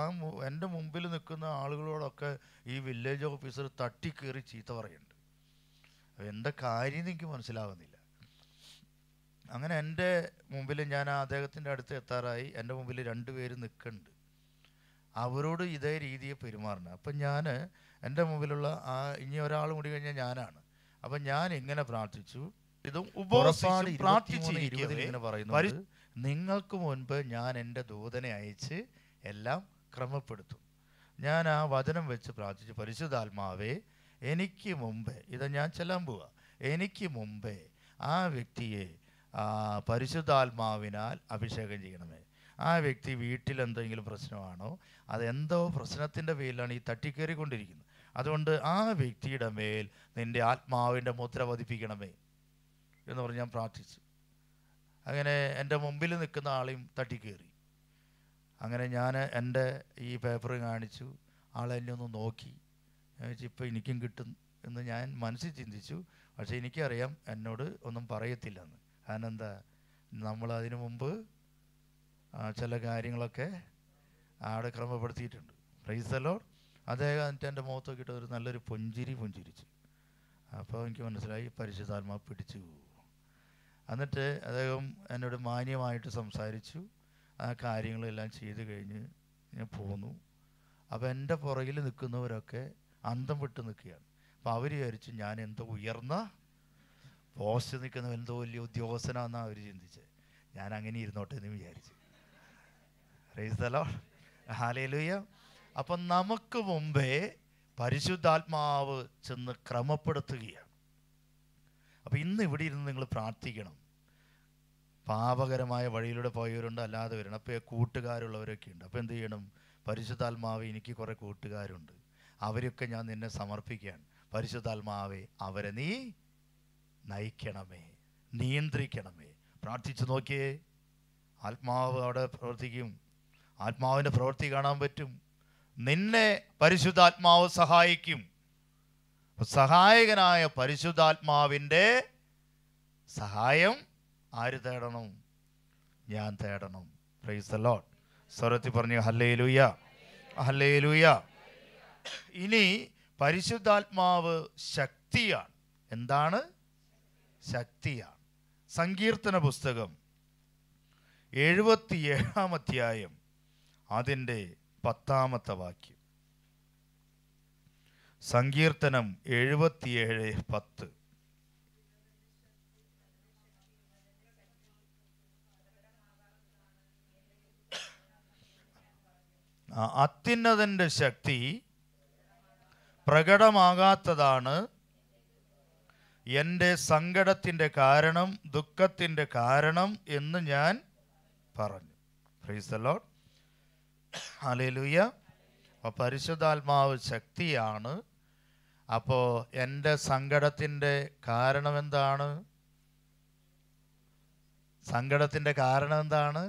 ആ എൻ്റെ മുമ്പിൽ നിൽക്കുന്ന ആളുകളോടൊക്കെ ഈ വില്ലേജ് ഓഫീസർ തട്ടിക്കേറി ചീത്ത പറയുന്നുണ്ട് എന്താ കാര്യം എനിക്ക് മനസ്സിലാവുന്നില്ല അങ്ങനെ എൻ്റെ മുമ്പിൽ ഞാൻ അദ്ദേഹത്തിൻ്റെ അടുത്ത് എത്താറായി എൻ്റെ മുമ്പിൽ രണ്ടുപേര് നിൽക്കുന്നുണ്ട് അവരോട് ഇതേ രീതിയെ പെരുമാറണം അപ്പം ഞാൻ എൻ്റെ മുമ്പിലുള്ള ആ ഇനി ഒരാൾ കൂടി കഴിഞ്ഞാൽ ഞാനാണ് അപ്പം ഞാൻ ഇങ്ങനെ പ്രാർത്ഥിച്ചു ഇതും ഇങ്ങനെ പറയുന്നു നിങ്ങൾക്ക് മുൻപ് ഞാൻ എൻ്റെ ദൂതനെ അയച്ച് എല്ലാം ക്രമപ്പെടുത്തും ഞാൻ ആ വചനം വെച്ച് പ്രാർത്ഥിച്ചു പരിശുദ്ധാത്മാവേ എനിക്ക് മുമ്പേ ഇത് ഞാൻ ചെല്ലാൻ പോവാ എനിക്ക് മുമ്പേ ആ വ്യക്തിയെ പരിശുദ്ധാത്മാവിനാൽ അഭിഷേകം ചെയ്യണമേ ആ വ്യക്തി വീട്ടിൽ എന്തെങ്കിലും പ്രശ്നമാണോ അതെന്തോ പ്രശ്നത്തിൻ്റെ പേരിലാണ് ഈ തട്ടിക്കേറിക്കൊണ്ടിരിക്കുന്നത് അതുകൊണ്ട് ആ വ്യക്തിയുടെ മേൽ നിൻ്റെ ആത്മാവിൻ്റെ മുദ്ര പതിപ്പിക്കണമേ എന്ന് പറഞ്ഞ് ഞാൻ പ്രാർത്ഥിച്ചു അങ്ങനെ എൻ്റെ മുമ്പിൽ നിൽക്കുന്ന ആളെയും തട്ടിക്കേറി അങ്ങനെ ഞാൻ എൻ്റെ ഈ പേപ്പർ കാണിച്ചു ആളെന്നെ ഒന്ന് നോക്കി ഇപ്പോൾ എനിക്കും കിട്ടും എന്ന് ഞാൻ മനസ്സിൽ ചിന്തിച്ചു പക്ഷേ എനിക്കറിയാം എന്നോട് ഒന്നും പറയത്തില്ലെന്ന് അനന്ത നമ്മൾ അതിനു മുമ്പ് ചില കാര്യങ്ങളൊക്കെ ആടെ ക്രമപ്പെടുത്തിയിട്ടുണ്ട് പ്രൈസലോൺ അദ്ദേഹം എൻ്റെ മുഖത്തൊക്കെ ഇട്ട് ഒരു നല്ലൊരു പുഞ്ചിരി പുഞ്ചിരിച്ചു അപ്പോൾ എനിക്ക് മനസ്സിലായി പരിശുദ്ധാത്മാ പിടിച്ചു എന്നിട്ട് അദ്ദേഹം എന്നോട് മാന്യമായിട്ട് സംസാരിച്ചു ആ കാര്യങ്ങളെല്ലാം ചെയ്ത് കഴിഞ്ഞ് ഞാൻ പോന്നു അപ്പോൾ എൻ്റെ പുറകിൽ നിൽക്കുന്നവരൊക്കെ അന്തം വിട്ട് നിൽക്കുകയാണ് അപ്പോൾ അവർ വിചാരിച്ചു ഞാൻ എന്തോ ഉയർന്ന പോസ്റ്റ് നിൽക്കുന്ന എന്തോ വലിയ ഉദ്യോഗസ്ഥനാന്നാണ് അവർ ചിന്തിച്ച് ഞാൻ അങ്ങനെ ഇരുന്നോട്ടെ എന്ന് വിചാരിച്ച് റേസ്തലോ ഹാലയിലൂയ അപ്പം നമുക്ക് മുമ്പേ പരിശുദ്ധാത്മാവ് ചെന്ന് ക്രമപ്പെടുത്തുകയാണ് അപ്പം ഇന്ന് ഇവിടെ ഇരുന്ന് നിങ്ങൾ പ്രാർത്ഥിക്കണം പാപകരമായ വഴിയിലൂടെ പോയവരുണ്ട് അല്ലാതെ വരണം അപ്പോൾ കൂട്ടുകാരുള്ളവരൊക്കെ ഉണ്ട് അപ്പോൾ എന്ത് ചെയ്യണം പരിശുദ്ധാത്മാവ് എനിക്ക് കുറേ കൂട്ടുകാരുണ്ട് അവരൊക്കെ ഞാൻ നിന്നെ സമർപ്പിക്കുകയാണ് പരിശുദ്ധാത്മാവെ അവരെ നീ നയിക്കണമേ നിയന്ത്രിക്കണമേ പ്രാർത്ഥിച്ചു നോക്കിയേ ആത്മാവ് അവിടെ പ്രവർത്തിക്കും ആത്മാവിൻ്റെ പ്രവൃത്തി കാണാൻ പറ്റും നിന്നെ പരിശുദ്ധാത്മാവ് സഹായിക്കും സഹായകനായ പരിശുദ്ധാത്മാവിൻ്റെ സഹായം ആര് തേടണം ഞാൻ തേടണം പ്രൈസ് ലോട്ട് സ്വരത്തിൽ പറഞ്ഞു ഹല്ലേ ലൂയ ഹല്ലേ ലൂയ ഇനി പരിശുദ്ധാത്മാവ് ശക്തിയാണ് എന്താണ് ശക്തിയാണ് സങ്കീർത്തന പുസ്തകം എഴുപത്തിയേഴാം അധ്യായം അതിൻ്റെ പത്താമത്തെ വാക്യം സങ്കീർത്തനം എഴുപത്തിയേഴ് പത്ത് അത്യുന്നതൻ്റെ ശക്തി പ്രകടമാകാത്തതാണ് എൻ്റെ സങ്കടത്തിൻ്റെ കാരണം ദുഃഖത്തിൻ്റെ കാരണം എന്ന് ഞാൻ പറഞ്ഞു ഫ്രീസ് അലോട്ട് അപ്പോൾ പരിശുദ്ധാത്മാവ് ശക്തിയാണ് അപ്പോൾ എൻ്റെ സങ്കടത്തിൻ്റെ കാരണം എന്താണ് സങ്കടത്തിൻ്റെ കാരണം എന്താണ്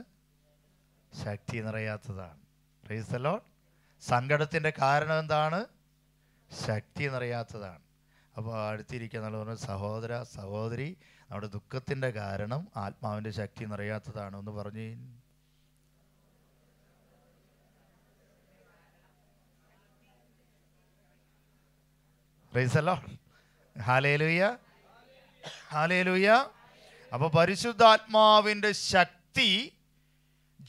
ശക്തി നിറയാത്തതാണ് ഫ്രീസ് സങ്കടത്തിൻ്റെ കാരണം എന്താണ് ശക്തി നിറയാത്തതാണ് അപ്പോൾ അടുത്തിരിക്കുന്ന പറഞ്ഞു സഹോദര സഹോദരി നമ്മുടെ ദുഃഖത്തിൻ്റെ കാരണം ആത്മാവിൻ്റെ ശക്തി നിറയാത്തതാണ് എന്ന് പറഞ്ഞു റൈസല്ലോ ഹാലേലൂയ ഹാലേലൂയ അപ്പോൾ പരിശുദ്ധാത്മാവിൻ്റെ ശക്തി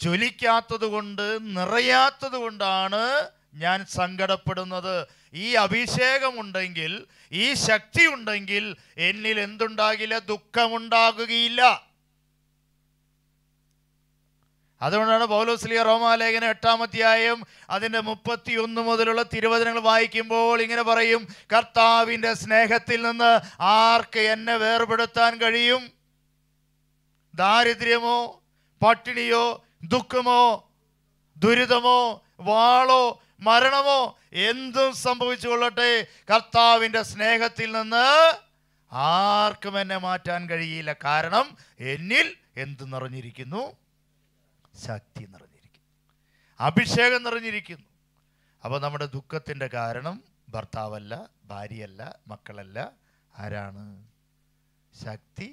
ജ്വലിക്കാത്തത് കൊണ്ട് നിറയാത്തത് കൊണ്ടാണ് ഞാൻ സങ്കടപ്പെടുന്നത് ഈ അഭിഷേകമുണ്ടെങ്കിൽ ഈ ശക്തി ഉണ്ടെങ്കിൽ എന്നിൽ എന്തുണ്ടാകില്ല ദുഃഖമുണ്ടാകുകയില്ല അതുകൊണ്ടാണ് പൗലോസ്ലിയ റോമാലേഖന എട്ടാമധ്യായം അതിൻ്റെ ഒന്ന് മുതലുള്ള തിരുവചനങ്ങൾ വായിക്കുമ്പോൾ ഇങ്ങനെ പറയും കർത്താവിൻ്റെ സ്നേഹത്തിൽ നിന്ന് ആർക്ക് എന്നെ വേർപെടുത്താൻ കഴിയും ദാരിദ്ര്യമോ പട്ടിണിയോ ദുഃഖമോ ദുരിതമോ വാളോ മരണമോ എന്തും സംഭവിച്ചു കൊള്ളട്ടെ കർത്താവിൻ്റെ സ്നേഹത്തിൽ നിന്ന് ആർക്കും എന്നെ മാറ്റാൻ കഴിയില്ല കാരണം എന്നിൽ എന്ത് നിറഞ്ഞിരിക്കുന്നു ശക്തി നിറഞ്ഞിരിക്കുന്നു അഭിഷേകം നിറഞ്ഞിരിക്കുന്നു അപ്പോൾ നമ്മുടെ ദുഃഖത്തിൻ്റെ കാരണം ഭർത്താവല്ല ഭാര്യയല്ല മക്കളല്ല ആരാണ് ശക്തി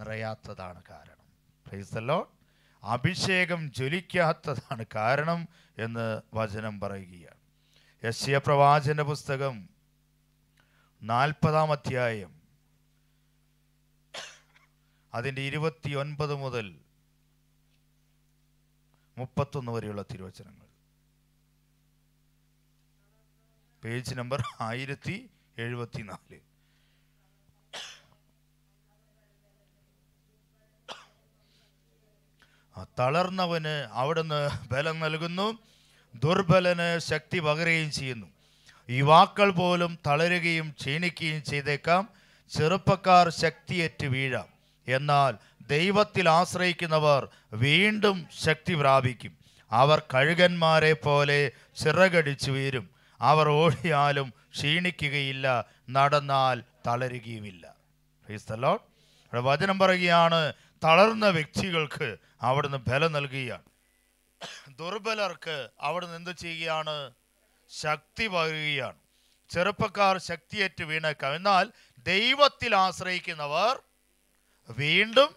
നിറയാത്തതാണ് കാരണം പ്രൈസല്ലോ അഭിഷേകം ജ്വലിക്കാത്തതാണ് കാരണം എന്ന് വചനം പറയുകയാണ് യശ്യ പ്രവാചന പുസ്തകം നാൽപ്പതാം അധ്യായം അതിൻ്റെ ഇരുപത്തി ഒൻപത് മുതൽ മുപ്പത്തൊന്ന് വരെയുള്ള തിരുവചനങ്ങൾ പേജ് നമ്പർ ആയിരത്തി എഴുപത്തിനാല് തളർന്നവന് അവിടുന്ന് ബലം നൽകുന്നു ദുർബലന് ശക്തി പകരുകയും ചെയ്യുന്നു യുവാക്കൾ പോലും തളരുകയും ക്ഷീണിക്കുകയും ചെയ്തേക്കാം ചെറുപ്പക്കാർ ശക്തിയേറ്റ് വീഴാം എന്നാൽ ദൈവത്തിൽ ആശ്രയിക്കുന്നവർ വീണ്ടും ശക്തി പ്രാപിക്കും അവർ കഴുകന്മാരെ പോലെ ചിറകടിച്ചു വീരും അവർ ഓടിയാലും ക്ഷീണിക്കുകയില്ല നടന്നാൽ തളരുകയുമില്ല വചനം പറയുകയാണ് തളർന്ന വ്യക്തികൾക്ക് അവിടുന്ന് ബലം നൽകുകയാണ് ദുർബലർക്ക് അവിടുന്ന് എന്ത് ചെയ്യുകയാണ് ശക്തി പകരുകയാണ് ചെറുപ്പക്കാർ ശക്തിയേറ്റ് വീണേക്കാം എന്നാൽ ദൈവത്തിൽ ആശ്രയിക്കുന്നവർ വീണ്ടും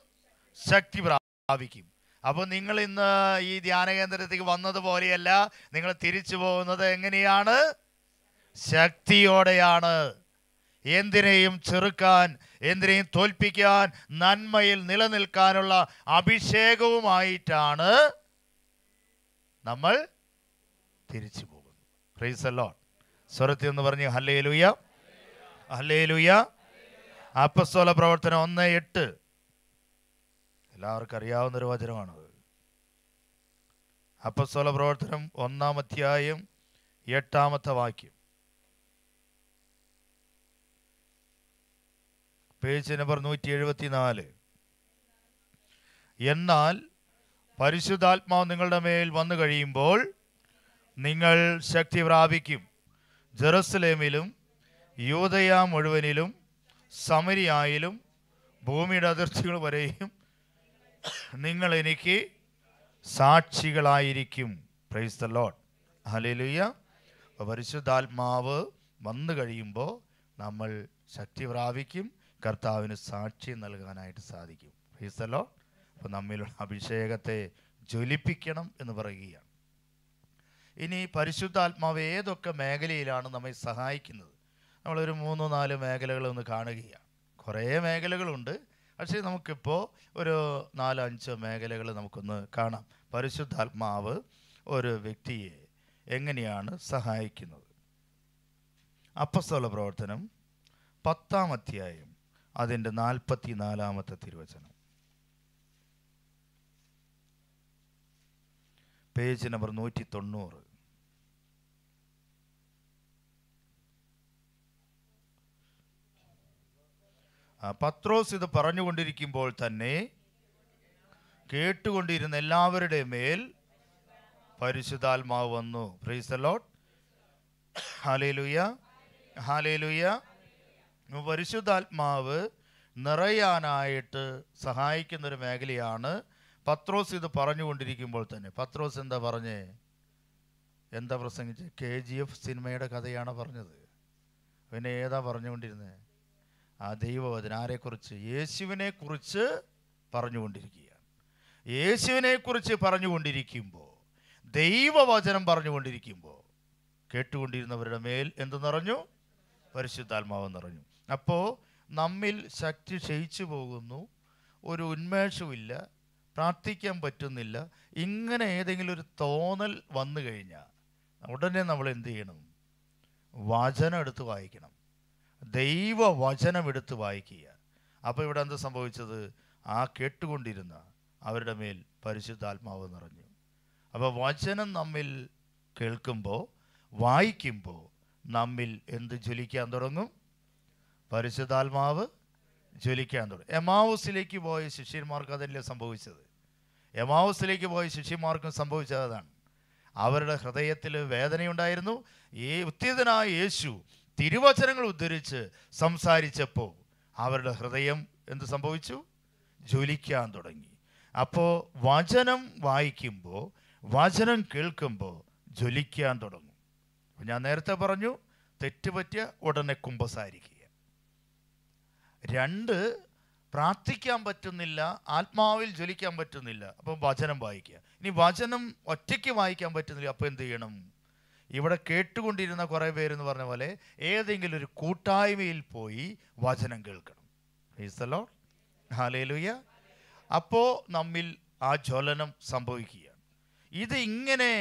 ശക്തി പ്രാപിക്കും അപ്പോൾ നിങ്ങൾ ഇന്ന് ഈ ധ്യാന കേന്ദ്രത്തേക്ക് വന്നതുപോലെയല്ല നിങ്ങൾ തിരിച്ചു പോകുന്നത് എങ്ങനെയാണ് ശക്തിയോടെയാണ് എന്തിനേയും ചെറുക്കാൻ എന്തിനേയും തോൽപ്പിക്കാൻ നന്മയിൽ നിലനിൽക്കാനുള്ള അഭിഷേകവുമായിട്ടാണ് നമ്മൾ തിരിച്ചു പോകുന്നു ക്രൈസ് അല്ലോ സ്വരത്തി എന്ന് പറഞ്ഞ് ഹല്ലേ ലൂയ ഹല്ലേ ലൂയ അപ്പസ്തോല പ്രവർത്തനം ഒന്ന് എട്ട് എല്ലാവർക്കും അറിയാവുന്ന ഒരു വചനമാണത് അപ്പസ്തോല പ്രവർത്തനം ഒന്നാം അധ്യായം എട്ടാമത്തെ വാക്യം പേജ് നമ്പർ നൂറ്റി എഴുപത്തി നാല് എന്നാൽ പരിശുദ്ധാത്മാവ് നിങ്ങളുടെ മേൽ വന്നു കഴിയുമ്പോൾ നിങ്ങൾ ശക്തി പ്രാപിക്കും ജെറുസലേമിലും യൂതയ മുഴുവനിലും സമരിയായിലും ഭൂമിയുടെ അതിർത്തികൾ വരെയും നിങ്ങൾ എനിക്ക് സാക്ഷികളായിരിക്കും പ്രൈസ് ദ ലോഡ് ഹലിലുയ്യ പരിശുദ്ധാത്മാവ് വന്നു കഴിയുമ്പോൾ നമ്മൾ ശക്തി പ്രാപിക്കും കർത്താവിന് സാക്ഷി നൽകാനായിട്ട് സാധിക്കും പ്രൈസ് ദ ലോഡ് അപ്പോൾ നമ്മിലുള്ള അഭിഷേകത്തെ ജ്വലിപ്പിക്കണം എന്ന് പറയുകയാണ് ഇനി പരിശുദ്ധാത്മാവ് ഏതൊക്കെ മേഖലയിലാണ് നമ്മെ സഹായിക്കുന്നത് നമ്മളൊരു മൂന്നോ നാല് മേഖലകൾ ഒന്ന് കാണുകയാണ് കുറേ മേഖലകളുണ്ട് പക്ഷേ നമുക്കിപ്പോൾ ഒരു നാലോ അഞ്ചോ മേഖലകൾ നമുക്കൊന്ന് കാണാം പരിശുദ്ധാത്മാവ് ഒരു വ്യക്തിയെ എങ്ങനെയാണ് സഹായിക്കുന്നത് അപ്പസ്തോല പ്രവർത്തനം പത്താം അധ്യായം അതിൻ്റെ നാൽപ്പത്തി നാലാമത്തെ തിരുവചനം പേജ് നമ്പർ നൂറ്റി തൊണ്ണൂറ് പത്രോസ് ഇത് പറഞ്ഞുകൊണ്ടിരിക്കുമ്പോൾ തന്നെ കേട്ടുകൊണ്ടിരുന്ന എല്ലാവരുടെ മേൽ പരിശുദ്ധാത്മാവ് വന്നു പ്രീസ് അലോട്ട് ഹാലേലുയ ഹാലേലുയ പരിശുദ്ധാത്മാവ് നിറയാനായിട്ട് സഹായിക്കുന്നൊരു മേഖലയാണ് പത്രോസ് ഇത് പറഞ്ഞുകൊണ്ടിരിക്കുമ്പോൾ തന്നെ പത്രോസ് എന്താ പറഞ്ഞേ എന്താ പ്രസംഗിച്ച് കെ ജി എഫ് സിനിമയുടെ കഥയാണ് പറഞ്ഞത് പിന്നെ ഏതാ പറഞ്ഞുകൊണ്ടിരുന്നത് ആ ദൈവവചന ആരെക്കുറിച്ച് യേശുവിനെക്കുറിച്ച് പറഞ്ഞുകൊണ്ടിരിക്കുകയാണ് യേശുവിനെക്കുറിച്ച് പറഞ്ഞുകൊണ്ടിരിക്കുമ്പോൾ ദൈവവചനം പറഞ്ഞുകൊണ്ടിരിക്കുമ്പോൾ കേട്ടുകൊണ്ടിരുന്നവരുടെ മേൽ എന്ത് നിറഞ്ഞു പരിശുദ്ധാത്മാവ് നിറഞ്ഞു അപ്പോൾ നമ്മിൽ ശക്തി ക്ഷയിച്ചു പോകുന്നു ഒരു ഇല്ല പ്രാർത്ഥിക്കാൻ പറ്റുന്നില്ല ഇങ്ങനെ ഏതെങ്കിലും ഒരു തോന്നൽ വന്നു കഴിഞ്ഞാൽ ഉടനെ നമ്മൾ എന്ത് ചെയ്യണം വചനം എടുത്ത് വായിക്കണം ദൈവ വചനം എടുത്ത് വായിക്കുക അപ്പോൾ ഇവിടെ എന്താ സംഭവിച്ചത് ആ കേട്ടുകൊണ്ടിരുന്ന അവരുടെ മേൽ പരിശുദ്ധാത്മാവ് നിറഞ്ഞു അപ്പോൾ വചനം നമ്മിൽ കേൾക്കുമ്പോൾ വായിക്കുമ്പോൾ നമ്മിൽ എന്ത് ജ്വലിക്കാൻ തുടങ്ങും പരിശുദ്ധാത്മാവ് ജ്വലിക്കാൻ തുടങ്ങും എമാവൂസിലേക്ക് പോയ ശിഷ്യന്മാർക്ക് അതല്ലേ സംഭവിച്ചത് യമാവസിലേക്ക് പോയ ശിഷ്യന്മാർക്കും സംഭവിച്ചതാണ് അവരുടെ ഹൃദയത്തിൽ വേദനയുണ്ടായിരുന്നു ഈ ഉത്തീതനായ യേശു തിരുവചനങ്ങൾ ഉദ്ധരിച്ച് സംസാരിച്ചപ്പോൾ അവരുടെ ഹൃദയം എന്ത് സംഭവിച്ചു ജ്വലിക്കാൻ തുടങ്ങി അപ്പോൾ വചനം വായിക്കുമ്പോൾ വചനം കേൾക്കുമ്പോൾ ജ്വലിക്കാൻ തുടങ്ങും ഞാൻ നേരത്തെ പറഞ്ഞു തെറ്റുപറ്റിയ ഉടനെ കുമ്പസാരിക്കുക രണ്ട് പ്രാർത്ഥിക്കാൻ പറ്റുന്നില്ല ആത്മാവിൽ ജ്വലിക്കാൻ പറ്റുന്നില്ല അപ്പം വചനം വായിക്കുക ഇനി വചനം ഒറ്റയ്ക്ക് വായിക്കാൻ പറ്റുന്നില്ല അപ്പോൾ എന്ത് ചെയ്യണം ഇവിടെ കേട്ടുകൊണ്ടിരുന്ന കുറേ പേരെന്ന് പറഞ്ഞ പോലെ ഏതെങ്കിലും ഒരു കൂട്ടായ്മയിൽ പോയി വചനം കേൾക്കണം ഈസലോ ഹാലേലുയ അപ്പോൾ നമ്മിൽ ആ ജ്വലനം സംഭവിക്കുകയാണ് ഇത് ഇങ്ങനെ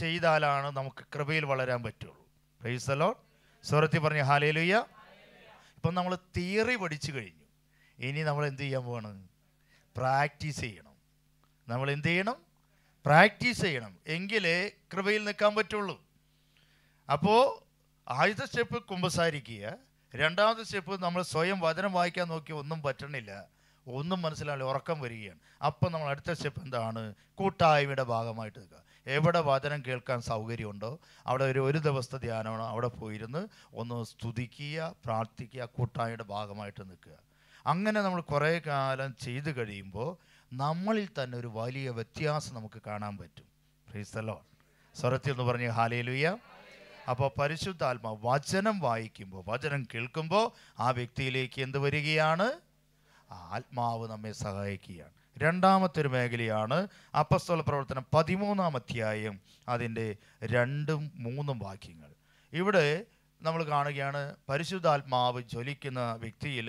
ചെയ്താലാണ് നമുക്ക് കൃപയിൽ വളരാൻ പറ്റുള്ളൂ പ്രൈസലോ സ്വരത്തിൽ പറഞ്ഞ ഹാലേലുയ്യ ഇപ്പം നമ്മൾ തിയറി പഠിച്ചു കഴിഞ്ഞു ഇനി നമ്മൾ എന്ത് ചെയ്യാൻ പോവാണ് പ്രാക്ടീസ് ചെയ്യണം നമ്മൾ എന്ത് ചെയ്യണം പ്രാക്ടീസ് ചെയ്യണം എങ്കിലേ കൃപയിൽ നിൽക്കാൻ പറ്റുള്ളൂ അപ്പോൾ ആദ്യത്തെ സ്റ്റെപ്പ് കുമ്പസാരിക്കുക രണ്ടാമത്തെ സ്റ്റെപ്പ് നമ്മൾ സ്വയം വചനം വായിക്കാൻ നോക്കി ഒന്നും പറ്റണില്ല ഒന്നും മനസ്സിലാവില്ല ഉറക്കം വരികയാണ് അപ്പം നമ്മൾ അടുത്ത സ്റ്റെപ്പ് എന്താണ് കൂട്ടായ്മയുടെ ഭാഗമായിട്ട് നിൽക്കുക എവിടെ വചനം കേൾക്കാൻ സൗകര്യമുണ്ടോ അവിടെ ഒരു ഒരു ദിവസത്തെ ധ്യാനമാണ് അവിടെ പോയിരുന്ന് ഒന്ന് സ്തുതിക്കുക പ്രാർത്ഥിക്കുക കൂട്ടായ്മയുടെ ഭാഗമായിട്ട് നിൽക്കുക അങ്ങനെ നമ്മൾ കുറേ കാലം ചെയ്തു കഴിയുമ്പോൾ നമ്മളിൽ തന്നെ ഒരു വലിയ വ്യത്യാസം നമുക്ക് കാണാൻ പറ്റും ഫ്രീസലോ സ്വരത്തിൽ എന്ന് പറഞ്ഞ് ഹാലയിലുയ്യ അപ്പോൾ പരിശുദ്ധാത്മ വചനം വായിക്കുമ്പോൾ വചനം കേൾക്കുമ്പോൾ ആ വ്യക്തിയിലേക്ക് എന്ത് വരികയാണ് ആത്മാവ് നമ്മെ സഹായിക്കുകയാണ് രണ്ടാമത്തെ ഒരു മേഖലയാണ് അപ്പസ്തോല പ്രവർത്തനം പതിമൂന്നാം അധ്യായം അതിൻ്റെ രണ്ടും മൂന്നും വാക്യങ്ങൾ ഇവിടെ നമ്മൾ കാണുകയാണ് പരിശുദ്ധാത്മാവ് ജ്വലിക്കുന്ന വ്യക്തിയിൽ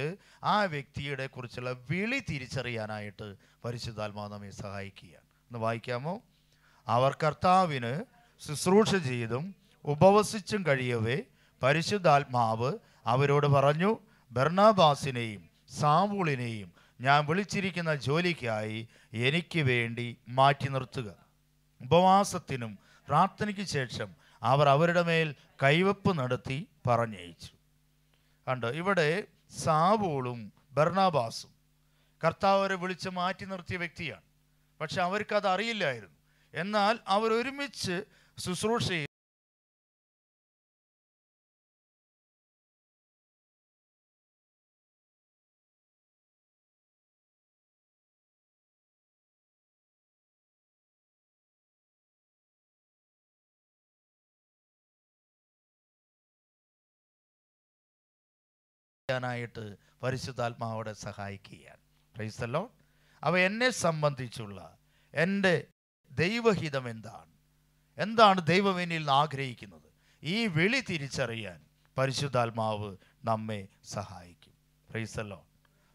ആ വ്യക്തിയുടെ കുറിച്ചുള്ള വിളി തിരിച്ചറിയാനായിട്ട് പരിശുദ്ധാത്മാവ് നമ്മെ സഹായിക്കുക എന്ന് വായിക്കാമോ അവർ കർത്താവിന് ശുശ്രൂഷ ചെയ്തും ഉപവസിച്ചും കഴിയവേ പരിശുദ്ധാത്മാവ് അവരോട് പറഞ്ഞു ബർണാബാസിനെയും സാമ്പൂളിനെയും ഞാൻ വിളിച്ചിരിക്കുന്ന ജോലിക്കായി എനിക്ക് വേണ്ടി മാറ്റി നിർത്തുക ഉപവാസത്തിനും പ്രാർത്ഥനയ്ക്ക് ശേഷം അവർ അവരുടെ മേൽ കൈവപ്പ് നടത്തി പറഞ്ഞയച്ചു കണ്ട് ഇവിടെ സാവോളും ബർണാബാസും കർത്താവ് അവരെ വിളിച്ച് മാറ്റി നിർത്തിയ വ്യക്തിയാണ് പക്ഷെ അവർക്കത് അറിയില്ലായിരുന്നു എന്നാൽ അവരൊരുമിച്ച് ശുശ്രൂഷ ചെയ്യാനായിട്ട് പരിശുദ്ധാത്മാവോടെ സഹായിക്കുകയാണ് ക്രൈസ്തലോ അവ എന്നെ സംബന്ധിച്ചുള്ള എൻ്റെ ദൈവഹിതം എന്താണ് എന്താണ് ദൈവം നിന്ന് ആഗ്രഹിക്കുന്നത് ഈ വിളി തിരിച്ചറിയാൻ പരിശുദ്ധാത്മാവ് നമ്മെ സഹായിക്കും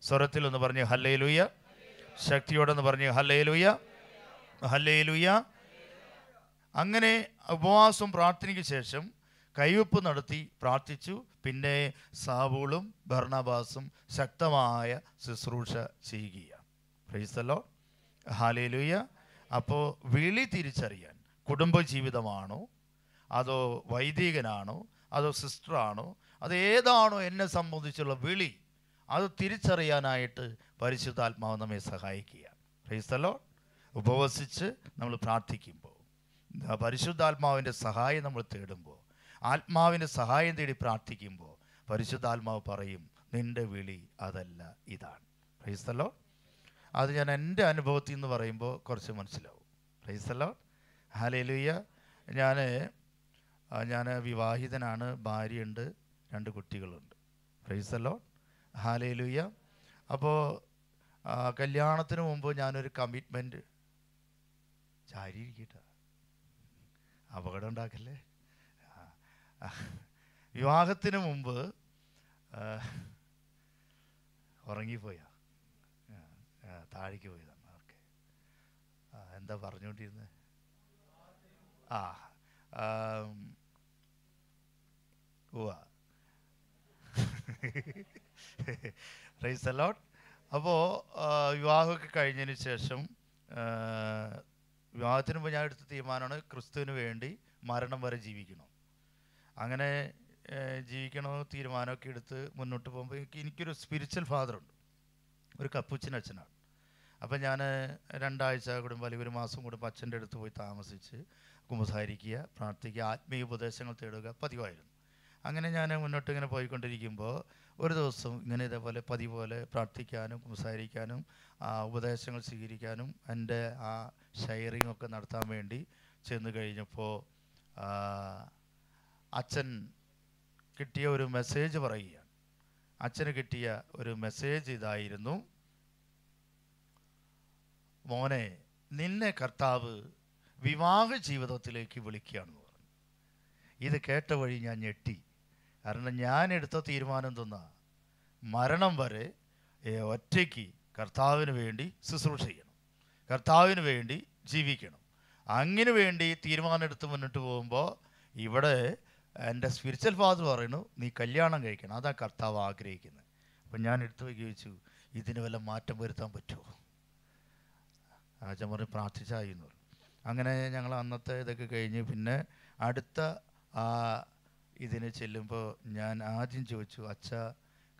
സ്വരത്തിൽ ഒന്ന് പറഞ്ഞ് ഹല്ലയിലുയ്യ ശക്തിയോടെന്ന് പറഞ്ഞ് ഹല്ലയിലുയ്യ ഹല്ലയിലുയ്യ അങ്ങനെ ഉപവാസം പ്രാർത്ഥനയ്ക്ക് ശേഷം കൈവെപ്പ് നടത്തി പ്രാർത്ഥിച്ചു പിന്നെ സാബൂളും ഭർണബാസും ശക്തമായ ശുശ്രൂഷ ചെയ്യുക പ്രൈസലോ ഹാലേലുയ അപ്പോൾ വിളി തിരിച്ചറിയാൻ കുടുംബജീവിതമാണോ അതോ വൈദികനാണോ അതോ സിസ്റ്ററാണോ അത് ഏതാണോ എന്നെ സംബന്ധിച്ചുള്ള വിളി അത് തിരിച്ചറിയാനായിട്ട് പരിശുദ്ധാത്മാവ് നമ്മെ സഹായിക്കുക ക്രൈസ്തലോ ഉപവസിച്ച് നമ്മൾ പ്രാർത്ഥിക്കുമ്പോൾ പരിശുദ്ധാത്മാവിൻ്റെ സഹായം നമ്മൾ തേടുമ്പോൾ ആത്മാവിൻ്റെ സഹായം തേടി പ്രാർത്ഥിക്കുമ്പോൾ പരിശുദ്ധാത്മാവ് പറയും നിന്റെ വിളി അതല്ല ഇതാണ് റൈസ്തല്ലോ അത് ഞാൻ എൻ്റെ അനുഭവത്തിൽ നിന്ന് പറയുമ്പോൾ കുറച്ച് മനസ്സിലാവും റൈസ്തല്ലോ ഹലയിലുയ്യ ഞാൻ ഞാൻ വിവാഹിതനാണ് ഭാര്യയുണ്ട് രണ്ട് കുട്ടികളുണ്ട് റൈസല്ലോ ഹാലയിലുയ്യ അപ്പോൾ കല്യാണത്തിന് മുമ്പ് ഞാനൊരു കമ്മിറ്റ്മെൻറ്റ് ചാരി അപകടം ഉണ്ടാക്കല്ലേ വിവാഹത്തിന് മുമ്പ് ഉറങ്ങിപ്പോയ താഴേക്ക് പോയതാണ് ഓക്കെ എന്താ പറഞ്ഞുകൊണ്ടിരുന്നത് ആ ഉവ റൈസ് അലോട്ട് അപ്പോൾ വിവാഹമൊക്കെ കഴിഞ്ഞതിന് ശേഷം വിവാഹത്തിന് മുമ്പ് ഞാൻ എടുത്ത തീരുമാനമാണ് ക്രിസ്തുവിന് വേണ്ടി മരണം വരെ ജീവിക്കണം അങ്ങനെ ജീവിക്കണമെന്ന് തീരുമാനമൊക്കെ എടുത്ത് മുന്നോട്ട് പോകുമ്പോൾ എനിക്ക് എനിക്കൊരു സ്പിരിച്വൽ ഫാദറുണ്ട് ഒരു കപ്പൂച്ചൻ അച്ഛനാണ് അപ്പം ഞാൻ രണ്ടാഴ്ച കുടുംബം അല്ലെങ്കിൽ ഒരു മാസം കുടുംബം അച്ഛൻ്റെ അടുത്ത് പോയി താമസിച്ച് കുമ്പസാരിക്കുക പ്രാർത്ഥിക്കുക ആത്മീയ ഉപദേശങ്ങൾ തേടുക പതിവായിരുന്നു അങ്ങനെ ഞാൻ മുന്നോട്ട് ഇങ്ങനെ പോയിക്കൊണ്ടിരിക്കുമ്പോൾ ഒരു ദിവസം ഇങ്ങനെ ഇതേപോലെ പതിപോലെ പ്രാർത്ഥിക്കാനും കുമ്പസാരിക്കാനും ഉപദേശങ്ങൾ സ്വീകരിക്കാനും എൻ്റെ ആ ഷെയറിങ്ങൊക്കെ ഒക്കെ നടത്താൻ വേണ്ടി ചെന്ന് കഴിഞ്ഞപ്പോൾ അച്ഛൻ കിട്ടിയ ഒരു മെസ്സേജ് പറയുകയാണ് അച്ഛന് കിട്ടിയ ഒരു മെസ്സേജ് ഇതായിരുന്നു മോനെ നിന്നെ കർത്താവ് വിവാഹ ജീവിതത്തിലേക്ക് വിളിക്കുകയാണെന്ന് പറഞ്ഞു ഇത് കേട്ട വഴി ഞാൻ ഞെട്ടി കാരണം ഞാൻ എടുത്ത തീരുമാനം തന്ന മരണം വരെ ഒറ്റയ്ക്ക് കർത്താവിന് വേണ്ടി ശുശ്രൂഷ ചെയ്യണം കർത്താവിന് വേണ്ടി ജീവിക്കണം അങ്ങനെ വേണ്ടി തീരുമാനമെടുത്ത് മുന്നോട്ട് പോകുമ്പോൾ ഇവിടെ എൻ്റെ സ്പിരിച്വൽ ഫാദർ പറയുന്നു നീ കല്യാണം കഴിക്കണം അതാ കർത്താവ് ആഗ്രഹിക്കുന്നത് അപ്പം ഞാൻ എടുത്തു വയ്ക്കി ചോദിച്ചു ഇതിന് വല്ല മാറ്റം വരുത്താൻ പറ്റുമോ അച്ഛൻ പറഞ്ഞ് പ്രാർത്ഥിച്ചായിരുന്നു അങ്ങനെ ഞങ്ങൾ അന്നത്തെ ഇതൊക്കെ കഴിഞ്ഞ് പിന്നെ അടുത്ത ആ ഇതിന് ചെല്ലുമ്പോൾ ഞാൻ ആദ്യം ചോദിച്ചു അച്ഛ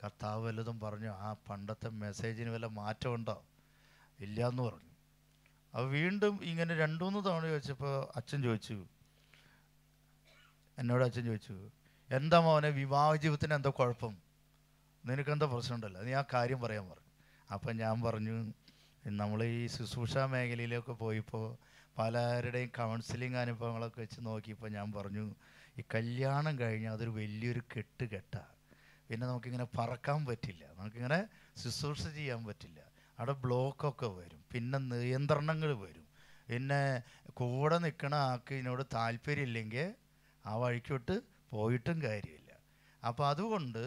കർത്താവ് വല്ലതും പറഞ്ഞു ആ പണ്ടത്തെ മെസ്സേജിന് വല്ല മാറ്റമുണ്ടോ ഇല്ല എന്ന് പറഞ്ഞു അപ്പോൾ വീണ്ടും ഇങ്ങനെ രണ്ടു മൂന്ന് തവണ ചോദിച്ചപ്പോൾ അച്ഛൻ ചോദിച്ചു എന്നോട് അച്ഛൻ ചോദിച്ചു എന്താ മോനെ വിവാഹ ജീവിതത്തിന് എന്തോ കുഴപ്പം പ്രശ്നം പ്രശ്നമുണ്ടല്ലോ നീ ആ കാര്യം പറയാൻ പറഞ്ഞു അപ്പം ഞാൻ പറഞ്ഞു നമ്മൾ ഈ ശുശ്രൂഷ മേഖലയിലൊക്കെ പോയപ്പോൾ പലരുടെയും കൗൺസിലിംഗ് അനുഭവങ്ങളൊക്കെ വെച്ച് നോക്കിയപ്പോൾ ഞാൻ പറഞ്ഞു ഈ കല്യാണം കഴിഞ്ഞാൽ അതൊരു വലിയൊരു കെട്ട് കെട്ടാണ് പിന്നെ നമുക്കിങ്ങനെ പറക്കാൻ പറ്റില്ല നമുക്കിങ്ങനെ ശുശ്രൂഷ ചെയ്യാൻ പറ്റില്ല അവിടെ ബ്ലോക്കൊക്കെ വരും പിന്നെ നിയന്ത്രണങ്ങൾ വരും പിന്നെ കൂടെ നിൽക്കണ ആൾക്ക് ഇതിനോട് താല്പര്യമില്ലെങ്കിൽ ആ വഴിക്കോട്ട് പോയിട്ടും കാര്യമില്ല അപ്പോൾ അതുകൊണ്ട്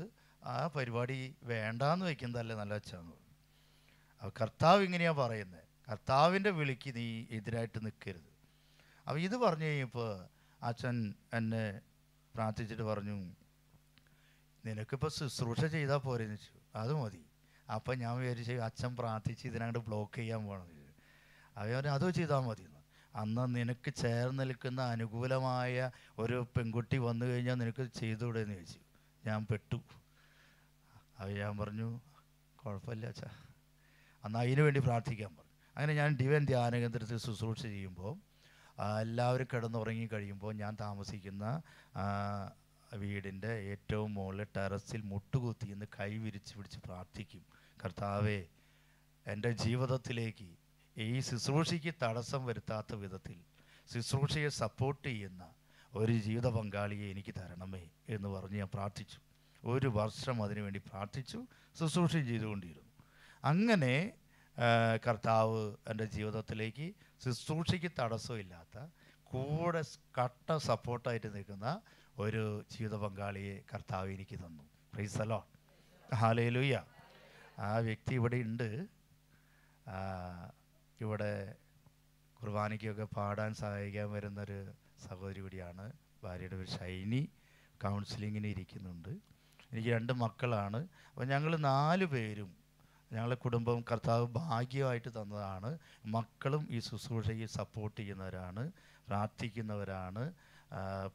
ആ പരിപാടി വേണ്ടാന്ന് വയ്ക്കുന്നതല്ലേ നല്ല വെച്ചാന്ന് അപ്പോൾ കർത്താവ് ഇങ്ങനെയാണ് പറയുന്നത് കർത്താവിൻ്റെ വിളിക്ക് നീ എതിരായിട്ട് നിൽക്കരുത് അപ്പോൾ ഇത് പറഞ്ഞു കഴിഞ്ഞപ്പോൾ അച്ഛൻ എന്നെ പ്രാർത്ഥിച്ചിട്ട് പറഞ്ഞു നിനക്കിപ്പോൾ ശുശ്രൂഷ ചെയ്താൽ പോരെന്ന് വെച്ചു അത് മതി അപ്പം ഞാൻ വിചാരിച്ചു അച്ഛൻ പ്രാർത്ഥിച്ച് ഇതിനങ്ങോട്ട് ബ്ലോക്ക് ചെയ്യാൻ പോകണം അപ്പോൾ അത് ചെയ്താൽ മതി അന്ന് നിനക്ക് ചേർന്ന് നിൽക്കുന്ന അനുകൂലമായ ഒരു പെൺകുട്ടി വന്നു കഴിഞ്ഞാൽ നിനക്ക് ചെയ്തുകൂടെ എന്ന് ചോദിച്ചു ഞാൻ പെട്ടു അത് ഞാൻ പറഞ്ഞു കുഴപ്പമില്ല അച്ഛാ അന്ന് അതിനു വേണ്ടി പ്രാർത്ഥിക്കാൻ പറഞ്ഞു അങ്ങനെ ഞാൻ ഡിവൻ കേന്ദ്രത്തിൽ ശുശ്രൂഷ ചെയ്യുമ്പോൾ എല്ലാവരും കിടന്നുറങ്ങി കഴിയുമ്പോൾ ഞാൻ താമസിക്കുന്ന വീടിൻ്റെ ഏറ്റവും മുകളിൽ ടെറസിൽ മുട്ടുകുത്തി നിന്ന് കൈ വിരിച്ച് പിടിച്ച് പ്രാർത്ഥിക്കും കർത്താവേ എൻ്റെ ജീവിതത്തിലേക്ക് ഈ ശുശ്രൂഷയ്ക്ക് തടസ്സം വരുത്താത്ത വിധത്തിൽ ശുശ്രൂഷയെ സപ്പോർട്ട് ചെയ്യുന്ന ഒരു ജീവിത പങ്കാളിയെ എനിക്ക് തരണമേ എന്ന് പറഞ്ഞ് ഞാൻ പ്രാർത്ഥിച്ചു ഒരു വർഷം അതിനുവേണ്ടി പ്രാർത്ഥിച്ചു ശുശ്രൂഷയും ചെയ്തുകൊണ്ടിരുന്നു അങ്ങനെ കർത്താവ് എൻ്റെ ജീവിതത്തിലേക്ക് ശുശ്രൂഷയ്ക്ക് തടസ്സമില്ലാത്ത കൂടെ കട്ട സപ്പോർട്ടായിട്ട് നിൽക്കുന്ന ഒരു ജീവിത പങ്കാളിയെ കർത്താവ് എനിക്ക് തന്നു പ്രൈസലോ ഹാലേ ലുയ്യ ആ വ്യക്തി ഇവിടെ ഉണ്ട് ഇവിടെ കുർബാനയ്ക്കൊക്കെ പാടാൻ സഹായിക്കാൻ വരുന്നൊരു സഹോദരി കൂടിയാണ് ഭാര്യയുടെ ഒരു ഷൈനി കൗൺസിലിങ്ങിന് ഇരിക്കുന്നുണ്ട് എനിക്ക് രണ്ട് മക്കളാണ് അപ്പോൾ ഞങ്ങൾ നാല് പേരും ഞങ്ങളുടെ കുടുംബം കർത്താവ് ഭാഗ്യമായിട്ട് തന്നതാണ് മക്കളും ഈ ശുശ്രൂഷയ്ക്ക് സപ്പോർട്ട് ചെയ്യുന്നവരാണ് പ്രാർത്ഥിക്കുന്നവരാണ്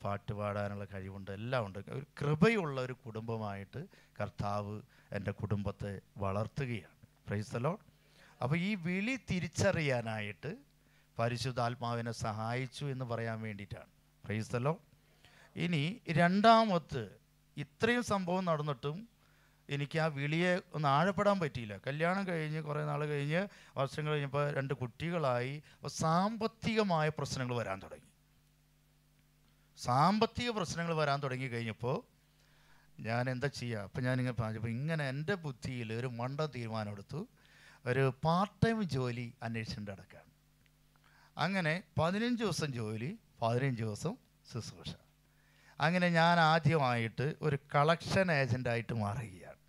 പാട്ട് പാടാനുള്ള കഴിവുണ്ട് എല്ലാം ഉണ്ട് ഒരു കൃപയുള്ള ഒരു കുടുംബമായിട്ട് കർത്താവ് എൻ്റെ കുടുംബത്തെ വളർത്തുകയാണ് പ്രൈസ് ലോഡ് അപ്പോൾ ഈ വിളി തിരിച്ചറിയാനായിട്ട് പരിശുദ്ധാത്മാവിനെ സഹായിച്ചു എന്ന് പറയാൻ വേണ്ടിയിട്ടാണ് പ്രൈസ്തലോ ഇനി രണ്ടാമത്ത് ഇത്രയും സംഭവം നടന്നിട്ടും എനിക്ക് ആ വിളിയെ ഒന്ന് ആഴപ്പെടാൻ പറ്റിയില്ല കല്യാണം കഴിഞ്ഞ് കുറേ നാൾ കഴിഞ്ഞ് വർഷം കഴിഞ്ഞപ്പോൾ രണ്ട് കുട്ടികളായി അപ്പോൾ സാമ്പത്തികമായ പ്രശ്നങ്ങൾ വരാൻ തുടങ്ങി സാമ്പത്തിക പ്രശ്നങ്ങൾ വരാൻ തുടങ്ങി കഴിഞ്ഞപ്പോൾ ഞാൻ എന്താ ചെയ്യുക അപ്പം ഞാനിങ്ങനെ പറഞ്ഞപ്പോൾ ഇങ്ങനെ എൻ്റെ ബുദ്ധിയിൽ ഒരു മണ്ട തീരുമാനമെടുത്തു എടുത്തു ഒരു പാർട്ട് ടൈം ജോലി അന്വേഷിച്ചുകൊണ്ട് നടക്കുകയാണ് അങ്ങനെ പതിനഞ്ച് ദിവസം ജോലി പതിനഞ്ച് ദിവസം ശുശ്രൂഷ അങ്ങനെ ഞാൻ ആദ്യമായിട്ട് ഒരു കളക്ഷൻ ഏജൻ്റായിട്ട് മാറുകയാണ്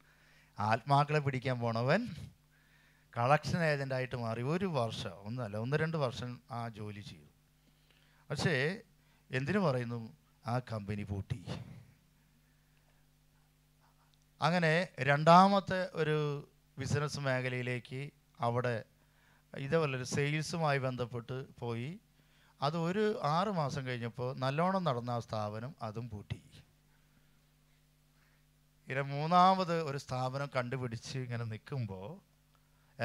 ആത്മാക്കളെ പിടിക്കാൻ പോണവൻ കളക്ഷൻ ഏജൻ്റായിട്ട് മാറി ഒരു വർഷം ഒന്നല്ല ഒന്ന് രണ്ട് വർഷം ആ ജോലി ചെയ്തു പക്ഷേ എന്തിനു പറയുന്നു ആ കമ്പനി പൂട്ടി അങ്ങനെ രണ്ടാമത്തെ ഒരു ബിസിനസ് മേഖലയിലേക്ക് അവിടെ ഇതേപോലെ ഒരു സെയിൽസുമായി ബന്ധപ്പെട്ട് പോയി അത് ഒരു ആറ് മാസം കഴിഞ്ഞപ്പോൾ നല്ലോണം നടന്ന ആ സ്ഥാപനം അതും പൂട്ടി ഇങ്ങനെ മൂന്നാമത് ഒരു സ്ഥാപനം കണ്ടുപിടിച്ച് ഇങ്ങനെ നിൽക്കുമ്പോൾ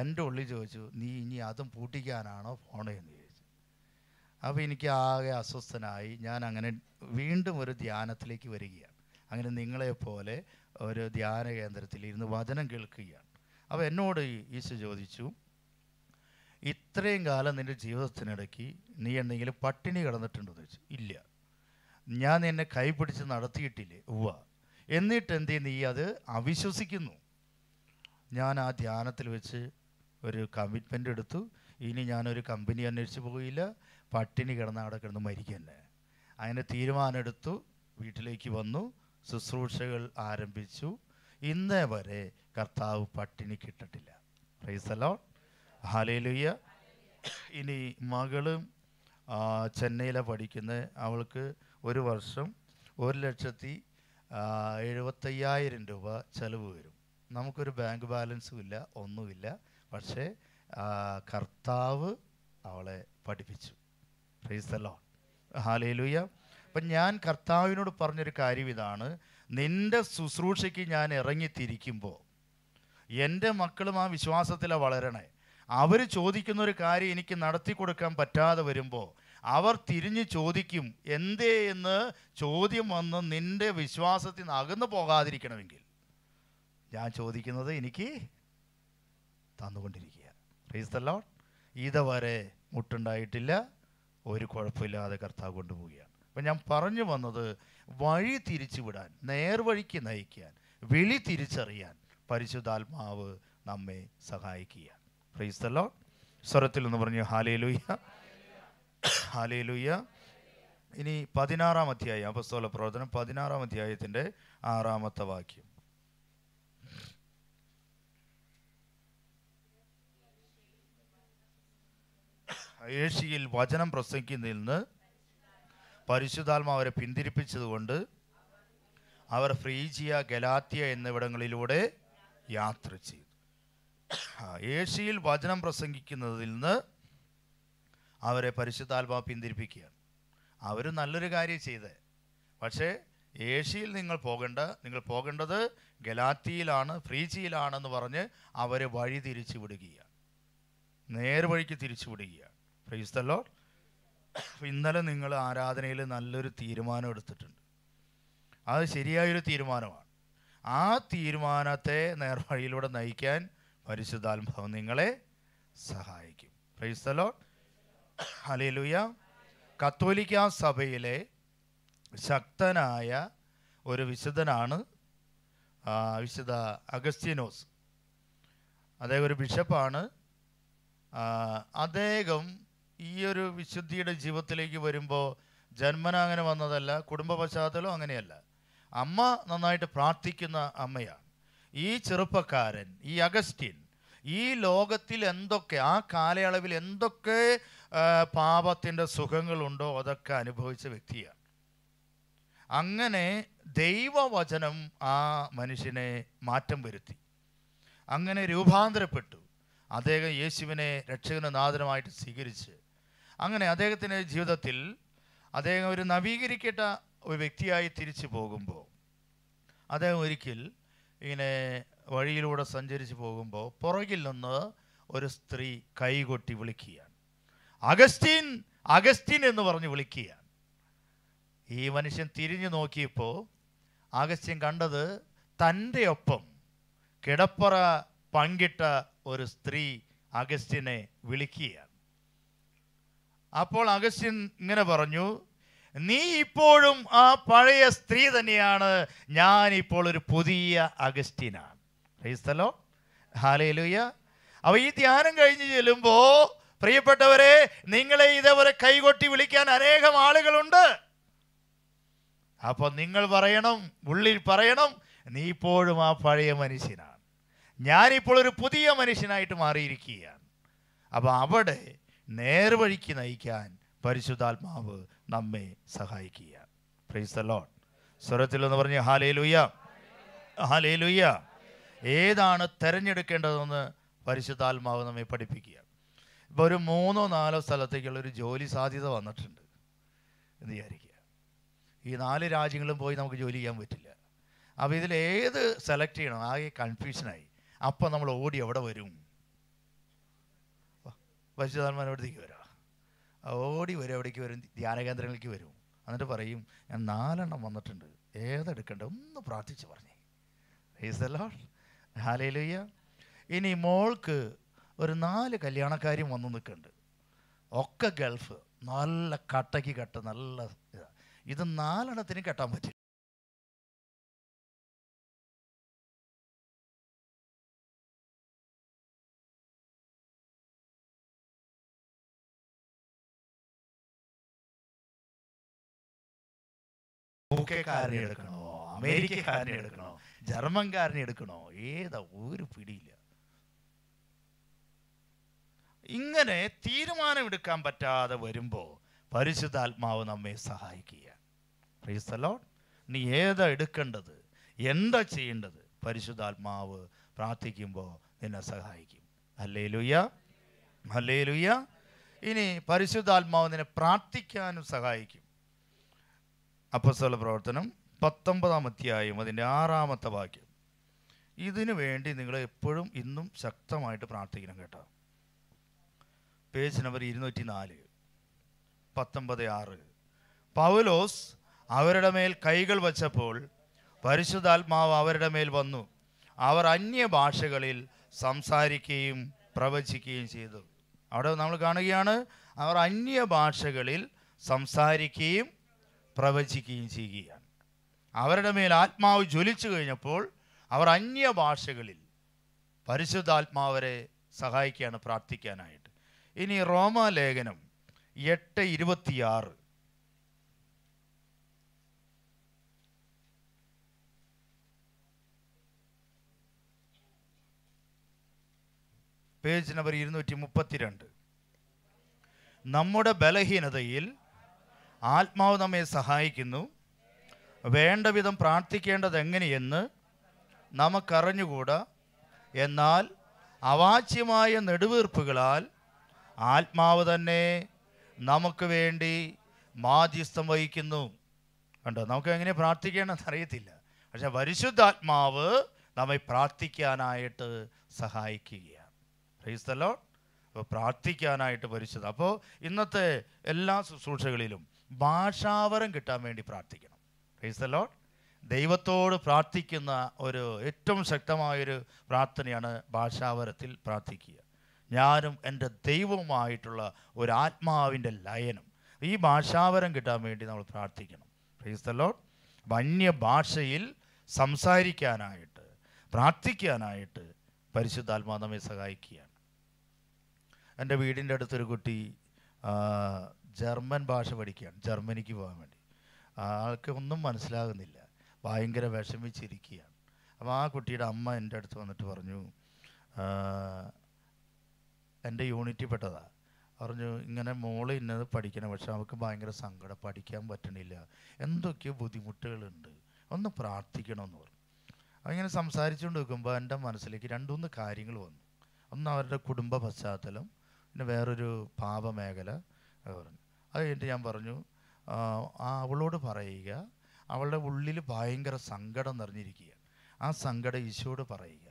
എൻ്റെ ഉള്ളിൽ ചോദിച്ചു നീ ഇനി അതും പൂട്ടിക്കാനാണോ പോണേ എന്ന് ചോദിച്ചു അപ്പോൾ എനിക്ക് ആകെ അസ്വസ്ഥനായി ഞാൻ അങ്ങനെ വീണ്ടും ഒരു ധ്യാനത്തിലേക്ക് വരികയാണ് അങ്ങനെ നിങ്ങളെപ്പോലെ ഒരു ധ്യാന കേന്ദ്രത്തിൽ ഇരുന്ന് വചനം കേൾക്കുകയാണ് അപ്പോൾ എന്നോട് ഈശോ ചോദിച്ചു ഇത്രയും കാലം നിൻ്റെ ജീവിതത്തിനിടയ്ക്ക് നീ എന്തെങ്കിലും പട്ടിണി കിടന്നിട്ടുണ്ടോ എന്ന് ചോദിച്ചു ഇല്ല ഞാൻ എന്നെ കൈപിടിച്ച് നടത്തിയിട്ടില്ലേ ഉവ്വ എന്നിട്ട് എന്ത് നീ അത് അവിശ്വസിക്കുന്നു ഞാൻ ആ ധ്യാനത്തിൽ വെച്ച് ഒരു കമ്മിറ്റ്മെൻ്റ് എടുത്തു ഇനി ഞാനൊരു കമ്പനി അന്വേഷിച്ച് പോയില്ല പട്ടിണി കിടന്ന അവിടെ കിടന്ന് മരിക്കന്നെ അങ്ങനെ തീരുമാനമെടുത്തു വീട്ടിലേക്ക് വന്നു ശുശ്രൂഷകൾ ആരംഭിച്ചു ഇന്നേ വരെ കർത്താവ് പട്ടിണി കിട്ടിട്ടില്ല റൈസലോ ഹാലയിലുയ്യ ഇനി മകളും ചെന്നൈയിലെ പഠിക്കുന്നത് അവൾക്ക് ഒരു വർഷം ഒരു ലക്ഷത്തി എഴുപത്തയ്യായിരം രൂപ ചിലവ് വരും നമുക്കൊരു ബാങ്ക് ബാലൻസും ഇല്ല ഒന്നുമില്ല പക്ഷേ കർത്താവ് അവളെ പഠിപ്പിച്ചു പ്രീസലോ ഹാലയിലുയ്യ അപ്പം ഞാൻ കർത്താവിനോട് പറഞ്ഞൊരു കാര്യം ഇതാണ് നിൻ്റെ ശുശ്രൂഷയ്ക്ക് ഞാൻ ഇറങ്ങിത്തിരിക്കുമ്പോൾ എൻ്റെ മക്കളും ആ വിശ്വാസത്തിലാണ് വളരണേ അവർ ചോദിക്കുന്ന ഒരു കാര്യം എനിക്ക് നടത്തി കൊടുക്കാൻ പറ്റാതെ വരുമ്പോൾ അവർ തിരിഞ്ഞ് ചോദിക്കും എന്തേ എന്ന് ചോദ്യം വന്ന് നിൻ്റെ വിശ്വാസത്തിൽ നിന്ന് അകന്നു പോകാതിരിക്കണമെങ്കിൽ ഞാൻ ചോദിക്കുന്നത് എനിക്ക് തന്നുകൊണ്ടിരിക്കുക റീസ്തല്ലോ ഇതുവരെ മുട്ടുണ്ടായിട്ടില്ല ഒരു കുഴപ്പമില്ലാതെ കർത്താവ് കൊണ്ടുപോവുകയാണ് അപ്പം ഞാൻ പറഞ്ഞു വന്നത് വഴി തിരിച്ചു വിടാൻ നേർവഴിക്ക് നയിക്കാൻ വിളി തിരിച്ചറിയാൻ പരിശുദ്ധാത്മാവ് നമ്മെ സഹായിക്കുക ഫ്രീസ്തലോ സ്വരത്തിൽ എന്ന് പറഞ്ഞു ഹാലേലുയ്യ ഹാലേലുയ്യ ഇനി പതിനാറാം അധ്യായം അപസ്തോല പ്രവർത്തനം പതിനാറാം അധ്യായത്തിൻ്റെ ആറാമത്തെ വാക്യം ഏഷ്യയിൽ വചനം പ്രസംഗിക്കുന്നതിൽ പരിശുദ്ധാത്മാവ് അവരെ പിന്തിരിപ്പിച്ചതുകൊണ്ട് അവർ ഫ്രീജിയ ഗലാത്തിയ എന്നിവിടങ്ങളിലൂടെ യാത്ര ചെയ്തു ഏഷ്യയിൽ വചനം പ്രസംഗിക്കുന്നതിൽ നിന്ന് അവരെ പരിശുദ്ധാത്മാ പിന്തിരിപ്പിക്കുകയാണ് അവർ നല്ലൊരു കാര്യം ചെയ്തേ പക്ഷേ ഏഷ്യയിൽ നിങ്ങൾ പോകേണ്ട നിങ്ങൾ പോകേണ്ടത് ഗലാത്തിയിലാണ് ഫ്രീജിയിലാണെന്ന് പറഞ്ഞ് അവരെ വഴി തിരിച്ചു വിടുകയാണ് നേർവഴിക്ക് തിരിച്ചു വിടുകയാണ് ഫ്രീസ് തല്ലോ ഇന്നലെ നിങ്ങൾ ആരാധനയിൽ നല്ലൊരു തീരുമാനം എടുത്തിട്ടുണ്ട് അത് ശരിയായൊരു തീരുമാനമാണ് ആ തീരുമാനത്തെ നേർവഴിയിലൂടെ നയിക്കാൻ പരിശുദ്ധാത്മാവ് നിങ്ങളെ സഹായിക്കും പ്രൈസ്തലോ അലിലുയ കത്തോലിക്ക സഭയിലെ ശക്തനായ ഒരു വിശുദ്ധനാണ് വിശുദ്ധ അഗസ്റ്റിനോസ് അദ്ദേഹം ഒരു ബിഷപ്പാണ് അദ്ദേഹം ഈ ഒരു വിശുദ്ധിയുടെ ജീവിതത്തിലേക്ക് വരുമ്പോൾ ജന്മന അങ്ങനെ വന്നതല്ല കുടുംബ പശ്ചാത്തലം അങ്ങനെയല്ല അമ്മ നന്നായിട്ട് പ്രാർത്ഥിക്കുന്ന അമ്മയാണ് ഈ ചെറുപ്പക്കാരൻ ഈ അഗസ്റ്റിൻ ഈ ലോകത്തിൽ എന്തൊക്കെ ആ കാലയളവിൽ എന്തൊക്കെ പാപത്തിൻ്റെ സുഖങ്ങളുണ്ടോ അതൊക്കെ അനുഭവിച്ച വ്യക്തിയാണ് അങ്ങനെ ദൈവവചനം ആ മനുഷ്യനെ മാറ്റം വരുത്തി അങ്ങനെ രൂപാന്തരപ്പെട്ടു അദ്ദേഹം യേശുവിനെ രക്ഷകന് നാദനമായിട്ട് സ്വീകരിച്ച് അങ്ങനെ അദ്ദേഹത്തിൻ്റെ ജീവിതത്തിൽ അദ്ദേഹം ഒരു നവീകരിക്കേണ്ട ഒരു വ്യക്തിയായി തിരിച്ചു പോകുമ്പോൾ അദ്ദേഹം ഒരിക്കൽ ഇങ്ങനെ വഴിയിലൂടെ സഞ്ചരിച്ച് പോകുമ്പോൾ പുറകിൽ നിന്ന് ഒരു സ്ത്രീ കൈകൊട്ടി വിളിക്കുകയാണ് അഗസ്റ്റീൻ അഗസ്റ്റീൻ എന്ന് പറഞ്ഞ് വിളിക്കുകയാണ് ഈ മനുഷ്യൻ തിരിഞ്ഞു നോക്കിയപ്പോൾ അഗസ്റ്റ്യൻ കണ്ടത് തൻ്റെ ഒപ്പം കിടപ്പറ പങ്കിട്ട ഒരു സ്ത്രീ അഗസ്റ്റ്യനെ വിളിക്കുകയാണ് അപ്പോൾ അഗസ്റ്റ്യൻ ഇങ്ങനെ പറഞ്ഞു നീ ഇപ്പോഴും ആ പഴയ സ്ത്രീ തന്നെയാണ് ഞാൻ ഇപ്പോൾ ഒരു പുതിയ അഗസ്റ്റീനാണ് ക്രൈസ്തലോ ഹാലയിലൂയ അവ ഈ ധ്യാനം കഴിഞ്ഞ് ചെല്ലുമ്പോൾ പ്രിയപ്പെട്ടവരെ നിങ്ങളെ ഇതേപോലെ കൈകൊട്ടി വിളിക്കാൻ അനേകം ആളുകളുണ്ട് അപ്പോൾ നിങ്ങൾ പറയണം ഉള്ളിൽ പറയണം നീ ഇപ്പോഴും ആ പഴയ മനുഷ്യനാണ് ഞാനിപ്പോൾ ഒരു പുതിയ മനുഷ്യനായിട്ട് മാറിയിരിക്കുകയാണ് അപ്പോൾ അവിടെ നേർവഴിക്ക് നയിക്കാൻ പരിശുദ്ധാത്മാവ് നമ്മെ സഹായിക്കുക പ്രൈസ് ദ ലോഡ് എന്ന് പറഞ്ഞ് ഹാലേ ലുയ്യ ഹാലേ ലുയ്യ ഏതാണ് തിരഞ്ഞെടുക്കേണ്ടതെന്ന് പരിശുദ്ധാത്മാവ് നമ്മെ പഠിപ്പിക്കുക ഇപ്പോൾ ഒരു മൂന്നോ നാലോ സ്ഥലത്തേക്കുള്ള ഒരു ജോലി സാധ്യത വന്നിട്ടുണ്ട് എന്ന് വിചാരിക്കുക ഈ നാല് രാജ്യങ്ങളും പോയി നമുക്ക് ജോലി ചെയ്യാൻ പറ്റില്ല അപ്പോൾ ഇതിൽ ഏത് സെലക്ട് ചെയ്യണം ആകെ കൺഫ്യൂഷനായി അപ്പോൾ നമ്മൾ ഓടി എവിടെ വരും പരിശുദ്ധാത്മാവിനെ വരാം ഓടി വരും അവിടേക്ക് വരും ധ്യാന കേന്ദ്രങ്ങളിലേക്ക് വരും എന്നിട്ട് പറയും ഞാൻ നാലെണ്ണം വന്നിട്ടുണ്ട് ഏതെടുക്കണ്ട ഒന്ന് പ്രാർത്ഥിച്ച് പറഞ്ഞേ ഹാലയിലൂയ്യ ഇനി മോൾക്ക് ഒരു നാല് കല്യാണക്കാരും വന്ന് നിൽക്കുന്നുണ്ട് ഒക്കെ ഗൾഫ് നല്ല കട്ടയ്ക്ക് കട്ട നല്ല ഇത് നാലെണ്ണത്തിന് കെട്ടാൻ പറ്റില്ല അമേരിക്കക്കാരനെ എടുക്കണോ അമേരിക്കക്കാരനെ എടുക്കണോ ജർമ്മൻകാരനെ എടുക്കണോ ഏതാ ഒരു പിടിയില്ല ഇങ്ങനെ തീരുമാനമെടുക്കാൻ പറ്റാതെ വരുമ്പോൾ പരിശുദ്ധാത്മാവ് നമ്മെ സഹായിക്കുക പ്രീസ്തലോ നീ ഏതാ എടുക്കേണ്ടത് എന്താ ചെയ്യേണ്ടത് പരിശുദ്ധാത്മാവ് പ്രാർത്ഥിക്കുമ്പോൾ നിന്നെ സഹായിക്കും അല്ലേ ലുയ്യ അല്ലേ ലുയ്യ ഇനി പരിശുദ്ധാത്മാവ് നിന്നെ പ്രാർത്ഥിക്കാനും സഹായിക്കും അപ്പസ്തല പ്രവർത്തനം പത്തൊമ്പതാം അധ്യായം അതിൻ്റെ ആറാമത്തെ വാക്യം ഇതിനു വേണ്ടി നിങ്ങൾ എപ്പോഴും ഇന്നും ശക്തമായിട്ട് പ്രാർത്ഥിക്കണം കേട്ടോ പേജ് നമ്പർ ഇരുന്നൂറ്റി നാല് പത്തൊമ്പത് ആറ് പൗലോസ് അവരുടെ മേൽ കൈകൾ വച്ചപ്പോൾ പരിശുദ്ധാത്മാവ് അവരുടെ മേൽ വന്നു അവർ അന്യ ഭാഷകളിൽ സംസാരിക്കുകയും പ്രവചിക്കുകയും ചെയ്തു അവിടെ നമ്മൾ കാണുകയാണ് അവർ അന്യ ഭാഷകളിൽ സംസാരിക്കുകയും പ്രവചിക്കുകയും ചെയ്യുകയാണ് അവരുടെ മേൽ ആത്മാവ് ജ്വലിച്ചു കഴിഞ്ഞപ്പോൾ അവർ അന്യഭാഷകളിൽ പരിശുദ്ധാത്മാവരെ സഹായിക്കുകയാണ് പ്രാർത്ഥിക്കാനായിട്ട് ഇനി റോമാലേഖനം എട്ട് ഇരുപത്തിയാറ് പേജ് നമ്പർ ഇരുന്നൂറ്റി മുപ്പത്തിരണ്ട് നമ്മുടെ ബലഹീനതയിൽ ആത്മാവ് നമ്മെ സഹായിക്കുന്നു വേണ്ട വിധം പ്രാർത്ഥിക്കേണ്ടത് എങ്ങനെയെന്ന് നമുക്കറിഞ്ഞുകൂടാ എന്നാൽ അവാച്യമായ നെടുവീർപ്പുകളാൽ ആത്മാവ് തന്നെ നമുക്ക് വേണ്ടി മാധ്യസ്ഥം വഹിക്കുന്നു കണ്ടോ നമുക്ക് എങ്ങനെ പ്രാർത്ഥിക്കണമെന്ന് അറിയത്തില്ല പക്ഷെ പരിശുദ്ധാത്മാവ് നമ്മെ പ്രാർത്ഥിക്കാനായിട്ട് സഹായിക്കുകയാണ് ക്രൈസ്തലോ അപ്പോൾ പ്രാർത്ഥിക്കാനായിട്ട് പരിശുദ്ധ അപ്പോൾ ഇന്നത്തെ എല്ലാ ശുശ്രൂഷകളിലും ഭാഷാവരം കിട്ടാൻ വേണ്ടി പ്രാർത്ഥിക്കണം പ്രൈസ് ദ ലോഡ് ദൈവത്തോട് പ്രാർത്ഥിക്കുന്ന ഒരു ഏറ്റവും ശക്തമായൊരു പ്രാർത്ഥനയാണ് ഭാഷാവരത്തിൽ പ്രാർത്ഥിക്കുക ഞാനും എൻ്റെ ദൈവവുമായിട്ടുള്ള ഒരു ആത്മാവിൻ്റെ ലയനം ഈ ഭാഷാവരം കിട്ടാൻ വേണ്ടി നമ്മൾ പ്രാർത്ഥിക്കണം പ്രൈസ് ദ ലോഡ് വന്യഭാഷയിൽ സംസാരിക്കാനായിട്ട് പ്രാർത്ഥിക്കാനായിട്ട് പരിശുദ്ധാത്മാ നമ്മെ സഹായിക്കുകയാണ് എൻ്റെ വീടിൻ്റെ അടുത്തൊരു കുട്ടി ജർമ്മൻ ഭാഷ പഠിക്കുകയാണ് ജർമ്മനിക്ക് പോകാൻ വേണ്ടി ആൾക്ക് ഒന്നും മനസ്സിലാകുന്നില്ല ഭയങ്കര വിഷമിച്ചിരിക്കുകയാണ് അപ്പോൾ ആ കുട്ടിയുടെ അമ്മ എൻ്റെ അടുത്ത് വന്നിട്ട് പറഞ്ഞു എൻ്റെ യൂണിറ്റി പെട്ടതാണ് പറഞ്ഞു ഇങ്ങനെ മോള് ഇന്നത് പഠിക്കണം പക്ഷെ അവൾക്ക് ഭയങ്കര സങ്കടം പഠിക്കാൻ പറ്റണില്ല എന്തൊക്കെയോ ബുദ്ധിമുട്ടുകളുണ്ട് ഒന്ന് പ്രാർത്ഥിക്കണമെന്ന് പറഞ്ഞു ഇങ്ങനെ സംസാരിച്ചുകൊണ്ട് നിൽക്കുമ്പോൾ എൻ്റെ മനസ്സിലേക്ക് രണ്ട് കാര്യങ്ങൾ വന്നു ഒന്ന് അവരുടെ കുടുംബ പശ്ചാത്തലം പിന്നെ വേറൊരു പാപമേഖല പറഞ്ഞു അത് കഴിഞ്ഞിട്ട് ഞാൻ പറഞ്ഞു അവളോട് പറയുക അവളുടെ ഉള്ളിൽ ഭയങ്കര സങ്കടം നിറഞ്ഞിരിക്കുക ആ സങ്കടം ഈശോട് പറയുക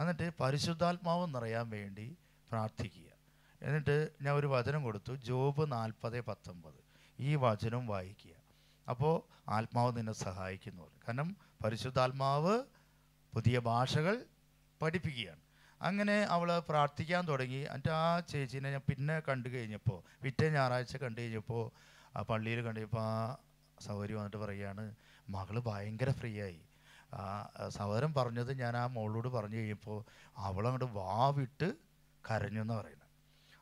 എന്നിട്ട് പരിശുദ്ധാത്മാവ് നിറയാൻ വേണ്ടി പ്രാർത്ഥിക്കുക എന്നിട്ട് ഞാൻ ഒരു വചനം കൊടുത്തു ജോബ് നാൽപ്പത് പത്തൊമ്പത് ഈ വചനം വായിക്കുക അപ്പോൾ ആത്മാവ് നിന്നെ സഹായിക്കുന്നു കാരണം പരിശുദ്ധാത്മാവ് പുതിയ ഭാഷകൾ പഠിപ്പിക്കുകയാണ് അങ്ങനെ അവൾ പ്രാർത്ഥിക്കാൻ തുടങ്ങി എൻ്റെ ആ ചേച്ചീനെ ഞാൻ പിന്നെ കണ്ടു കഴിഞ്ഞപ്പോൾ പിറ്റേ ഞായറാഴ്ച കണ്ടു കഴിഞ്ഞപ്പോൾ ആ പള്ളിയിൽ കണ്ടപ്പോൾ ആ സൗകര്യം വന്നിട്ട് പറയുകയാണ് മകള് ഭയങ്കര ഫ്രീ ആയി ആ സഹോദരൻ പറഞ്ഞത് ഞാൻ ആ മോളോട് പറഞ്ഞു കഴിഞ്ഞപ്പോൾ അവളങ്ങോട്ട് വാവിട്ട് കരഞ്ഞു എന്ന് പറയുന്നത്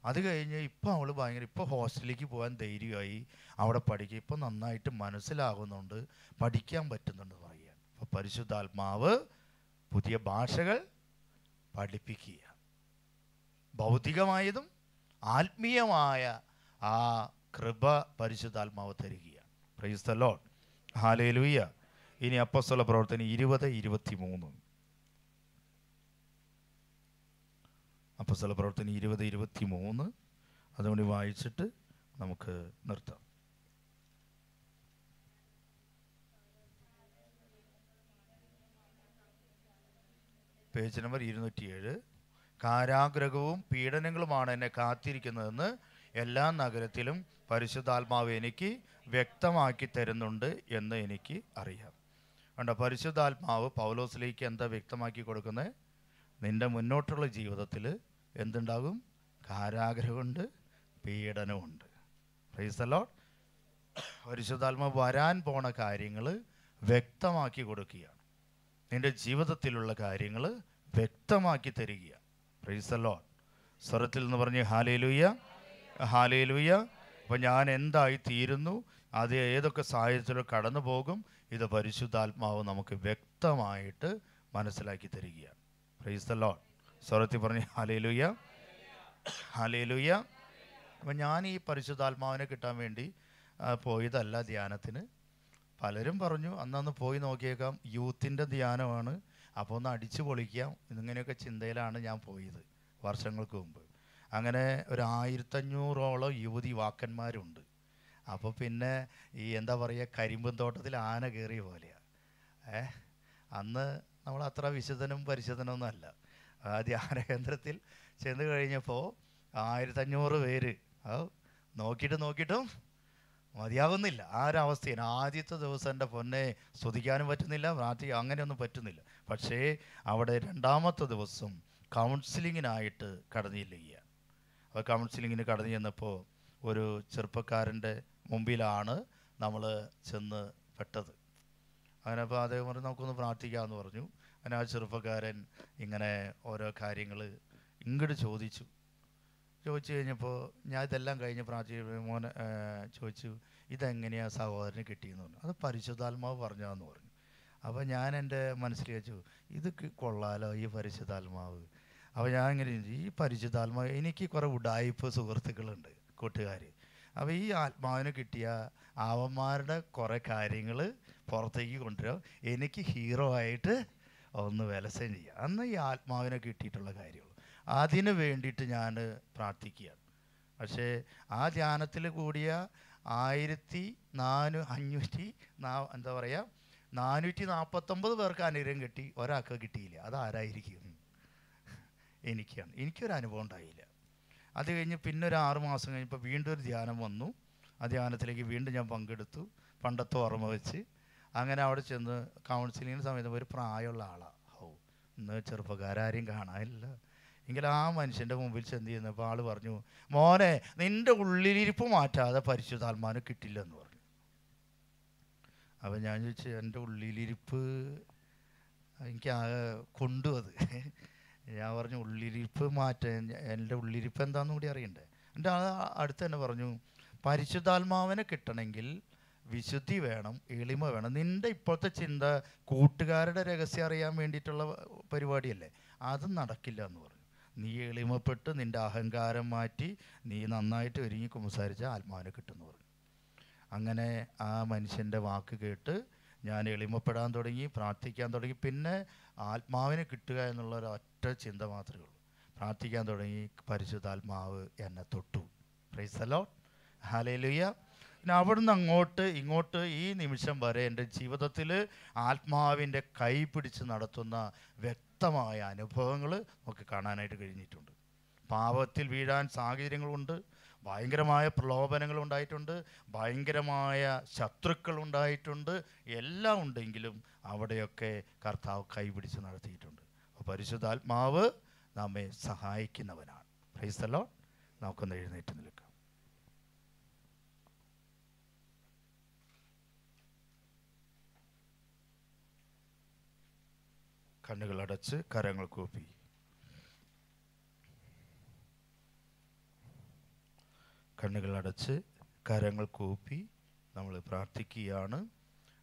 അത് കഴിഞ്ഞ് ഇപ്പം അവൾ ഭയങ്കര ഇപ്പം ഹോസ്റ്റലിലേക്ക് പോകാൻ ധൈര്യമായി അവിടെ പഠിക്കുക ഇപ്പം നന്നായിട്ട് മനസ്സിലാകുന്നുണ്ട് പഠിക്കാൻ പറ്റുന്നുണ്ട് പറയുകയാണ് അപ്പോൾ പരിശുദ്ധാത്മാവ് പുതിയ ഭാഷകൾ പഠിപ്പിക്കുക ഭൗതികമായതും ആത്മീയമായ ആ കൃപ പരിശുദ്ധാത്മാവ് തരികയാണ് പ്രൈസ് ദ ലോഡ് ഹാലേ ഇനി അപ്പസ്വല പ്രവർത്തനം ഇരുപത് ഇരുപത്തി മൂന്ന് അപ്പസ്വല പ്രവർത്തനം ഇരുപത് ഇരുപത്തി മൂന്ന് അതുകൊണ്ട് വായിച്ചിട്ട് നമുക്ക് നിർത്താം പേജ് നമ്പർ ഇരുന്നൂറ്റിയേഴ് കാരാഗ്രഹവും പീഡനങ്ങളുമാണ് എന്നെ കാത്തിരിക്കുന്നതെന്ന് എല്ലാ നഗരത്തിലും പരിശുദ്ധാത്മാവ് എനിക്ക് വ്യക്തമാക്കി തരുന്നുണ്ട് എന്ന് എനിക്ക് അറിയാം കണ്ട പരിശുദ്ധാത്മാവ് പൗലോസിലേക്ക് എന്താ വ്യക്തമാക്കി കൊടുക്കുന്നത് നിൻ്റെ മുന്നോട്ടുള്ള ജീവിതത്തിൽ എന്തുണ്ടാകും കാരാഗ്രഹമുണ്ട് പീഡനമുണ്ട് പ്രൈസലോട്ട് പരിശുദ്ധാത്മാവ് വരാൻ പോണ കാര്യങ്ങൾ വ്യക്തമാക്കി കൊടുക്കുകയാണ് നിൻ്റെ ജീവിതത്തിലുള്ള കാര്യങ്ങൾ വ്യക്തമാക്കി തരിക പ്രൈസ് സ്വരത്തിൽ എന്ന് പറഞ്ഞ് ഹാലയിലൂയ ഹാലയിലൂയ അപ്പം ഞാൻ എന്തായി തീരുന്നു അത് ഏതൊക്കെ സാഹചര്യത്തിലും കടന്നു പോകും ഇത് പരിശുദ്ധാത്മാവ് നമുക്ക് വ്യക്തമായിട്ട് മനസ്സിലാക്കി തരിക പ്രൈസ് സ്വരത്തിൽ പറഞ്ഞ് ഹാലയിലൂയ ഹാലയിലൂയ അപ്പം ഞാൻ ഈ പരിശുദ്ധാത്മാവിനെ കിട്ടാൻ വേണ്ടി പോയതല്ല ധ്യാനത്തിന് പലരും പറഞ്ഞു അന്നന്ന് പോയി നോക്കിയേക്കാം യൂത്തിൻ്റെ ധ്യാനമാണ് അപ്പോൾ ഒന്ന് അടിച്ചു പൊളിക്കാം എന്നിങ്ങനെയൊക്കെ ചിന്തയിലാണ് ഞാൻ പോയത് വർഷങ്ങൾക്ക് മുമ്പ് അങ്ങനെ ഒരു ആയിരത്തഞ്ഞൂറോളം യുവതി വാക്കന്മാരുണ്ട് അപ്പോൾ പിന്നെ ഈ എന്താ പറയുക കരിമ്പും തോട്ടത്തിൽ ആന കയറിയ പോലെയാണ് ഏ അന്ന് നമ്മൾ അത്ര വിശുദ്ധനും പരിശുദ്ധനൊന്നും അല്ല ധ്യാന കേന്ദ്രത്തിൽ ചെന്ന് കഴിഞ്ഞപ്പോൾ ആയിരത്തഞ്ഞൂറ് പേര് നോക്കിയിട്ട് നോക്കിയിട്ടും മതിയാകുന്നില്ല ആ ഒരവസ്ഥയാണ് ആദ്യത്തെ ദിവസം എൻ്റെ പൊന്നെ സ്തുതിക്കാനും പറ്റുന്നില്ല പ്രാർത്ഥിക്കാൻ അങ്ങനെയൊന്നും പറ്റുന്നില്ല പക്ഷേ അവിടെ രണ്ടാമത്തെ ദിവസം കൗൺസിലിങ്ങിനായിട്ട് കടന്നില്ലയ്യ അപ്പോൾ കൗൺസിലിങ്ങിന് കടന്നു ചെന്നപ്പോൾ ഒരു ചെറുപ്പക്കാരൻ്റെ മുമ്പിലാണ് നമ്മൾ ചെന്ന് പെട്ടത് അങ്ങനെ അപ്പോൾ അദ്ദേഹം പറഞ്ഞു നമുക്കൊന്ന് പ്രാർത്ഥിക്കാമെന്ന് പറഞ്ഞു അങ്ങനെ ആ ചെറുപ്പക്കാരൻ ഇങ്ങനെ ഓരോ കാര്യങ്ങൾ ഇങ്ങോട്ട് ചോദിച്ചു ചോദിച്ചു കഴിഞ്ഞപ്പോൾ ഞാൻ ഇതെല്ലാം കഴിഞ്ഞ് പ്രാർത്ഥിച്ച മോനെ ചോദിച്ചു ഇതെങ്ങനെയാണ് സഹോദരന് കിട്ടിയെന്ന് പറഞ്ഞു അത് പരിശുദ്ധാത്മാവ് പറഞ്ഞതെന്ന് പറഞ്ഞു അപ്പോൾ ഞാൻ എൻ്റെ മനസ്സിൽ വെച്ചു ഇത് കൊള്ളാലോ ഈ പരിശുദ്ധാത്മാവ് അപ്പോൾ ഞാൻ ഇങ്ങനെ ഈ പരിശുദ്ധാത്മാവ് എനിക്ക് കുറേ ഉടായ്പ സുഹൃത്തുക്കളുണ്ട് കൂട്ടുകാർ അപ്പോൾ ഈ ആത്മാവിന് കിട്ടിയ ആവന്മാരുടെ കുറേ കാര്യങ്ങൾ പുറത്തേക്ക് കൊണ്ടുവരാം എനിക്ക് ഹീറോ ആയിട്ട് ഒന്ന് വിലസം ചെയ്യുക അന്ന് ഈ ആത്മാവിനെ കിട്ടിയിട്ടുള്ള കാര്യങ്ങൾ അതിന് വേണ്ടിയിട്ട് ഞാൻ പ്രാർത്ഥിക്കുകയാണ് പക്ഷേ ആ ധ്യാനത്തിൽ കൂടിയ ആയിരത്തി നാനൂ അഞ്ഞൂറ്റി നാ എന്താ പറയുക നാനൂറ്റി നാൽപ്പത്തൊമ്പത് പേർക്ക് അനുഗ്രഹം കിട്ടി ഒരാൾക്ക് കിട്ടിയില്ല അതാരായിരിക്കും എനിക്കാണ് എനിക്കൊരു അനുഭവം ഉണ്ടായില്ല അത് കഴിഞ്ഞ് പിന്നെ ഒരു ആറ് മാസം കഴിഞ്ഞപ്പോൾ വീണ്ടും ഒരു ധ്യാനം വന്നു ആ ധ്യാനത്തിലേക്ക് വീണ്ടും ഞാൻ പങ്കെടുത്തു പണ്ടത്തെ ഓർമ്മ വെച്ച് അങ്ങനെ അവിടെ ചെന്ന് കൗൺസിലിങ്ങിന് സമയത്ത് ഒരു പ്രായമുള്ള ആളാണ് ഹൗ ഇന്ന് ചെറുപ്പക്കാരും കാണാനില്ല എങ്കിൽ ആ മനുഷ്യൻ്റെ മുമ്പിൽ ചെന്ന് ചെന്നപ്പോൾ ആൾ പറഞ്ഞു മോനെ നിൻ്റെ ഉള്ളിലിരിപ്പ് മാറ്റാതെ പരിശുദ്ധാത്മാനം കിട്ടില്ലെന്ന് പറഞ്ഞു അപ്പോൾ ഞാൻ ചോദിച്ചു എൻ്റെ ഉള്ളിലിരിപ്പ് എനിക്ക് കൊണ്ടു അത് ഞാൻ പറഞ്ഞു ഉള്ളിരിപ്പ് മാറ്റാൻ എൻ്റെ ഉള്ളിരിപ്പ് എന്താണെന്ന് കൂടി അറിയണ്ടേ എൻ്റെ ആ അടുത്ത് തന്നെ പറഞ്ഞു പരിശുദ്ധാത്മാവിനെ കിട്ടണമെങ്കിൽ വിശുദ്ധി വേണം എളിമ വേണം നിൻ്റെ ഇപ്പോഴത്തെ ചിന്ത കൂട്ടുകാരുടെ രഹസ്യം അറിയാൻ വേണ്ടിയിട്ടുള്ള പരിപാടിയല്ലേ അത് നടക്കില്ല എന്ന് പറഞ്ഞു നീ എളിമപ്പെട്ട് നിൻ്റെ അഹങ്കാരം മാറ്റി നീ നന്നായിട്ട് ഒരുങ്ങി കുമ്പസാരിച്ച ആത്മാവിനെ കിട്ടുമെന്ന് പറഞ്ഞു അങ്ങനെ ആ മനുഷ്യൻ്റെ വാക്ക് കേട്ട് ഞാൻ എളിമപ്പെടാൻ തുടങ്ങി പ്രാർത്ഥിക്കാൻ തുടങ്ങി പിന്നെ ആത്മാവിനെ കിട്ടുക എന്നുള്ള ഒരു ഒറ്റ ചിന്ത മാത്രമേ ഉള്ളൂ പ്രാർത്ഥിക്കാൻ തുടങ്ങി പരിശുദ്ധാത്മാവ് എന്നെ തൊട്ടു പ്രൈസലോ ഹാലയിലുയ്യ പിന്നെ അവിടുന്ന് അങ്ങോട്ട് ഇങ്ങോട്ട് ഈ നിമിഷം വരെ എൻ്റെ ജീവിതത്തിൽ ആത്മാവിൻ്റെ കൈ പിടിച്ച് നടത്തുന്ന വ്യക്തമായ അനുഭവങ്ങൾ നമുക്ക് കാണാനായിട്ട് കഴിഞ്ഞിട്ടുണ്ട് പാപത്തിൽ വീഴാൻ സാഹചര്യങ്ങളുണ്ട് ഭയങ്കരമായ പ്രലോഭനങ്ങൾ ഉണ്ടായിട്ടുണ്ട് ഭയങ്കരമായ ശത്രുക്കൾ ഉണ്ടായിട്ടുണ്ട് എല്ലാം ഉണ്ടെങ്കിലും അവിടെയൊക്കെ കർത്താവ് കൈപിടിച്ച് നടത്തിയിട്ടുണ്ട് അപ്പോൾ പരിശുദ്ധാത്മാവ് നമ്മെ സഹായിക്കുന്നവനാണ് പ്രൈസ്തല്ലോ നമുക്കൊന്ന് എഴുന്നേറ്റ് നിൽക്കാം കണ്ണുകൾ അടച്ച് കരങ്ങൾ കൂപ്പി കണ്ണുകൾ അടച്ച് കരങ്ങൾ കൂപ്പി നമ്മൾ പ്രാർത്ഥിക്കുകയാണ്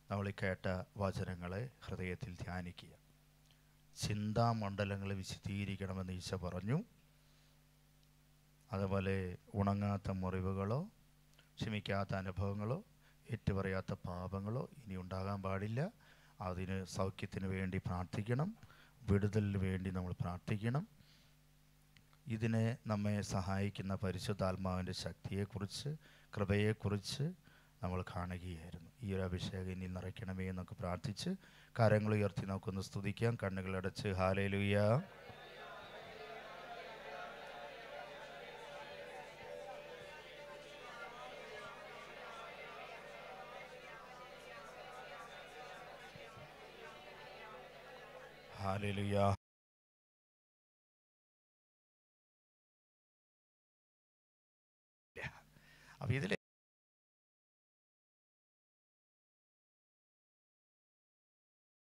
നമ്മൾ കേട്ട വചനങ്ങളെ ഹൃദയത്തിൽ ധ്യാനിക്കുക ചിന്താമണ്ഡലങ്ങളെ വിശദീകരിക്കണമെന്ന് ഈശ പറഞ്ഞു അതുപോലെ ഉണങ്ങാത്ത മുറിവുകളോ ക്ഷമിക്കാത്ത അനുഭവങ്ങളോ ഏറ്റുപറയാത്ത പാപങ്ങളോ ഇനി ഉണ്ടാകാൻ പാടില്ല അതിന് സൗഖ്യത്തിന് വേണ്ടി പ്രാർത്ഥിക്കണം വിടുതലിന് വേണ്ടി നമ്മൾ പ്രാർത്ഥിക്കണം ഇതിനെ നമ്മെ സഹായിക്കുന്ന പരിശുദ്ധാത്മാവിൻ്റെ ശക്തിയെക്കുറിച്ച് കൃപയെക്കുറിച്ച് നമ്മൾ കാണുകയായിരുന്നു ഈ ഒരു അഭിഷേകം ഇനി നിറയ്ക്കണമേ എന്നൊക്കെ പ്രാർത്ഥിച്ച് കരങ്ങൾ ഉയർത്തി നോക്കുന്നു സ്തുതിക്കാം കണ്ണുകളടച്ച് ഹാലയിലുയ്യ ഹാലയിലുയ്യ അപ്പോൾ ഇതിൽ